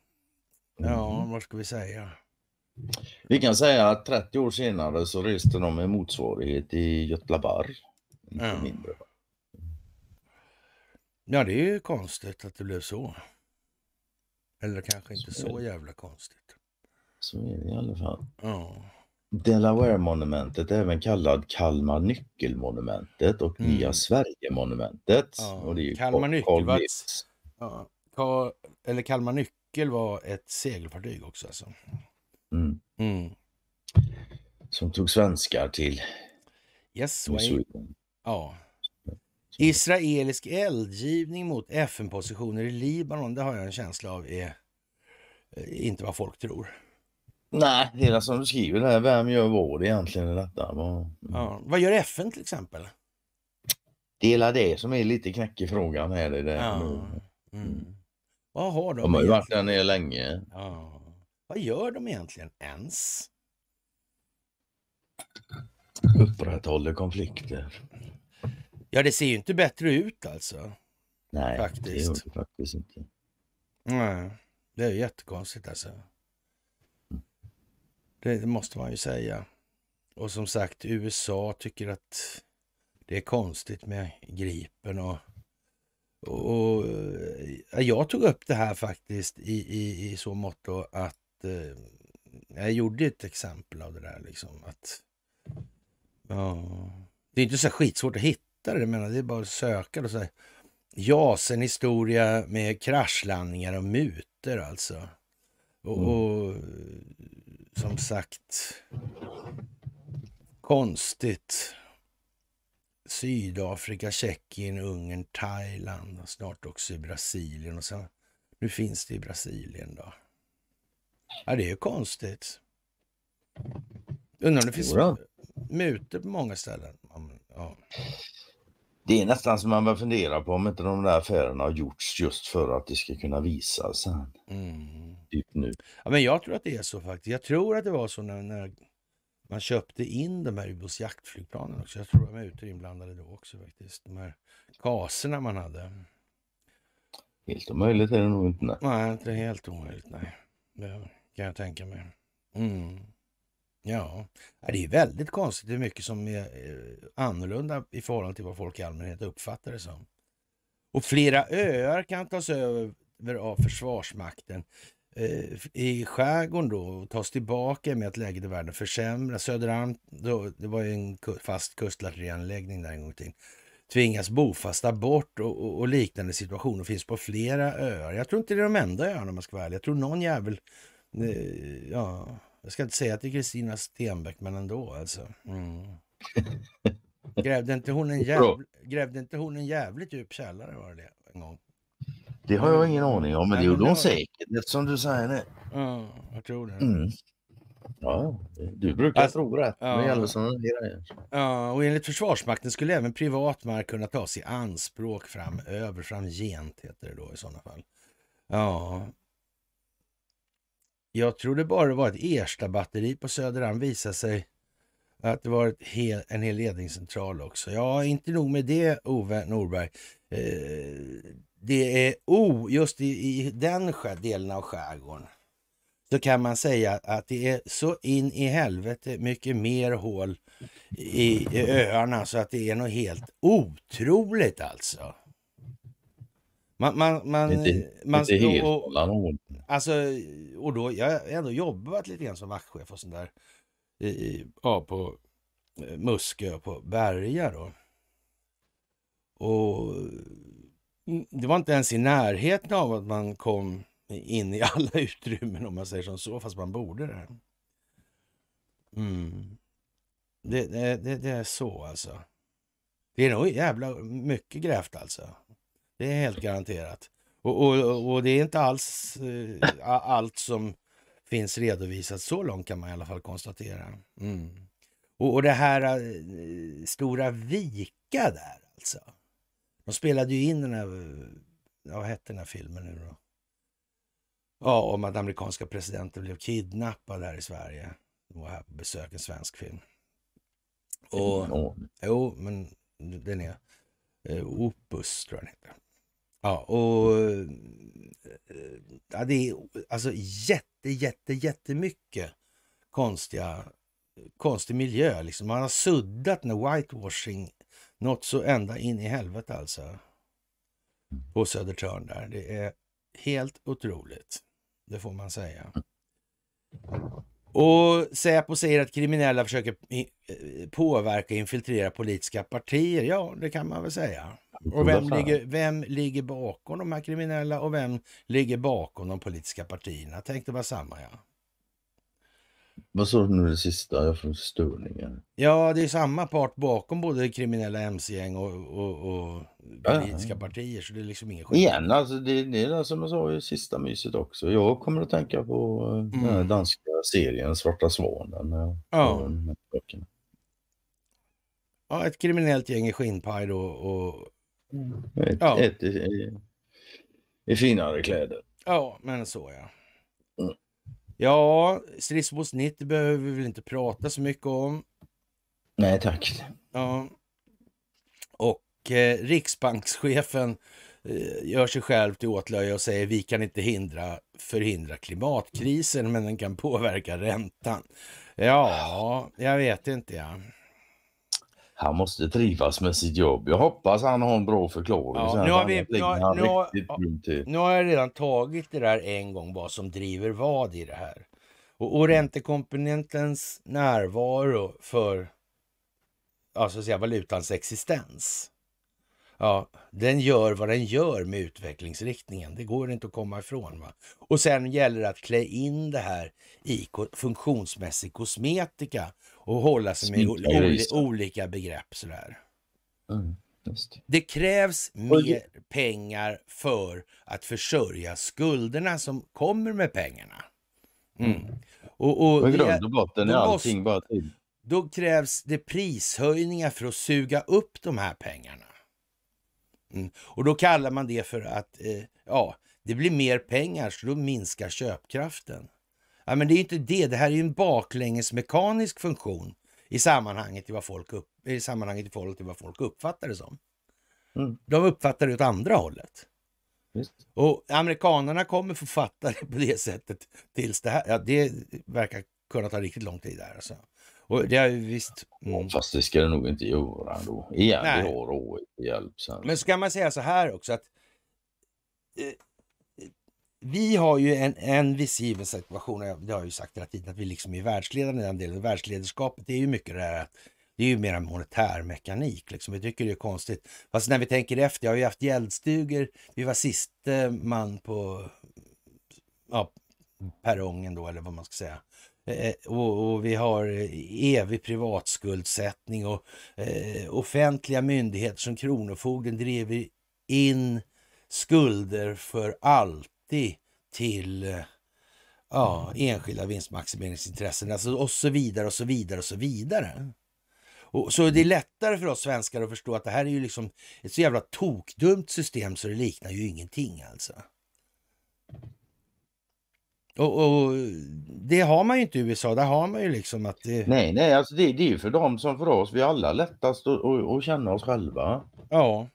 S1: Ja, mm. vad ska vi säga?
S2: Vi kan säga att 30 år senare så reste de med motsvarighet i Götlabar. Inte ja. mindre.
S1: Ja, det är ju konstigt att det blev så. Eller kanske inte så jävla konstigt.
S2: Så är det i alla fall. Oh. Delaware-monumentet, även kallad Kalmar nyckelmonumentet och mm. Nya Sverige-monumentet. Ja. Kalmar nyckel var ett,
S1: ja, Kalmar var ett segelfartyg också alltså.
S2: Mm. Mm. Som tog svenskar till
S1: Yes, Ja. Israelisk eldgivning mot FN-positioner i Libanon, det har jag en känsla av är eh, inte vad folk tror.
S2: Nej, det är som du skriver där. Vem gör vad egentligen i detta? Vad... Mm.
S1: Ja. Vad gör FN till exempel?
S2: Det är det som är lite knäckig frågan här. Det där. Ja. Mm. mm.
S1: Vad har de? De har ju varit där nere länge. Ja. Vad gör de egentligen ens?
S2: Upprätthåller konflikter.
S1: Ja, det ser ju inte bättre ut alltså. Nej, faktiskt. det gör det faktiskt inte. Nej, det är jättekonstigt alltså. Det måste man ju säga. Och som sagt, USA tycker att det är konstigt med Gripen och och, eh, jag tog upp det här faktiskt i, i, i så mått att eh, jag gjorde ett exempel av det där. Liksom, att, ja, det är inte så skitsvårt att hitta det, menar, det är bara att söka. Och så här. Jasen historia med kraschlandningar och muter alltså. Och, mm. och som sagt, konstigt. Sydafrika, Tjeckien, Ungern, Thailand och snart också i Brasilien. Och sen, nu finns det i Brasilien då. Ja, det är ju konstigt. Undrar om det finns mutor på många ställen.
S2: Ja. Det är nästan som man bör fundera på om inte de där affärerna har gjorts just för att det ska kunna visas Mm dyrt typ nu.
S1: Ja, men jag tror att det är så faktiskt. Jag tror att det var så när, när man köpte in de här ubåtsjaktflygplanen också. Jag tror att de var ute inblandade då också faktiskt. De här gaserna man hade. Helt
S2: omöjligt är det nog inte. Nej,
S1: nej inte helt omöjligt. Nej, det kan jag tänka mig. Mm. Ja, det är väldigt konstigt hur mycket som är eh, annorlunda i förhållande till vad folk i allmänhet uppfattar det som. Och flera öar kan tas över av Försvarsmakten Eh, i skärgården då och tas tillbaka med att läget i världen försämras. Söderarm, då, det var ju en fast kustartillerianläggning där en gång i tiden, tvingas bofasta bort och, och, och, liknande situationer finns på flera öar. Jag tror inte det är de enda öarna om man ska vara ärlig. Jag tror någon jävel, eh, ja, jag ska inte säga att det är Kristina Stenbeck, men ändå alltså. Mm. Grävde, inte hon en jävla, grävde inte hon en jävligt djup källare var det en gång?
S2: Det har jag ingen aning om, men det gjorde hon säkert eftersom du säger det.
S1: Ja, jag tror det. Mm.
S2: Ja, du brukar alltså, tro rätt ja.
S1: Ja, och enligt Försvarsmakten skulle även privat mark kunna tas i anspråk framöver, framgent heter det då i sådana fall. Ja. Jag trodde bara det var ett Ersta-batteri på Söderhamn visade sig att det var hel, en hel ledningscentral också. Ja, inte nog med det, Ove Norberg. Eh, det är o, oh, just i, i den delen av skärgården så kan man säga att det är så in i helvete mycket mer hål i, i öarna så att det är något helt otroligt alltså. Man, man, man, inte, man, inte helt och, och, alltså, och då, jag har ändå jobbat lite grann som vaktchef och sånt där. I, i, ja, på eh, Muskö på Berga då. Och Mm, det var inte ens i närheten av att man kom in i alla utrymmen om man säger som så, fast man borde det. Mm. Det, det, det, det, är så alltså. Det är nog jävla mycket grävt alltså. Det är helt garanterat. Och, och, och det är inte alls eh, allt som finns redovisat. Så långt kan man i alla fall konstatera. Mm. Och, och det här eh, Stora Vika där alltså. De spelade ju in den här, eh, vad hette den här filmen nu då? Ja, om att amerikanska presidenten blev kidnappad här i Sverige. De var här på besök, en svensk film.
S2: Och, mm.
S1: Jo, men den är eh, Opus tror jag den heter. Ja, och eh, ja, det är alltså jätte, jätte, jättemycket konstiga, konstig miljö. Liksom. Man har suddat den här whitewashing något så ända in i helvete alltså. På Södertörn där. Det är helt otroligt. Det får man säga. Och Säpo säger att kriminella försöker eh, påverka och infiltrera politiska partier. Ja, det kan man väl säga. Och vem ligger, vem ligger bakom de här kriminella och vem ligger bakom de politiska partierna? Tänk det var samma ja.
S2: Vad sa du nu det sista? Jag får störningar.
S1: Ja, det är samma part bakom både kriminella mc-gäng och, och, och politiska ja. partier. Så det är liksom ingen skillnad.
S2: Igen, alltså det, det är det som jag sa i sista myset också. Jag kommer att tänka på mm. den här mm. danska serien Svarta svanen. Eh,
S1: ja. ja, ett kriminellt gäng i skinnpaj då. Och... Ett, ja. ett,
S2: i, i, i finare kläder.
S1: Ja, men så ja. Ja, Stridsbos 90 behöver vi väl inte prata så mycket om.
S2: Nej tack.
S1: Ja. Och eh, riksbankschefen eh, gör sig själv till åtlöje och säger vi kan inte hindra, förhindra klimatkrisen men den kan påverka räntan. Ja, jag vet inte. Ja
S2: han måste trivas med sitt jobb. Jag hoppas han har en bra förklaring. Ja, nu, har vi, nu, har, nu, har,
S1: nu har jag redan tagit det där en gång, vad som driver vad i det här. Och, och räntekomponentens närvaro för alltså säga, valutans existens. Ja, den gör vad den gör med utvecklingsriktningen. Det går inte att komma ifrån. Va? Och sen gäller det att klä in det här i funktionsmässig kosmetika och hålla sig med olika begrepp sådär. Mm, det. det krävs mer pengar för att försörja skulderna som kommer med pengarna. Mm. mm. Och, och, I grund och botten är allting bara tid. Då krävs det prishöjningar för att suga upp de här pengarna. Mm. Och då kallar man det för att eh, ja, det blir mer pengar så då minskar köpkraften. Ja, men det är ju inte det. Det här är ju en baklängesmekanisk funktion i sammanhanget till vad folk, upp, i sammanhanget till folk, till vad folk uppfattar det som. Mm. De uppfattar det åt andra hållet. Just. Och amerikanerna kommer författa det på det sättet tills det här. Ja, det verkar kunna ta riktigt lång tid där alltså. Och det är visst. Mm. Fast
S2: det ska det nog inte göra ändå. Igen, Nej. vi har råd hjälp sen.
S1: Men ska man säga så här också att eh, vi har ju en, en given situation, det har jag ju sagt hela tiden, att vi liksom är världsledande i den delen. Världsledarskapet är ju mycket det här att det är ju mer en monetär mekanik. Liksom. Jag tycker det är konstigt. Fast när vi tänker efter, jag har ju haft gäldstugor. Vi var siste man på ja, perrongen då, eller vad man ska säga. Eh, och, och, vi har evig privatskuldsättning och eh, offentliga myndigheter som Kronofogden driver in skulder för allt alltid till eh, ja, mm. enskilda vinstmaximeringsintressen alltså, och så vidare och så vidare och så vidare. Och, så det är mm. lättare för oss svenskar att förstå att det här är ju liksom ett så jävla tokdumt system så det liknar ju ingenting alltså. Och, och, det har man ju inte i USA. Där har man ju liksom att... Det... Nej,
S2: nej, alltså det, det är ju för dem som för oss. Vi alla lättast att känna oss själva. Ja.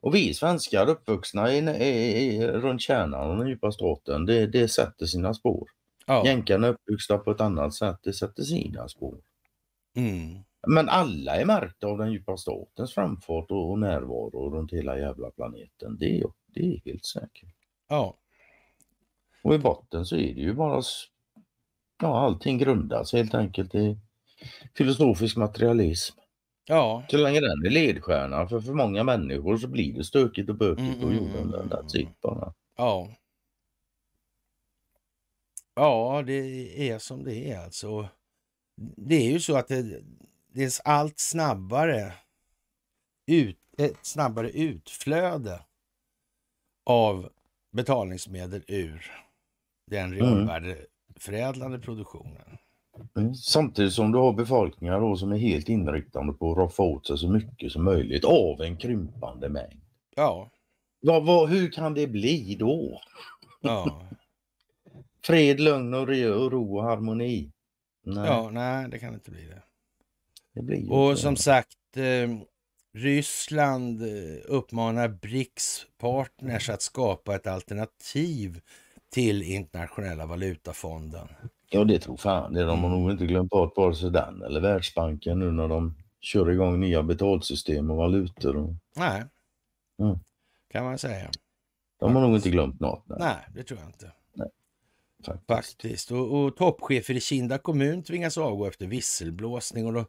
S2: Och vi svenskar uppvuxna i, i, i, runt kärnan och den djupa staten, det, det sätter sina spår. Ja. Jänkarna är uppvuxna på ett annat sätt, det sätter sina spår. Mm. Men alla är märkta av den djupa statens framfart och, och närvaro runt hela jävla planeten. Det, det är helt säkert. Ja. Och i botten så är det ju bara... Ja, allting grundas helt enkelt i filosofisk materialism. Ja. Så länge den är ledstjärnan för för många människor så blir det stökigt och bökigt och mm. jorden den där typen.
S1: Ja. Ja, det är som det är alltså. Det är ju så att det, det är allt snabbare ut, ett snabbare utflöde av betalningsmedel ur den mm. realvärdeförädlande mm. produktionen.
S2: Mm. Samtidigt som du har befolkningar då som är helt inriktade på att roffa åt sig så mycket som möjligt av en krympande mängd. Ja. Ja, vad, hur kan det bli då? Ja. Fred, lugn och
S1: ro och harmoni. Nej. Ja, nej, det kan inte bli det. det och inte. som sagt, eh, Ryssland eh, uppmanar BRICS-partners att skapa ett alternativ till Internationella valutafonden.
S2: Ja, det tror fan det. De har mm. nog inte glömt bort vare sig den eller Världsbanken nu när de kör igång nya betalsystem och valutor. Och...
S1: Nej, mm. kan man säga.
S2: De har nog inte glömt något.
S1: Nej, nej det tror jag inte. Faktiskt. Faktiskt. Och, och toppchefer i Kinda kommun tvingas avgå efter visselblåsning och då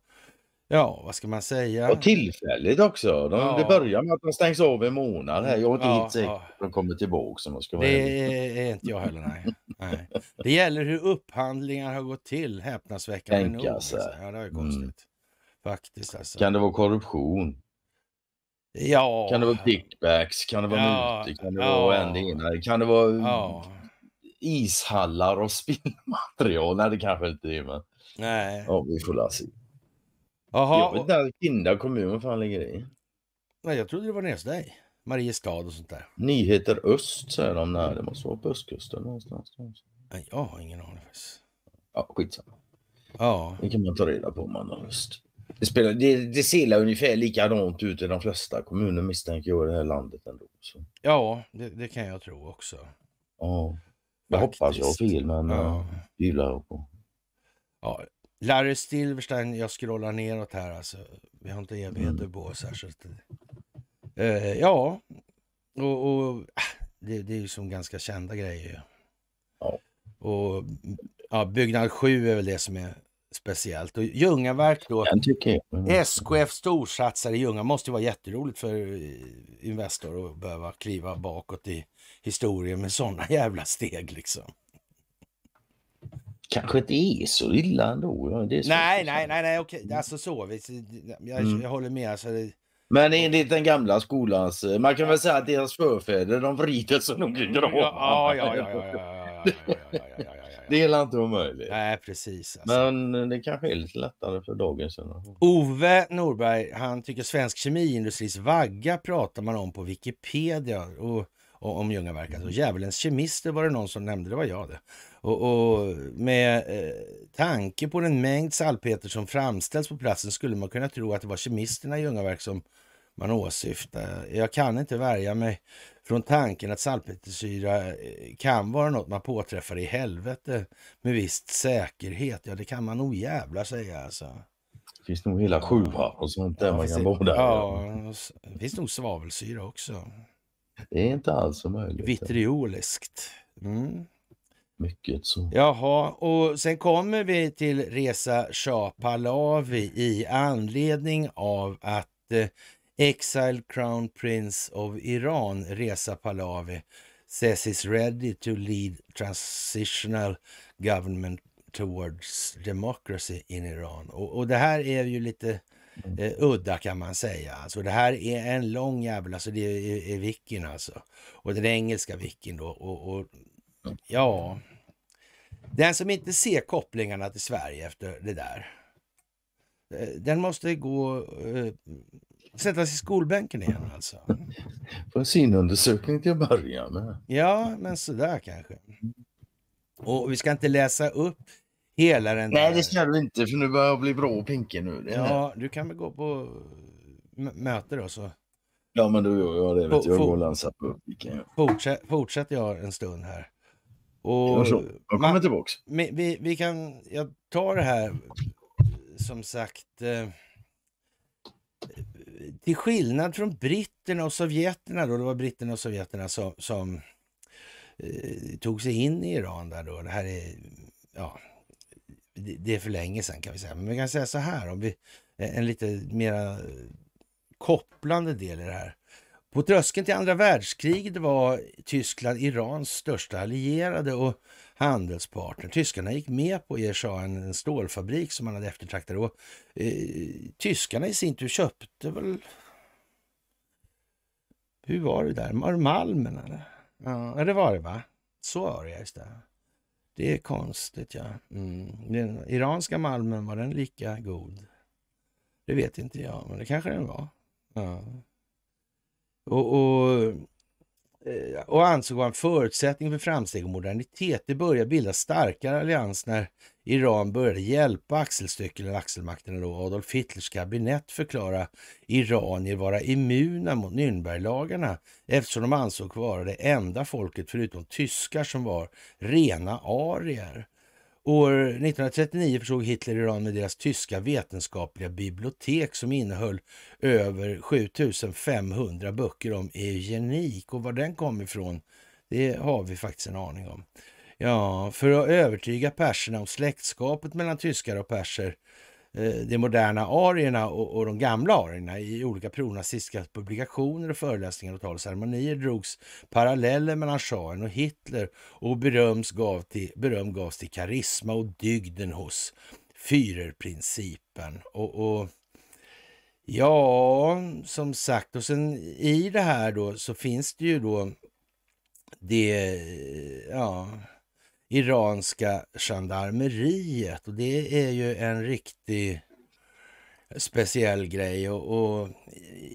S1: Ja, vad ska man säga? Och tillfälligt
S2: också. De, ja. Det börjar med att de stängs av en månad. Här. Jag är inte ja, helt säker ja. att de kommer tillbaka. Som ska det vara.
S1: är inte jag heller, nej. nej. Det gäller hur upphandlingar har gått till, häpnadsväckande nog. Alltså. Liksom. Ja, det är mm. konstigt. Mm. Faktiskt
S2: alltså. Kan det vara korruption? Ja. Kan det vara pickbacks? Kan det vara ja. mutor? Kan det vara en det Kan det vara mm, ishallar och
S1: spillmaterial?
S2: Nej, det kanske inte är, men... Nej. Ja, vi får la se. Aha, jag vet inte ens Kinda kommun, vad fan ligger det i?
S1: Nej, jag trodde det var nere hos dig. Mariestad och sånt där.
S2: Nyheter Öst säger de. Nej, det måste vara på östkusten någonstans.
S1: Nej, jag har ingen aning faktiskt.
S2: Ja, skitsamma. Ja. Det kan man ta reda på om man har lust. Det, spelar, det, det ser ungefär likadant ut i de flesta kommuner misstänker jag i det här landet ändå. Så.
S1: Ja, det, det, kan jag tro också.
S2: Ja. Jag faktiskt. hoppas jag har fel men ja. Eh, det gillar jag på.
S1: Ja, Larry Silverstein, jag scrollar neråt här alltså. Vi har inte evigheter på oss här. Så att, eh, ja, och, och ah, det, det, är ju som ganska kända grejer Ja. Och ja, byggnad 7 är väl det som är speciellt. Och Ljungaverk då. Mm. SKF storsatsar i Ljunga måste ju vara jätteroligt för eh, Investor att behöva kliva bakåt i historien med sådana jävla steg liksom kanske inte är så illa ändå. Det nej, nej, nej, nej, okej, alltså så. jag, mm. jag håller med. Alltså, det...
S2: Men enligt den gamla skolans, man kan väl säga att deras förfäder de vrider sig nog i gravarna. Det är inte omöjligt. Nej, precis. Alltså. Men det kanske är lite lättare för dagens generation.
S1: Ove Norberg, han tycker svensk kemiindustris vagga pratar man om på Wikipedia. Och om Ljungaverk. alltså. djävulens kemister var det någon som nämnde, det var jag det. Och, och med eh, tanke på den mängd salpeter som framställs på platsen skulle man kunna tro att det var kemisterna i Ljungaverk som man åsyftar. Jag kan inte värja mig från tanken att salpetersyra eh, kan vara något man påträffar i helvete med viss säkerhet. Ja, det kan man nog jävla säga alltså.
S2: Det finns nog hela sjuan och sånt där ja, man kan bo där. Ja,
S1: det finns nog svavelsyra också. Det
S2: är inte alls omöjligt. Vitrioliskt. Mm. Mycket så.
S1: Jaha, och sen kommer vi till Reza Shah Pahlavi i anledning av att eh, Exiled Crown Prince of Iran, Reza Pahlavi, says he's ready to lead transitional government towards democracy in Iran. Och, och det här är ju lite Mm. eh, udda kan man säga. Alltså det här är en lång jävla, alltså det är, är vikin alltså. Och den engelska vikin då. Och, och, ja, den som inte ser kopplingarna till Sverige efter det där. Eh, den måste gå, eh, sättas i skolbänken igen alltså. För en synundersökning
S2: till att börja med.
S1: Ja, men sådär kanske. Mm. Och vi ska inte läsa upp Hela den Nej, där. det ska du inte för nu börjar jag bli bra och pinkig nu. Ja, du kan väl gå på möte då så.
S2: Ja, men då gör jag det. Vet jag går och lansar på
S1: publiken. Fortsätt, fortsätter jag en stund här. Och jag kommer tillbaks. Vi, vi kan, jag tar det här som sagt. Eh, till skillnad från britterna och sovjeterna då, det var britterna och sovjeterna som, som eh, tog sig in i Iran där då. Det här är, ja, det är för länge sedan kan vi säga. Men vi kan säga så här, om vi, eh, en lite mera eh, kopplande del i det här. På tröskeln till andra världskriget var Tyskland Irans största allierade och handelspartner. Tyskarna gick med på att ge Shah en stålfabrik som man hade eftertraktat. Och, eh, tyskarna i sin tur köpte väl... Hur var det där? Var Malmen eller? Ja, det var det va? Så var det, just det. Det är konstigt ja. Mm. Den iranska malmen, var den lika god? Det vet inte jag, men det kanske den var. Ja. Och, och Eh, och ansåg vara en förutsättning för framsteg och modernitet. Det började bilda starkare allians när Iran började hjälpa axelstycken eller axelmakterna då Adolf Hitlers kabinett förklarade iranier vara immuna mot Nürnberglagarna eftersom de ansåg vara det enda folket förutom tyskar som var rena arier. År 1939 försåg Hitler Iran med deras tyska vetenskapliga bibliotek som innehöll över 7500 böcker om eugenik. Och var den kom ifrån, det har vi faktiskt en aning om. Ja, för att övertyga perserna om släktskapet mellan tyskar och perser Eh, de moderna arierna och, och de gamla arierna i olika pronazistiska publikationer och föreläsningar och tal och ceremonier drogs paralleller mellan shahen och Hitler och beröms gav till, beröm gavs till karisma och dygden hos Führerprincipen. Och, och, ja, som sagt, och sen i det här då så finns det ju då det, ja iranska gendarmeriet. Och det är ju en riktig speciell grej. Och, och,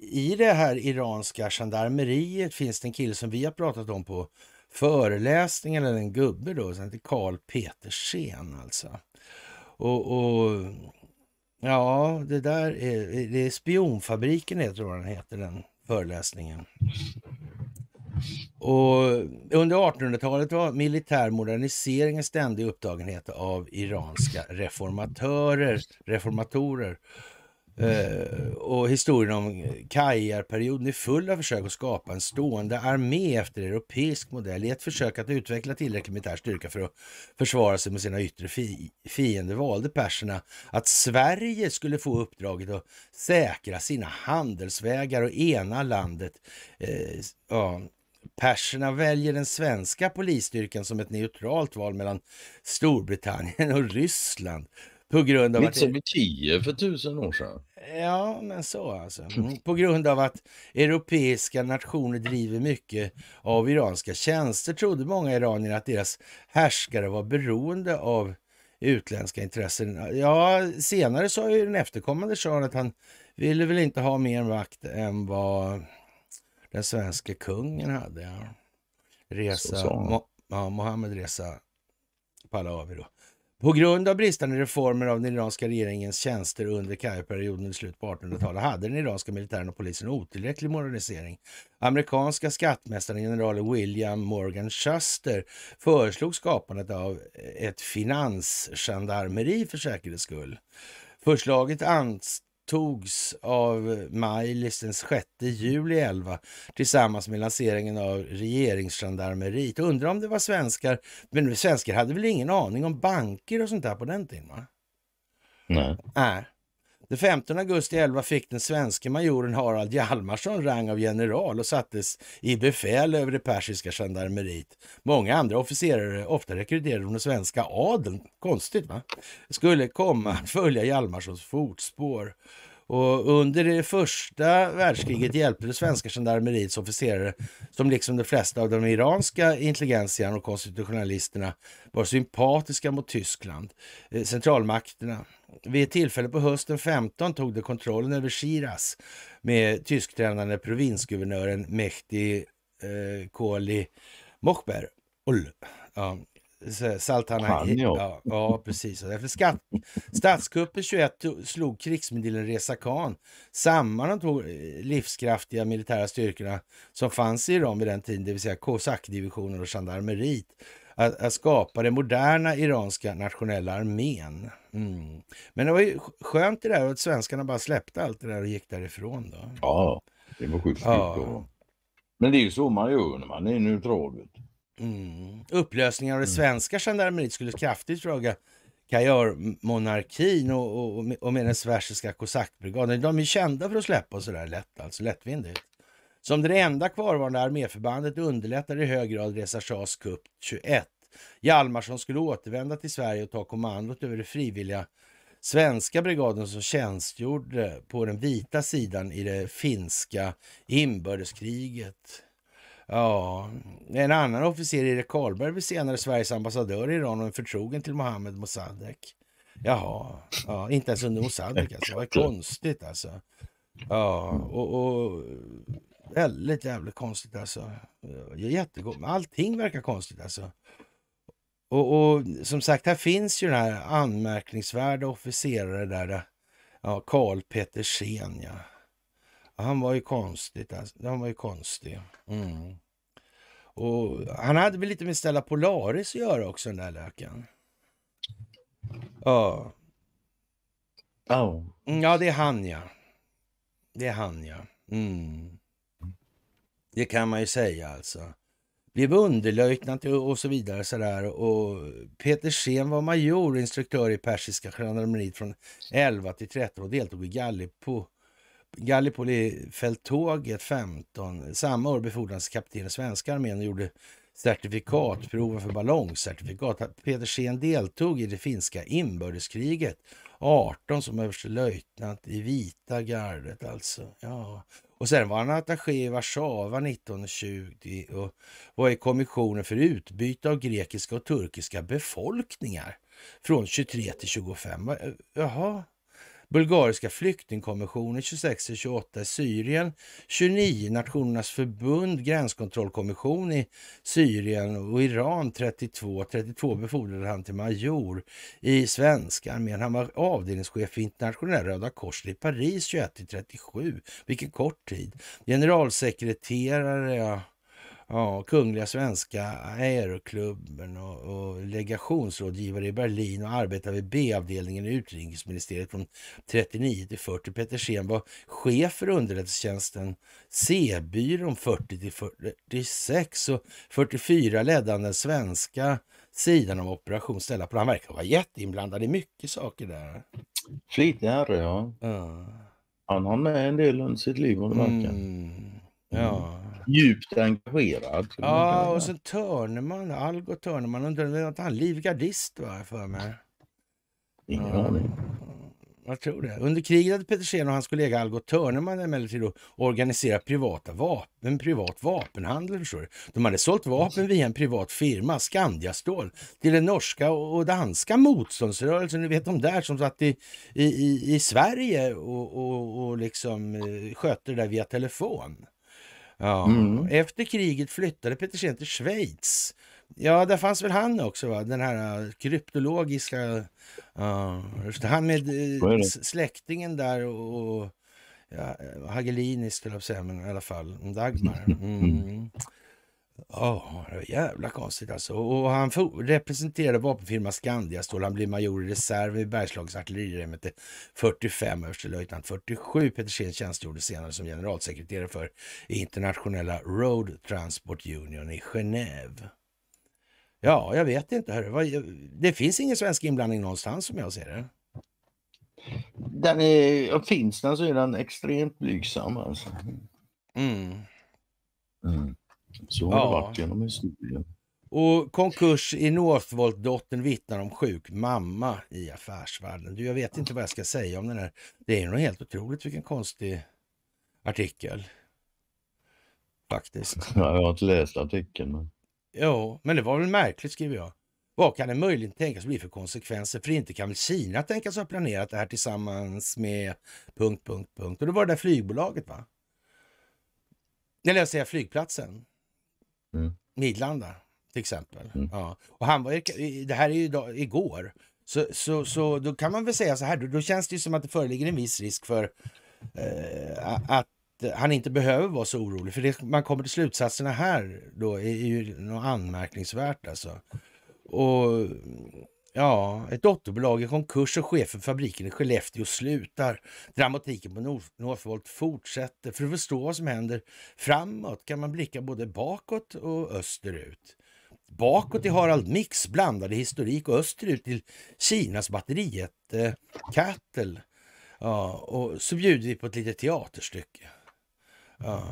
S1: I det här iranska gendarmeriet finns det en kille som vi har pratat om på föreläsningen, eller en gubbe då, som heter Karl Petersen alltså. Och, och, ja, det där är, det är Spionfabriken heter vad den heter, den föreläsningen. Och under 1800-talet var militär modernisering en ständig upptagenhet av iranska reformatörer, reformatorer. Uh, och historien om Kajar-perioden är full av försök att skapa en stående armé efter europeisk modell i ett försök att utveckla tillräcklig militär styrka för att försvara sig med sina yttre fi fiender valde perserna att Sverige skulle få uppdraget att säkra sina handelsvägar och ena landet uh, Perserna väljer den svenska polisstyrkan som ett neutralt val mellan Storbritannien och Ryssland. På grund av Lite att... som i Kiev för tusen år sedan. Ja, men så alltså. Mm. På grund av att europeiska nationer driver mycket av iranska tjänster trodde många iranier att deras härskare var beroende av utländska intressen. Ja, senare sa ju den efterkommande shahen att han ville väl inte ha mer makt än vad den svenska kungen hade. Ja. Resa, Mo, ja, Mohammed Reza Pahlavi På grund av bristande reformer av den iranska regeringens tjänster under Kairperioden i slutet på 1800-talet hade den iranska militären och polisen otillräcklig modernisering. Amerikanska skattmästaren generalen William Morgan Shuster föreslog skapandet av ett finansgendarmeri för säkerhets skull. Förslaget togs av Maj-Lis den 6 juli 11 tillsammans med lanseringen av regeringsgendarmeriet. Undrar om det var svenskar, men svenskar hade väl ingen aning om banker och sånt där på den tiden? Va? Nej. Äh. Den 15 augusti 11 fick den svenske majoren Harald Hjalmarsson rang av general och sattes i befäl över det persiska gendarmeriet. Många andra officerare, ofta rekryterade från den svenska adeln, konstigt va, skulle komma att följa Hjalmarssons fotspår. Och under det första världskriget hjälpte det svenska gendarmeriets officerare, som liksom de flesta av de iranska intelligensian och konstitutionalisterna, var sympatiska mot Tyskland, eh, centralmakterna. Vid ett tillfälle på hösten 15 tog de kontrollen över Shiraz med tysktränande provinsguvernören Mehdi eh, Koli Mochber. Ja, Saltanhaj. Ja, ja, precis. Och statskuppen 21 slog krigsmeddelaren Reza Khan samman de två eh, livskraftiga militära styrkorna som fanns i Iran vid den tiden, det vill säga kosackdivisionen och gendarmeriet, att, att, skapa den moderna iranska nationella armén. Mm. Men det var ju skönt det där att svenskarna bara släppte allt det där och gick därifrån. Då.
S2: Ja, det var sjukt ja. Men det är ju så man gör när man är neutral.
S1: Mm. Upplösningen av det mm. svenska gendarmeriet skulle kraftigt fråga kajörmonarkin och, och, och, med den schweiziska kosackbrigaden. De är kända för att släppa så där lätt, alltså lättvindigt. Som det enda kvarvarande arméförbandet underlättade i hög grad Reza Shahs kupp 21. Hjalmarsson skulle återvända till Sverige och ta kommandot över det frivilliga svenska brigaden som tjänstgjorde på den vita sidan i det finska inbördeskriget. Ja, en annan officer, Erik Karlberg, blev senare Sveriges ambassadör i Iran och en förtrogen till Mohammed Mossadegh. Jaha, ja, inte ens under Mossadegh alltså. Vad konstigt alltså. Ja, och, och väldigt jävligt konstigt alltså. Jättegott. Allting verkar konstigt alltså. Och, och, som sagt, här finns ju den här anmärkningsvärda officerare där. Eh, ja, Karl Petersen ja. Han var ju konstigt alltså. Han var ju konstig. Mm. Och han hade väl lite med Stella Polaris att göra också den där läkaren. Ja. Oh. Ja, det är han ja. Det är han ja. Mm. Det kan man ju säga alltså. Blev underlöjtnant och så vidare sådär. Och Peter Sehn var major, instruktör i persiska gendarmeriet från 11 till 13 och deltog i Gallipoli Gallipoli-fälttåget 15. Samma år befordrades kapten i svenska armén och gjorde certifikatproven för ballongcertifikat. Peter Sen deltog i det finska inbördeskriget 18 som överstelöjtnant i vita gardet alltså. Ja. Och sen var han attaché i Warszawa 1920 och var i kommissionen för utbyte av grekiska och turkiska befolkningar från 23 till 25. Eh, jaha, bulgariska flyktingkonventionen 26 och 28 Syrien, 29 Nationernas förbund, gränskontrollkommission i Syrien och Iran 32. 32 befordrade han till major i svenska armén. Han var avdelningschef för internationella Röda korset i Paris 21 37. Vilken kort tid. Generalsekreterare, ja. Ja, Kungliga Svenska Aeroklubben och, och legationsrådgivare i Berlin och arbetar vid B-avdelningen i utrikesministeriet från 39 till 40. Peter Sehn var chef för underrättelsetjänsten C-byrån 40 till 46 och 44 ledde han den svenska sidan av Operation Stella på. Han verkar vara jätteinblandad i mycket saker där.
S2: Flitig herre, ja. ja. Han har med en del under sitt liv, om Mm. Mm. Ja. Djupt engagerad.
S1: Ja, och sen Törneman, Algot Törneman, undrar inte han livgardist va, för mig? Ingen ja. aning. Jag tror det. Under kriget hade Petersen och hans kollega Algot Törneman emellertid organiserat privata vapen, privat vapenhandel. Förstår du. De hade sålt vapen via en privat firma, Skandiastål, till den norska och danska motståndsrörelsen. Ni vet de där som satt i, i, i Sverige och, och, och liksom eh, skötte det där via telefon. Ja. Mm. Efter kriget flyttade Petersen till Schweiz. Ja, där fanns väl han också, va? den här eh, kryptologiska... Uh, han med eh, släktingen där och... och ja, eh, Hagelini skulle jag säga, men i alla fall Dagmar. Mm. mm. Ja, oh, jävla konstigt alltså. Och han representerade vapenfirman Skandiastål. Han blev major i reserv i Bergslagens artilleriregemente 45, överstelöjtnant 47. Petersen tjänstgjorde senare som generalsekreterare för internationella Road Transport Union i Genève. Ja, jag vet inte. Hörru. Det finns ingen svensk inblandning någonstans som jag ser det. Den är, finns den så är den extremt blygsam alltså. Mm. Mm. Så har ja. det varit
S2: genom historien.
S1: Och konkurs i Northvolt, dottern vittnar om sjuk mamma i affärsvärlden. Du, jag vet inte vad jag ska säga om den här. Det är nog helt otroligt vilken konstig artikel. Faktiskt. jag har inte läst
S2: artikeln. Men...
S1: Jo, men det var väl märkligt skriver jag. Vad kan det möjligen tänkas bli för konsekvenser? För inte kan väl Kina tänkas ha planerat det här tillsammans med... punkt, punkt, punkt. Och då var det där flygbolaget va? Eller jag säger flygplatsen. Mm. Midlanda till exempel. Mm. Ja. Och han var, det här är ju idag, igår. Så, så, så då kan man väl säga så här, då, då känns det ju som att det föreligger en viss risk för eh, att han inte behöver vara så orolig. För det, man kommer till slutsatserna här då är ju något anmärkningsvärt alltså. Och Ja, ett dotterbolag i konkurs och chefen för fabriken i Skellefteå slutar. Dramatiken på Northvolt fortsätter. För att förstå vad som händer framåt kan man blicka både bakåt och österut. Bakåt i Harald Mix blandade historik och österut till Kinas batterijätte eh, Cattle. Ja, och så bjuder vi på ett litet teaterstycke.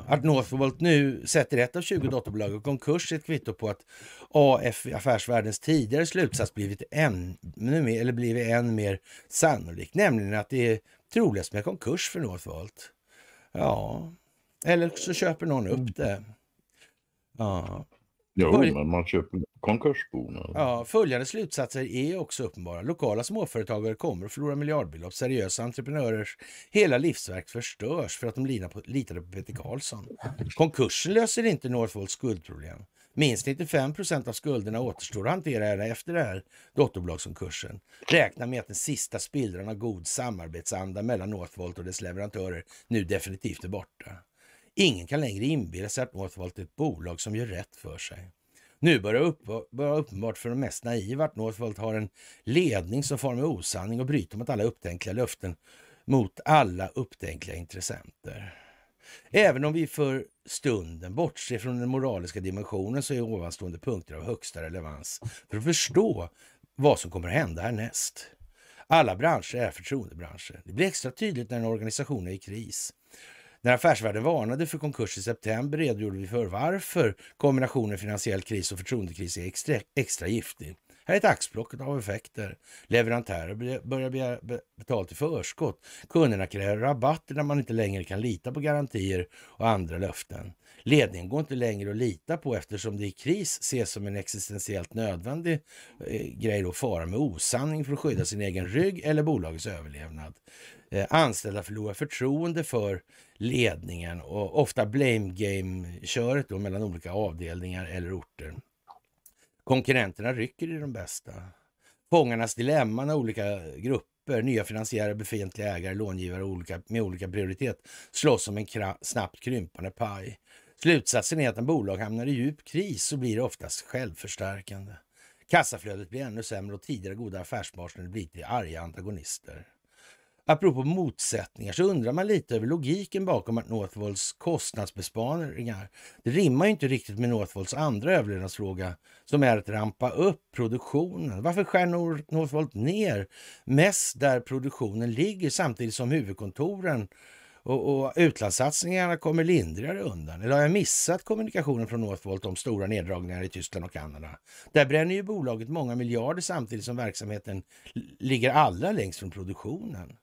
S1: Att Northvolt nu sätter ett av 20 dotterbolag i konkurs är ett kvitto på att AF Affärsvärldens tidigare slutsats blivit ännu mer, eller blivit än mer sannolik, nämligen att det är troligast med konkurs för Northvolt. Ja, eller så köper någon upp mm. det. Ja. Jo, Börj... men man köper
S2: konkursbon.
S1: Ja, följande slutsatser är också uppenbara. Lokala småföretagare kommer att förlora miljardbelopp. Seriösa entreprenörers hela livsverk förstörs för att de litade på Peter Karlsson. Konkursen löser inte Northvolts skuldproblem. Minst 95 procent av skulderna återstår att hantera efter det här dotterbolagskonkursen. Räkna med att den sista spillran av god samarbetsanda mellan Northvolt och dess leverantörer nu definitivt är borta. Ingen kan längre inbilla sig att Northvolt är ett bolag som gör rätt för sig. Nu börjar det upp, börjar uppenbart för de mest naiva att Northvolt har en ledning som far med osanning och bryter mot alla upptänkliga löften mot alla upptänkliga intressenter. Även om vi för stunden bortser från den moraliska dimensionen så är ovanstående punkter av högsta relevans för att förstå vad som kommer att hända härnäst. Alla branscher är förtroendebranscher. Det blir extra tydligt när en organisation är i kris. När Affärsvärlden varnade för konkurs i september redogjorde vi för varför kombinationen finansiell kris och förtroendekris är extra, extra giftig. Här är ett axplock av effekter. Leverantörer börjar begära betalt i förskott. Kunderna kräver rabatter när man inte längre kan lita på garantier och andra löften. Ledningen går inte längre att lita på eftersom det i kris ses som en existentiellt nödvändig eh, grej att fara med osanning för att skydda sin egen rygg eller bolagets överlevnad. Eh, anställda förlorar förtroende för ledningen och ofta blame game-köret då mellan olika avdelningar eller orter. Konkurrenterna rycker i de bästa. Fångarnas dilemma när olika grupper, nya finansiärer, befintliga ägare, långivare olika, med olika prioritet slåss om en snabbt krympande paj. Slutsatsen är att när bolag hamnar i djup kris så blir det oftast självförstärkande. Kassaflödet blir ännu sämre och tidigare goda affärsmarsch blir till arga antagonister. Apropå motsättningar så undrar man lite över logiken bakom att Northvolts kostnadsbesparingar. Det rimmar ju inte riktigt med Northvolts andra överlevnadsfråga som är att rampa upp produktionen. Varför skär Northvolt ner mest där produktionen ligger samtidigt som huvudkontoren och, och utlandssatsningarna kommer lindrigare undan? Eller har jag missat kommunikationen från Northvolt om stora neddragningar i Tyskland och Kanada? Där bränner ju bolaget många miljarder samtidigt som verksamheten ligger allra längst från produktionen.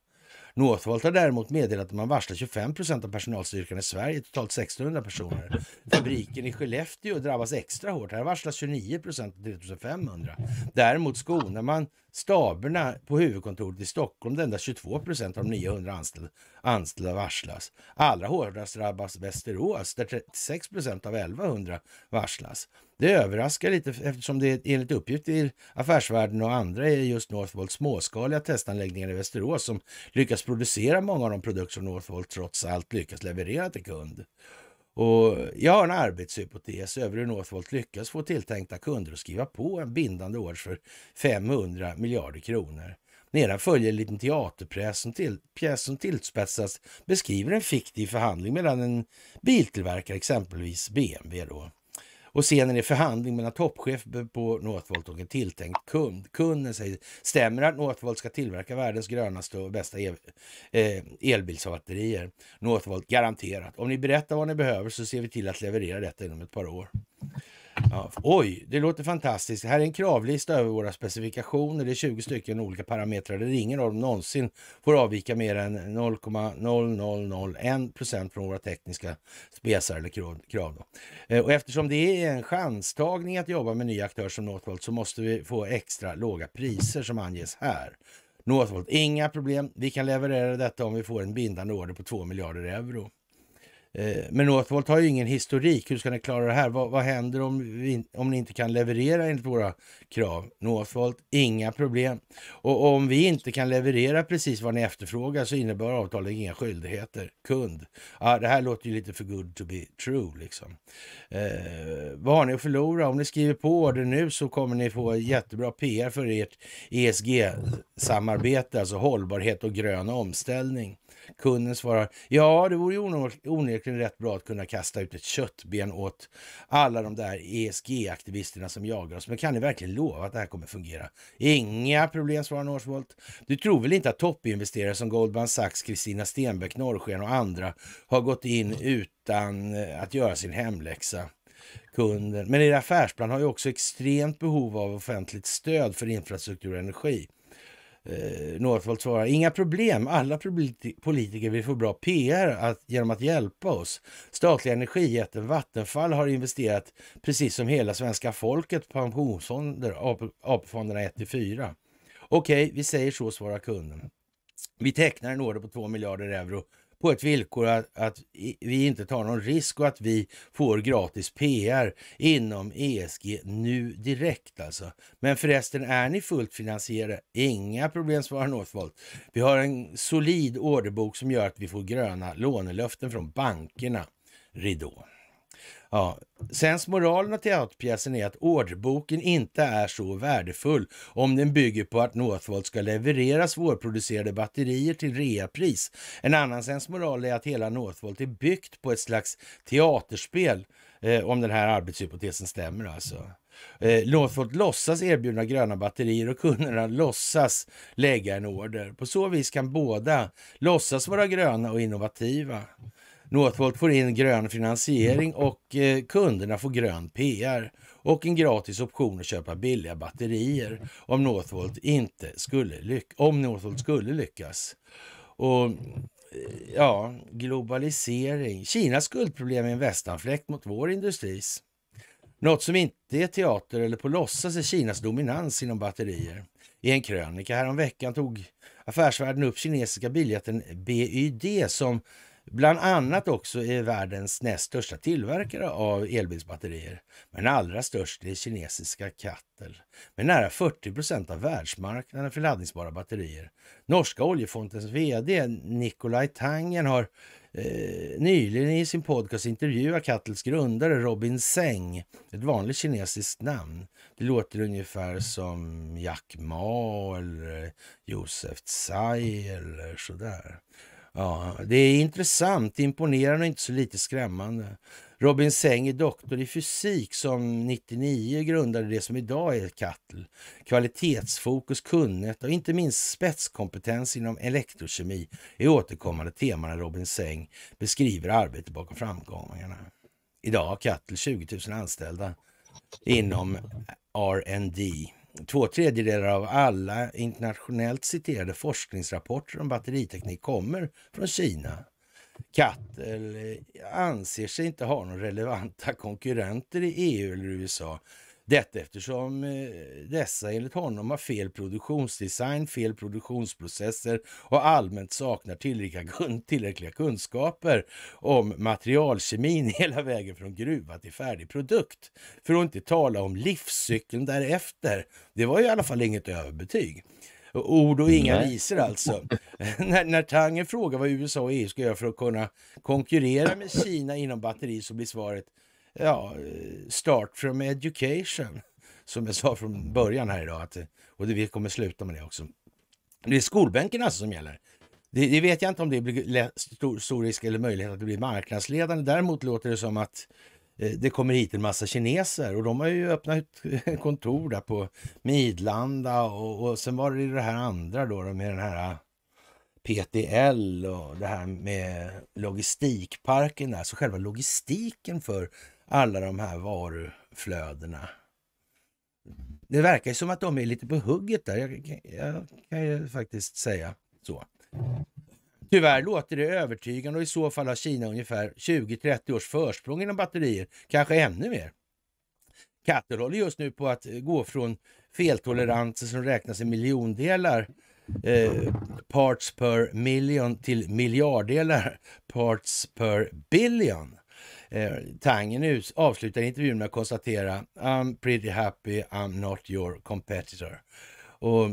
S1: Northvolt har däremot meddelat att man varslar 25 procent av personalstyrkan i Sverige, totalt 1600 personer. Fabriken i Skellefteå drabbas extra hårt. Här varslas 29 procent, 3500. Däremot skonar man staberna på huvudkontoret i Stockholm, där endast 22 procent av de 900 anställda, anställda varslas. Allra hårdast drabbas Västerås, där 36 procent av 1100 varslas. Det överraskar lite eftersom det enligt uppgift i affärsvärlden och andra är just Northvolt småskaliga testanläggningar i Västerås som lyckas producera många av de produkter som Northvolt trots allt lyckas leverera till kund. Och jag har en arbetshypotes över hur Northvolt lyckas få tilltänkta kunder att skriva på en bindande ord för 500 miljarder kronor. Nedan följer en liten teaterpjäs som, till, som tillspetsas beskriver en fiktiv förhandling mellan en biltillverkare, exempelvis BMW. Då och scenen är förhandling mellan toppchef på Northvolt och en tilltänkt kund. Kunden säger stämmer att Northvolt ska tillverka världens grönaste och bästa el, eh, elbilsbatterier. Northvolt garanterat. Om ni berättar vad ni behöver så ser vi till att leverera detta inom ett par år. Ja, oj, det låter fantastiskt. Här är en kravlista över våra specifikationer. Det är 20 stycken olika parametrar där ingen av dem någonsin får avvika mer än 0,0001 procent från våra tekniska spesar eller krav. Eh, och eftersom det är en chanstagning att jobba med ny aktör som Northvolt så måste vi få extra låga priser som anges här. Northvolt, inga problem. Vi kan leverera detta om vi får en bindande order på 2 miljarder euro. Eh, men Northvolt har ju ingen historik. Hur ska ni klara det här? Vad, vad händer om, vi, om ni inte kan leverera enligt våra krav? Northvolt, inga problem. Och om vi inte kan leverera precis vad ni efterfrågar så innebär avtalet inga skyldigheter. Kund. Ja, det här låter ju lite för good to be true. liksom. Eh, vad har ni att förlora? Om ni skriver på order nu så kommer ni få jättebra PR för ert ESG-samarbete, alltså hållbarhet och grön omställning. Kunden svarar ja, det vore onekligen rätt bra att kunna kasta ut ett köttben åt alla de där ESG-aktivisterna som jagar oss. Men kan ni verkligen lova att det här kommer fungera? Inga problem, svarar Northvolt. Du tror väl inte att toppinvesterare som Goldman Sachs, Kristina Stenbeck, Norrsken och andra har gått in utan eh, att göra sin hemläxa? kunden. Men er affärsplan har ju också extremt behov av offentligt stöd för infrastruktur och energi. Eh, Northvolt svarar inga problem. Alla politiker vill få bra PR att, genom att hjälpa oss. Statliga energijätten Vattenfall har investerat precis som hela svenska folket pensionsfonder, AP-fonderna 1-4. Okej, vi säger så, svarar kunden. Vi tecknar en order på 2 miljarder euro på ett villkor att, att vi inte tar någon risk och att vi får gratis PR inom ESG nu direkt alltså. Men förresten, är ni fullt finansierade? Inga problem, svarar Northvolt. Vi har en solid orderbok som gör att vi får gröna lånelöften från bankerna. Ridå. Ja. Sensmoralen av teaterpjäsen är att orderboken inte är så värdefull om den bygger på att Northvolt ska leverera svårproducerade batterier till reapris. En annan sensmoral är att hela Northvolt är byggt på ett slags teaterspel, eh, om den här arbetshypotesen stämmer alltså. Eh, Northvolt låtsas erbjuda gröna batterier och kunderna låtsas lägga en order. På så vis kan båda låtsas vara gröna och innovativa. Northvolt får in grön finansiering och eh, kunderna får grön PR och en gratis option att köpa billiga batterier om Northvolt, inte skulle, lyck om Northvolt skulle lyckas. Och eh, ja, globalisering. Kinas skuldproblem är en västanfläkt mot vår industris. Något som inte är teater eller på låtsas är Kinas dominans inom batterier. I en krönika häromveckan tog Affärsvärlden upp kinesiska biljätten BYD som Bland annat också är världens näst största tillverkare av elbilsbatterier. Men allra störst är kinesiska Kattel med nära 40 procent av världsmarknaden för laddningsbara batterier. Norska oljefondens vd Nikolaj Tangen har eh, nyligen i sin podcast intervjuat Kattels grundare Robin Seng, ett vanligt kinesiskt namn. Det låter ungefär som Jack Ma eller Josef Tsai eller sådär. Ja, det är intressant, imponerande och inte så lite skrämmande. Robin Säng är doktor i fysik som 99 grundade det som idag är Kattel. Kvalitetsfokus, kunnighet och inte minst spetskompetens inom elektrokemi är återkommande teman när Robin Säng beskriver arbetet bakom framgångarna. Idag har Kattel 20 000 anställda inom R&D två tredjedelar av alla internationellt citerade forskningsrapporter om batteriteknik kommer från Kina. Kattel anser sig inte ha några relevanta konkurrenter i EU eller USA detta eftersom eh, dessa enligt honom har fel produktionsdesign, fel produktionsprocesser och allmänt saknar tillräckliga kunskaper om materialkemin hela vägen från gruva till färdig produkt. För att inte tala om livscykeln därefter. Det var ju i alla fall inget överbetyg. Ord och inga visor alltså. när, när Tanger frågar vad USA och EU ska göra för att kunna konkurrera med Kina inom batteri så blir svaret ja, eh, start from education, som jag sa från början här idag. Att, eh, och det, vi kommer sluta med det också. Det är skolbänken alltså som gäller. Det, det vet jag inte om det blir stor, stor, risk eller möjlighet att det blir marknadsledande. Däremot låter det som att eh, det kommer hit en massa kineser och de har ju öppnat kontor där på Midlanda och, och sen var det det här andra då med den här PTL och det här med logistikparken där. Så själva logistiken för alla de här varuflödena. Det verkar som att de är lite på hugget där. Jag, jag kan ju faktiskt säga så. Tyvärr låter det övertygande och i så fall har Kina ungefär 20-30 års försprång inom batterier, kanske ännu mer. Katter håller just nu på att gå från feltoleranser som räknas i miljondelar eh, parts per million till miljarddelar parts per billion. Eh, Tangen avslutar intervjun med att konstatera I'm pretty happy I'm not your competitor. Och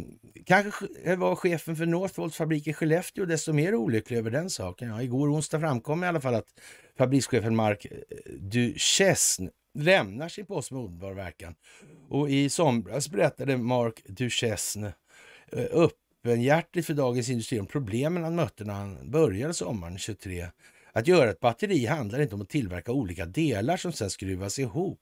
S1: kanske var chefen för Northvolts fabrik i Skellefteå desto mer olycklig över den saken. Ja, igår onsdag framkom i alla fall att fabrikschefen Mark eh, Duchesne lämnar sin post med omedelbar verkan. Och i somras berättade Mark Duchesne eh, öppenhjärtigt för Dagens Industri om problemen han mötte när han började sommaren 23 att göra ett batteri handlar inte om att tillverka olika delar som sedan skruvas ihop,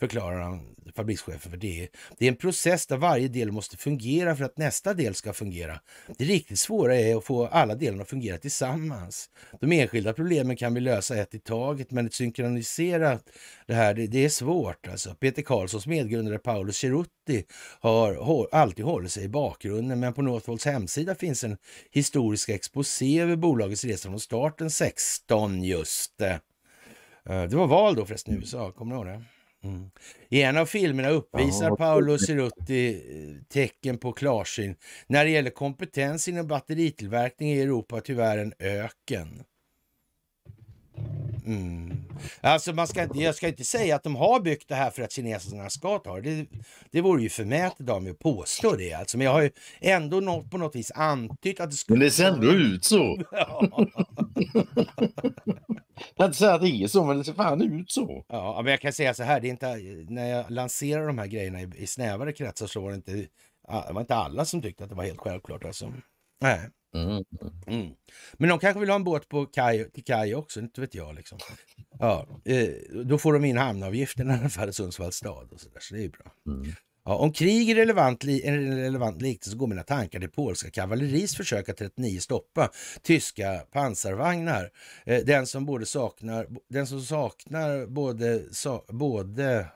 S1: förklarar han, fabrikschefen för DE. Det är en process där varje del måste fungera för att nästa del ska fungera. Det riktigt svåra är att få alla delarna att fungera tillsammans. De enskilda problemen kan vi lösa ett i taget, men ett synkroniserat det här, det, det är svårt. Alltså. Peter Karlssons medgrundare Paulus Cerutti har hå alltid hållit sig i bakgrunden, men på Northvolts hemsida finns en historisk exposé över bolagets resa från starten 16 2019 just. Eh, det var val då förresten i mm. USA, kommer du ihåg det? Mm. I en av filmerna uppvisar ja, Paolo Cerutti eh, tecken på klarsyn. När det gäller kompetens inom batteritillverkning i Europa tyvärr en öken. Mm. Alltså man ska, jag ska inte säga att de har byggt det här för att kineserna ska ta det. Det, det vore ju förmätet av mig att påstå det. Alltså, men jag har ju ändå något, på något vis antytt att det skulle... Men det ser ändå ut så. Ja. jag kan inte säga att det är så, men det ser fan ut så. Ja, men jag kan säga så här, det är inte, när jag lanserar de här grejerna i, i snävare kretsar så var det inte, det var inte alla som tyckte att det var helt självklart. Alltså. Nej. Mm. Mm. Men de kanske vill ha en båt på kaj, till kaj också, inte vet jag. Liksom. Ja, eh, då får de in hamnavgiften i alla fall i Sundsvalls stad och så där, så det är bra. Mm. Ja, om krig är relevant, en relevant liknelse så går mina tankar till polska kavalleris försök att 39 stoppa tyska pansarvagnar. Eh, den som både saknar, den som saknar både, både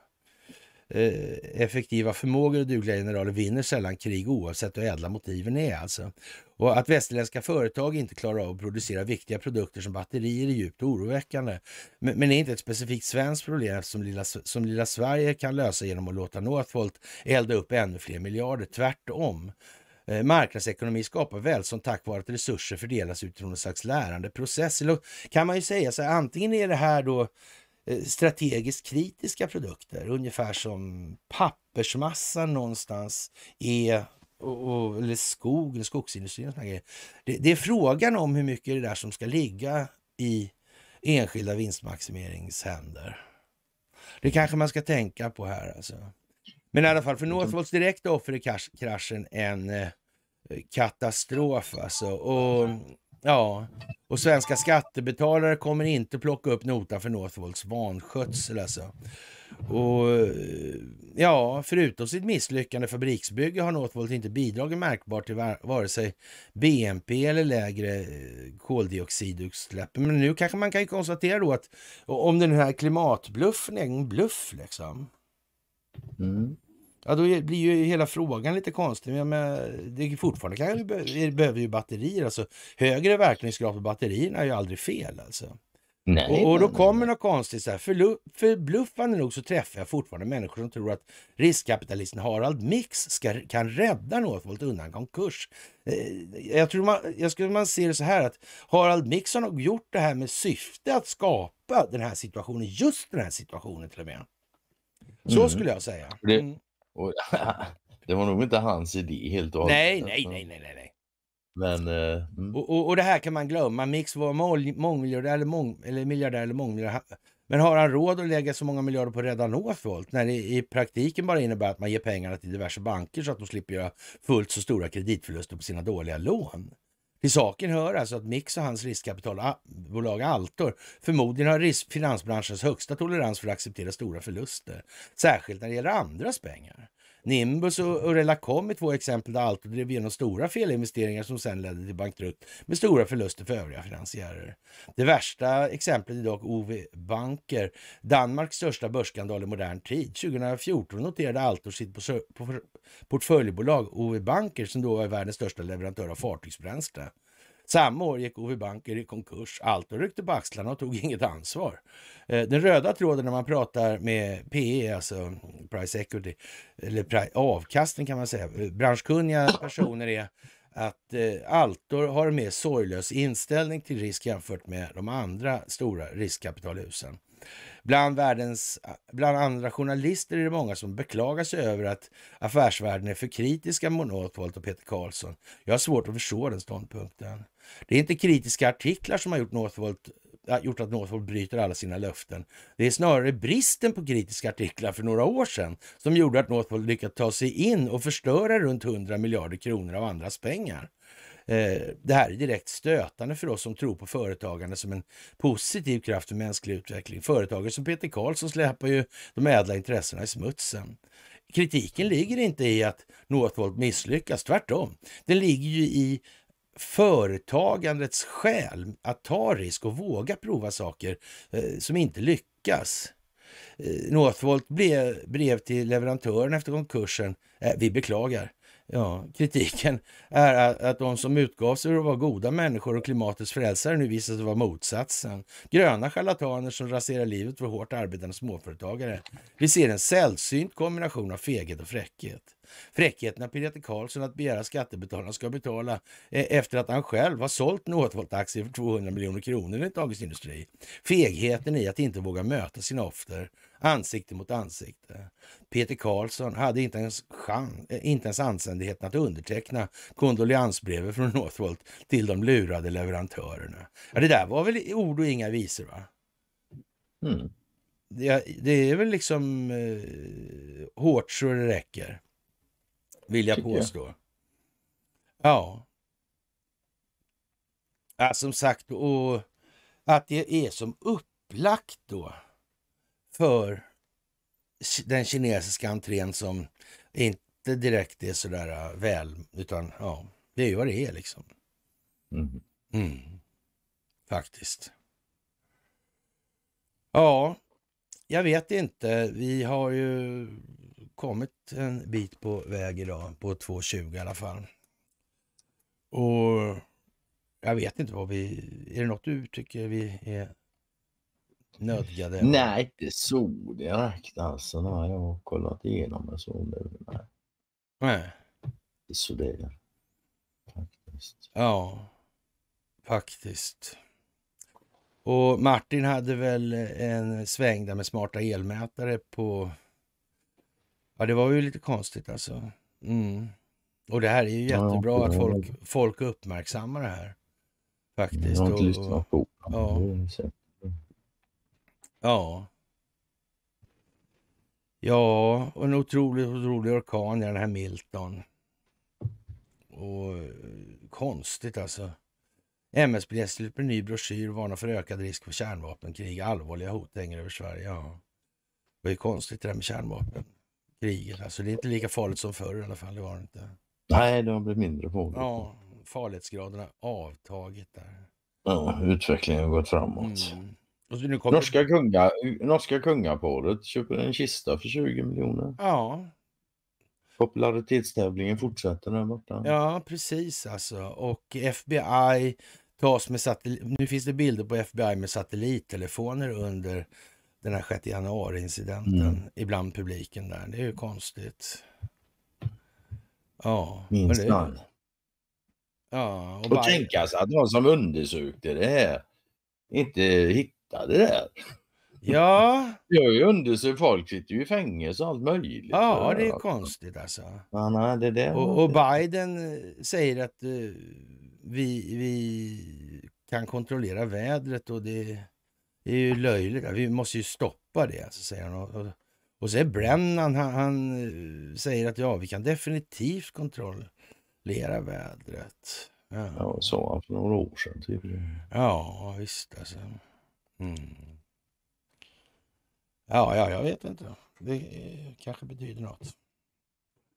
S1: Eh, effektiva förmågor och dugliga generaler vinner sällan krig oavsett hur ädla motiven är alltså. Och att västerländska företag inte klarar av att producera viktiga produkter som batterier är djupt oroväckande. Men, men det är inte ett specifikt svenskt problem som lilla, som lilla Sverige kan lösa genom att låta Northvolt elda upp ännu fler miljarder. Tvärtom. Eh, marknadsekonomi skapar välstånd tack vare att resurser fördelas utifrån en slags lärandeprocess. Eller kan man ju säga så här, antingen är det här då Eh, strategiskt kritiska produkter. Ungefär som pappersmassa någonstans är och, och, eller skog, skogsindustrin och Det, det, är frågan om hur mycket det där som ska ligga i enskilda vinstmaximeringshänder. Det kanske man ska tänka på här alltså. Men i alla fall, för Northvolts mm. direkta offer är kraschen en eh, katastrof alltså. Och Ja, och svenska skattebetalare kommer inte plocka upp notan för Northvolts vanskötsel alltså. Och eh, ja, förutom sitt misslyckande fabriksbygge har Northvolt inte bidragit märkbart till vare sig BNP eller lägre eh, koldioxidutsläpp. Men nu kanske man kan konstatera då att om den här klimatbluffen är en bluff liksom. Mm. Ja, då blir ju hela frågan lite konstig. Men, men det är fortfarande kan vi be behöver ju batterier. Alltså, högre verkningsgrad på batterierna är ju aldrig fel. Alltså. Nej, och, och, då nej, kommer nej. något konstigt. Så här. Förbluffande nog så träffar jag fortfarande människor som tror att riskkapitalisten Harald Mix ska, kan rädda Northvolt undan konkurs. Eh, jag tror man, jag skulle man se det så här att Harald Mix har nog gjort det här med syfte att skapa den här situationen, just den här situationen till och med. Så mm. skulle jag säga.
S2: Mm. Och, det var nog inte hans idé helt och hållet. Alltså. Nej, nej, nej, nej, nej. Men, eh,
S1: mm. och, och, och, det här kan man glömma. Mix var mångmiljardär eller, mång, eller miljardär eller mångmiljardär. Men har han råd att lägga så många miljarder på att rädda Northvolt när det i praktiken bara innebär att man ger pengarna till diverse banker så att de slipper göra fullt så stora kreditförluster på sina dåliga lån? Till saken hör alltså att Mix och hans riskkapitalbolag Altor förmodligen har finansbranschens högsta tolerans för att acceptera stora förluster, särskilt när det gäller andras pengar. Nimbus och, Relacom är två exempel där Aalto drev igenom stora felinvesteringar som sedan ledde till bankrutt med stora förluster för övriga finansiärer. Det värsta exemplet är dock OV Banker, Danmarks största börsskandal i modern tid. 2014 noterade Aalto sitt portföljbolag OV Banker som då var världens största leverantör av fartygsbränsle. Samma år gick OV Banker i konkurs. Altor ryckte på axlarna och tog inget ansvar. Eh, den röda tråden när man pratar med PE, alltså mm, price equity, eller avkastning kan man säga, eh, branschkunniga personer är att eh, Altor har en mer sorglös inställning till risk jämfört med de andra stora riskkapitalhusen. Bland, världens, bland andra journalister är det många som beklagar sig över att affärsvärlden är för kritiska mot Northvolt och Peter Karlsson. Jag har svårt att förstå den ståndpunkten. Det är inte kritiska artiklar som har gjort, Northvolt, gjort att Northvolt bryter alla sina löften. Det är snarare bristen på kritiska artiklar för några år sedan som gjorde att Northvolt lyckats ta sig in och förstöra runt 100 miljarder kronor av andras pengar. Eh, det här är direkt stötande för oss som tror på företagande som en positiv kraft för mänsklig utveckling. Företagare som Peter Karlsson släpar ju de ädla intressena i smutsen. Kritiken ligger inte i att Northvolt misslyckas, tvärtom. Den ligger ju i företagandets själ att ta risk och våga prova saker eh, som inte lyckas. Eh, Northvolt blev brev till leverantören efter konkursen. Eh, vi beklagar. Ja, kritiken är att, att de som utgav sig för att vara goda människor och klimatets frälsare nu visar sig vara motsatsen. Gröna charlataner som raserar livet för hårt arbetande småföretagare. Vi ser en sällsynt kombination av feghet och fräckhet. Fräckheten av Peter Karlsson att begära skattebetalarna ska betala eh, efter att han själv har sålt Northvolt-aktier för 200 miljoner kronor enligt Dagens Industri. Fegheten i att inte våga möta sina offer ansikte mot ansikte. Peter Karlsson hade inte ens, chans, eh, inte ens anständigheten att underteckna kondoleansbrevet från Northvolt till de lurade leverantörerna. Ja, det där var väl ord och inga visor? va? Mm. Det, det, är väl liksom eh, hårt så det räcker vill jag påstå. Jag. Ja. ja. Som sagt, och att det är som upplagt då för den kinesiska entrén som inte direkt är så där äh, väl, utan ja, det är ju vad det är liksom. Mm. Mm. Faktiskt. Ja, jag vet inte. Vi har ju kommit en bit på väg idag, på 2.20 i alla fall. Och jag vet inte vad vi... Är det något du tycker vi är
S2: nödgade? Nej, inte så direkt alltså. Nej, jag har kollat igenom det så nu. Nej. Nej. Så det är
S1: faktiskt. Ja, faktiskt. Och Martin hade väl en sväng där med smarta elmätare på Ja, det var ju lite konstigt alltså. Mm. Och det här är ju jättebra ja, att folk, folk uppmärksammar det här. Faktiskt. Jag har inte och, lyssnat på Ja. ja. Ja, och en otrolig, otrolig orkan den här Milton. Och eh, konstigt alltså. MSB släpper ny broschyr varnar för ökad risk för kärnvapenkrig. Allvarliga hot hänger över Sverige. Ja. Det är konstigt det där med kärnvapen kriget. Alltså det är inte lika farligt som förr i alla fall. Det var det inte.
S2: Nej, det har blivit mindre farligt.
S1: Ja, farlighetsgraden har avtagit där.
S2: Ja, utvecklingen har gått framåt.
S1: Mm. Kommer... norska,
S2: kunga, norska kungaparet köper en kista för 20 miljoner. Ja. Popularitetstävlingen fortsätter där borta.
S1: Ja, precis alltså. Och FBI tas med satellit. Nu finns det bilder på FBI med satellittelefoner under den här 6 januari-incidenten mm. ibland publiken där. Det är ju konstigt. Ja. Minst man.
S2: Ja, och, och bara... tänka alltså sig att någon som undersökte det här inte hittade det här. Ja. Jag undersöker, folk sitter ju i fängelse och allt
S1: möjligt. Ja, det är konstigt alltså. Ja, nej, det där och, och Biden eh, säger att uh, vi, vi kan kontrollera vädret och det det är ju löjligt. Vi måste ju stoppa det, alltså, säger han. Och, och, och så är Brennan, han, han, eh, säger att ja, vi kan definitivt kontrollera vädret.
S2: Ja, ja sa han för några år sedan. Typ. Ja,
S1: visst alltså. Mm. Ja, ja, jag vet inte. Det eh, kanske betyder något.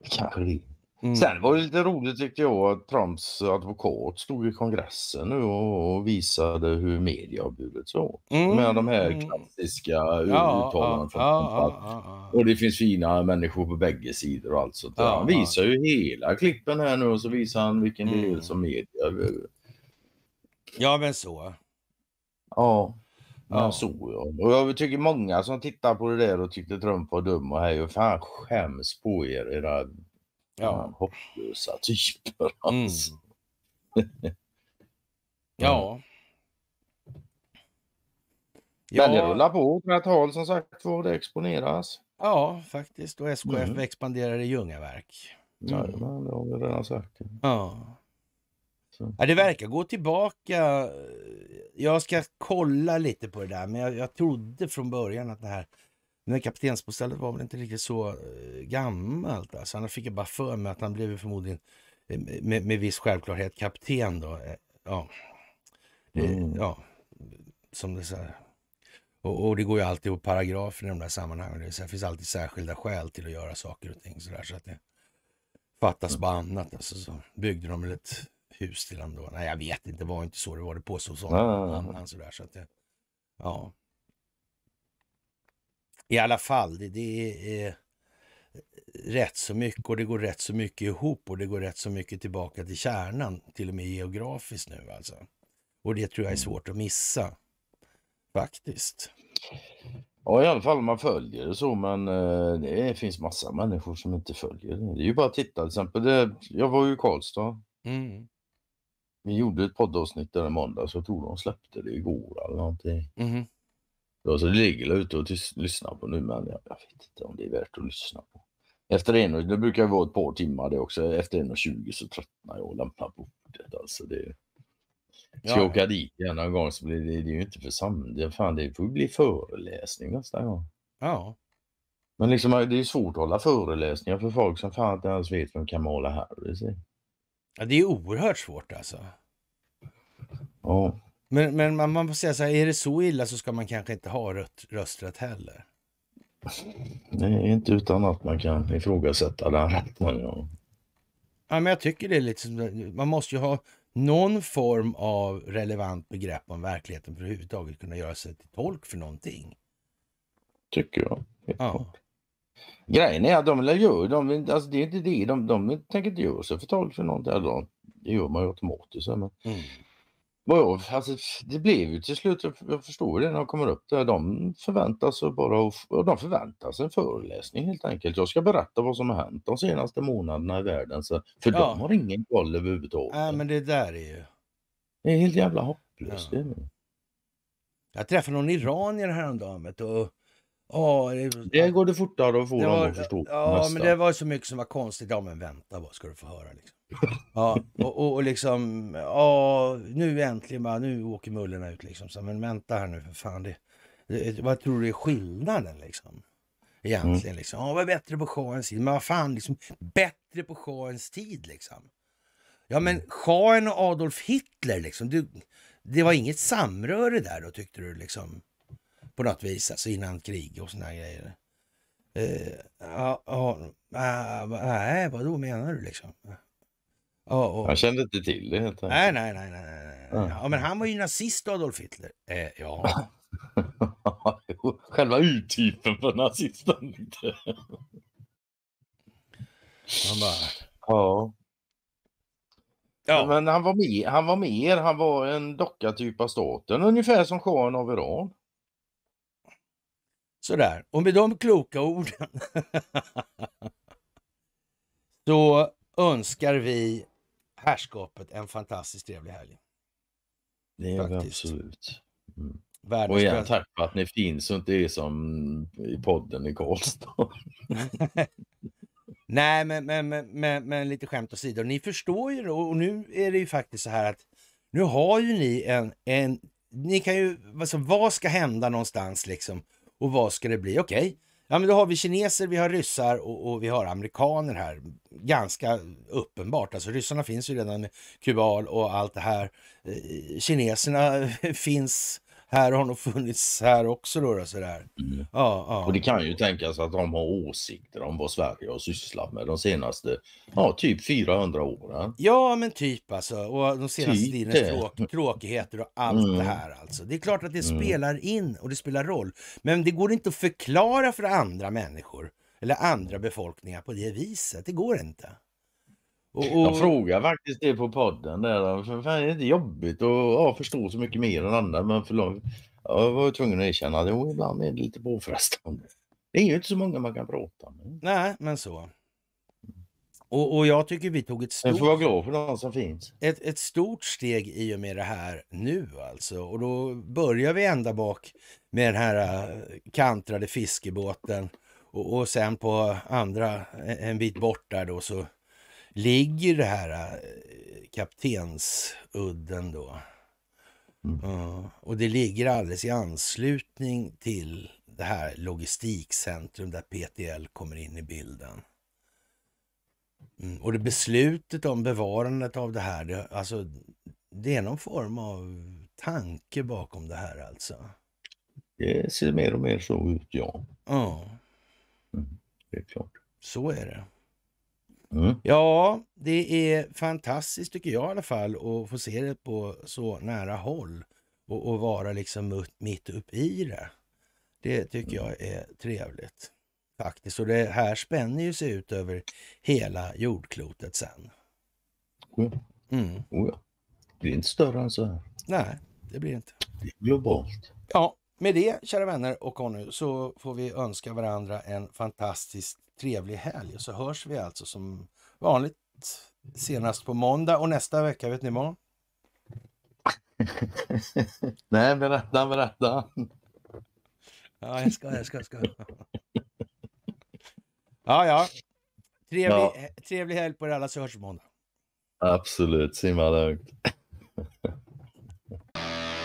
S2: Kanske det. Mm. Sen var det lite roligt tyckte jag att Trumps advokat stod i kongressen nu och visade hur media har burit sig åt. Mm. Med de här mm. klassiska ja, uttalandena. Ja, ja, och det finns fina människor på bägge sidor och allt sånt där. han visar ju hela klippen här nu och så visar han vilken mm. del som media burit.
S1: Ja men så.
S2: Ja. Ja. Så, ja. Och jag tycker många som tittar på det där och tyckte Trump var dum och hej och fan skäms på er era Ja. Hopplösa typer alltså. Mm. ja. Men det rullar på åt rätt som sagt var. Det exponeras.
S1: Ja, faktiskt. Och SKF mm. expanderar i Ljungaverk. Mm. Jajamän, det har vi redan sagt. Ja. ja. Det verkar gå tillbaka. Jag ska kolla lite på det där, men jag, jag trodde från början att det här men kaptensbostället var väl inte riktigt så eh, gammalt. Alltså, annars fick jag bara för mig att han blev förmodligen eh, med, med viss självklarhet kapten. Då. Eh, ja. Mm. ja, som det så och, och, det går ju alltid på paragrafer i de där sammanhangen. Det, så finns alltid särskilda skäl till att göra saker och ting. Så, så att det fattas mm. bara annat. Alltså, så byggde de väl ett hus till honom då. Nej, jag vet inte. Det var inte så det var. Det påstås om någon annan. Så så att det, ja i alla fall. Det, det är eh, rätt så mycket och det går rätt så mycket ihop och det går rätt så mycket tillbaka till kärnan, till och med geografiskt nu alltså. Och det tror jag är mm. svårt att missa, faktiskt.
S2: Ja, i alla fall om man följer det så, men eh, det finns massa människor som inte följer det. Det är ju bara att titta, till exempel, det, jag var ju i Karlstad. Mm. Vi gjorde ett poddavsnitt där en måndag, så jag tror de släppte det igår eller någonting. Mm. Då så det ligger ute och lyssnar på nu, men jag, jag, vet inte om det är värt att lyssna på. Efter en, och, det brukar vara ett par timmar det också, efter 1.20 så tröttnar jag och lämnar bordet. Alltså det, Ska jag åka dit igen någon gång så blir det, det är ju inte för samling. Fan, det får bli föreläsning nästa gång. Ja. Men liksom, det är svårt att hålla föreläsningar för folk som fan inte ens vet vem Kamala Harris är. Ja, det är
S1: oerhört svårt alltså. Ja. Men, men man, man får säga så här, är det så illa så ska man kanske inte ha rött, rösträtt heller.
S2: Nej, inte utan att man kan ifrågasätta den rätt ja.
S1: ja, men jag tycker det är lite som, man måste ju ha någon form av relevant begrepp om verkligheten för att överhuvudtaget kunna göra sig till tolk för någonting. Tycker jag. Ja.
S2: Grejen är att de gör, de, alltså det är inte det, de, de tänker inte göra sig till tolk för någonting. Alltså, det gör man ju automatiskt. Men... Mm. Well, alltså, det blev ju till slut, jag förstår det när jag kommer upp där, de förväntar sig bara de förväntar sig en föreläsning helt enkelt. Jag ska berätta vad som har hänt de senaste månaderna i världen, så, för ja. de har ingen koll överhuvudtaget.
S1: Nej, men det där är ju...
S2: Det är helt jävla hopplöst. Ja.
S1: Jag träffade någon iranier häromdagen och Ja, det, det går det fortare och får det att förstå. Ja, nästa. men det var så mycket som var konstigt. Ja, men vänta vad ska du få höra liksom. Ja, och, och, och liksom, ja, nu äntligen bara, nu åker mullorna ut liksom. Så, men vänta här nu för fan, det, det, vad tror du är skillnaden liksom? Egentligen mm. liksom, ja, var bättre på shahens tid. Men vad fan, liksom, bättre på shahens tid liksom. Ja, men mm. shahen och Adolf Hitler liksom, du, det var inget samröre där då tyckte du liksom? på något vis, alltså innan krig och sådana grejer. Eh, ja, uh, nej, vadå menar du liksom? Oh, oh. Han kände
S2: inte till det helt nej, nej, nej, nej. nej. Mm. Ja,
S1: men han var ju nazist Adolf Hitler.
S2: Eh, ja. Själva urtypen för nazisten. han bara... Ja. ja. Men han var, mer, han var mer, han var en docka typ av staten, ungefär som shahen av
S1: Iran. Sådär, och med de kloka orden så önskar vi herrskapet en fantastiskt trevlig helg.
S2: Det gör vi absolut. Mm. och igen, tack för att ni finns och inte är som i podden i Karlstad.
S1: Nej, men, men, men, men, lite skämt åsido. Ni förstår ju och nu är det ju faktiskt så här att nu har ju ni en... en ni kan ju, alltså, vad ska hända någonstans liksom? Och vad ska det bli? Okej, okay. ja då har vi kineser, vi har ryssar och, och, vi har amerikaner här. Ganska uppenbart. Alltså ryssarna finns ju redan med Kubal och allt det här. Eh, kineserna finns här har nog funnits här också. Då, då, sådär. Mm. Ja, ja. Och det
S2: kan ju tänkas att de har åsikter om vad Sverige har sysslat med de senaste ja, typ 400 åren. Ja, men typ
S1: alltså. Och de senaste typ tidens tråk, tråkigheter och allt mm. det här. Alltså. Det är klart att det mm. spelar in och det spelar roll. Men det går inte att förklara för andra människor eller andra befolkningar på det viset. Det går inte. Och, och... De frågar
S2: faktiskt det på podden. Där. För fan, det är inte jobbigt att ja, förstå så mycket mer än andra. Men för långt, jag var tvungen att erkänna att ibland är det lite påfrestande. Det är ju inte så många man kan prata
S1: med. Nej, men så. Och, och jag tycker vi tog ett stort... Jag får vara glad för de som finns. Ett, ett stort steg i och med det här nu alltså. Och då börjar vi ända bak med den här äh, kantrade fiskebåten. Och, och sen på andra, en bit bort där då, så ligger det här eh, kaptensudden då. Mm. Och det ligger alldeles i anslutning till det här logistikcentrum där PTL kommer in i bilden. Mm. Och det beslutet om bevarandet av det här, det, alltså, det är någon form av tanke bakom det här alltså?
S2: Det ser mer och mer så ut, ja.
S1: Ja. Mm, det är klart. Så är det. Mm. Ja, det är fantastiskt tycker jag i alla fall att få se det på så nära håll och, och vara liksom mitt uppe i det. Det tycker mm. jag är trevligt faktiskt. Och det här spänner ju sig ut över hela jordklotet sen. Oh ja.
S2: Mm. Oh ja. Det är inte större än så här.
S1: Nej, det blir inte.
S2: Det är globalt.
S1: Ja, med det kära vänner och Conny så får vi önska varandra en fantastiskt trevlig helg. och Så hörs vi alltså som vanligt senast på måndag och nästa vecka, vet ni vad?
S2: Nej, berätta, berätta.
S1: Ja, jag ska, jag ska, jag ska.
S2: Ja, ja. Trevlig, ja.
S1: trevlig helg på er alla så hörs på måndag.
S2: Absolut, simma lugnt.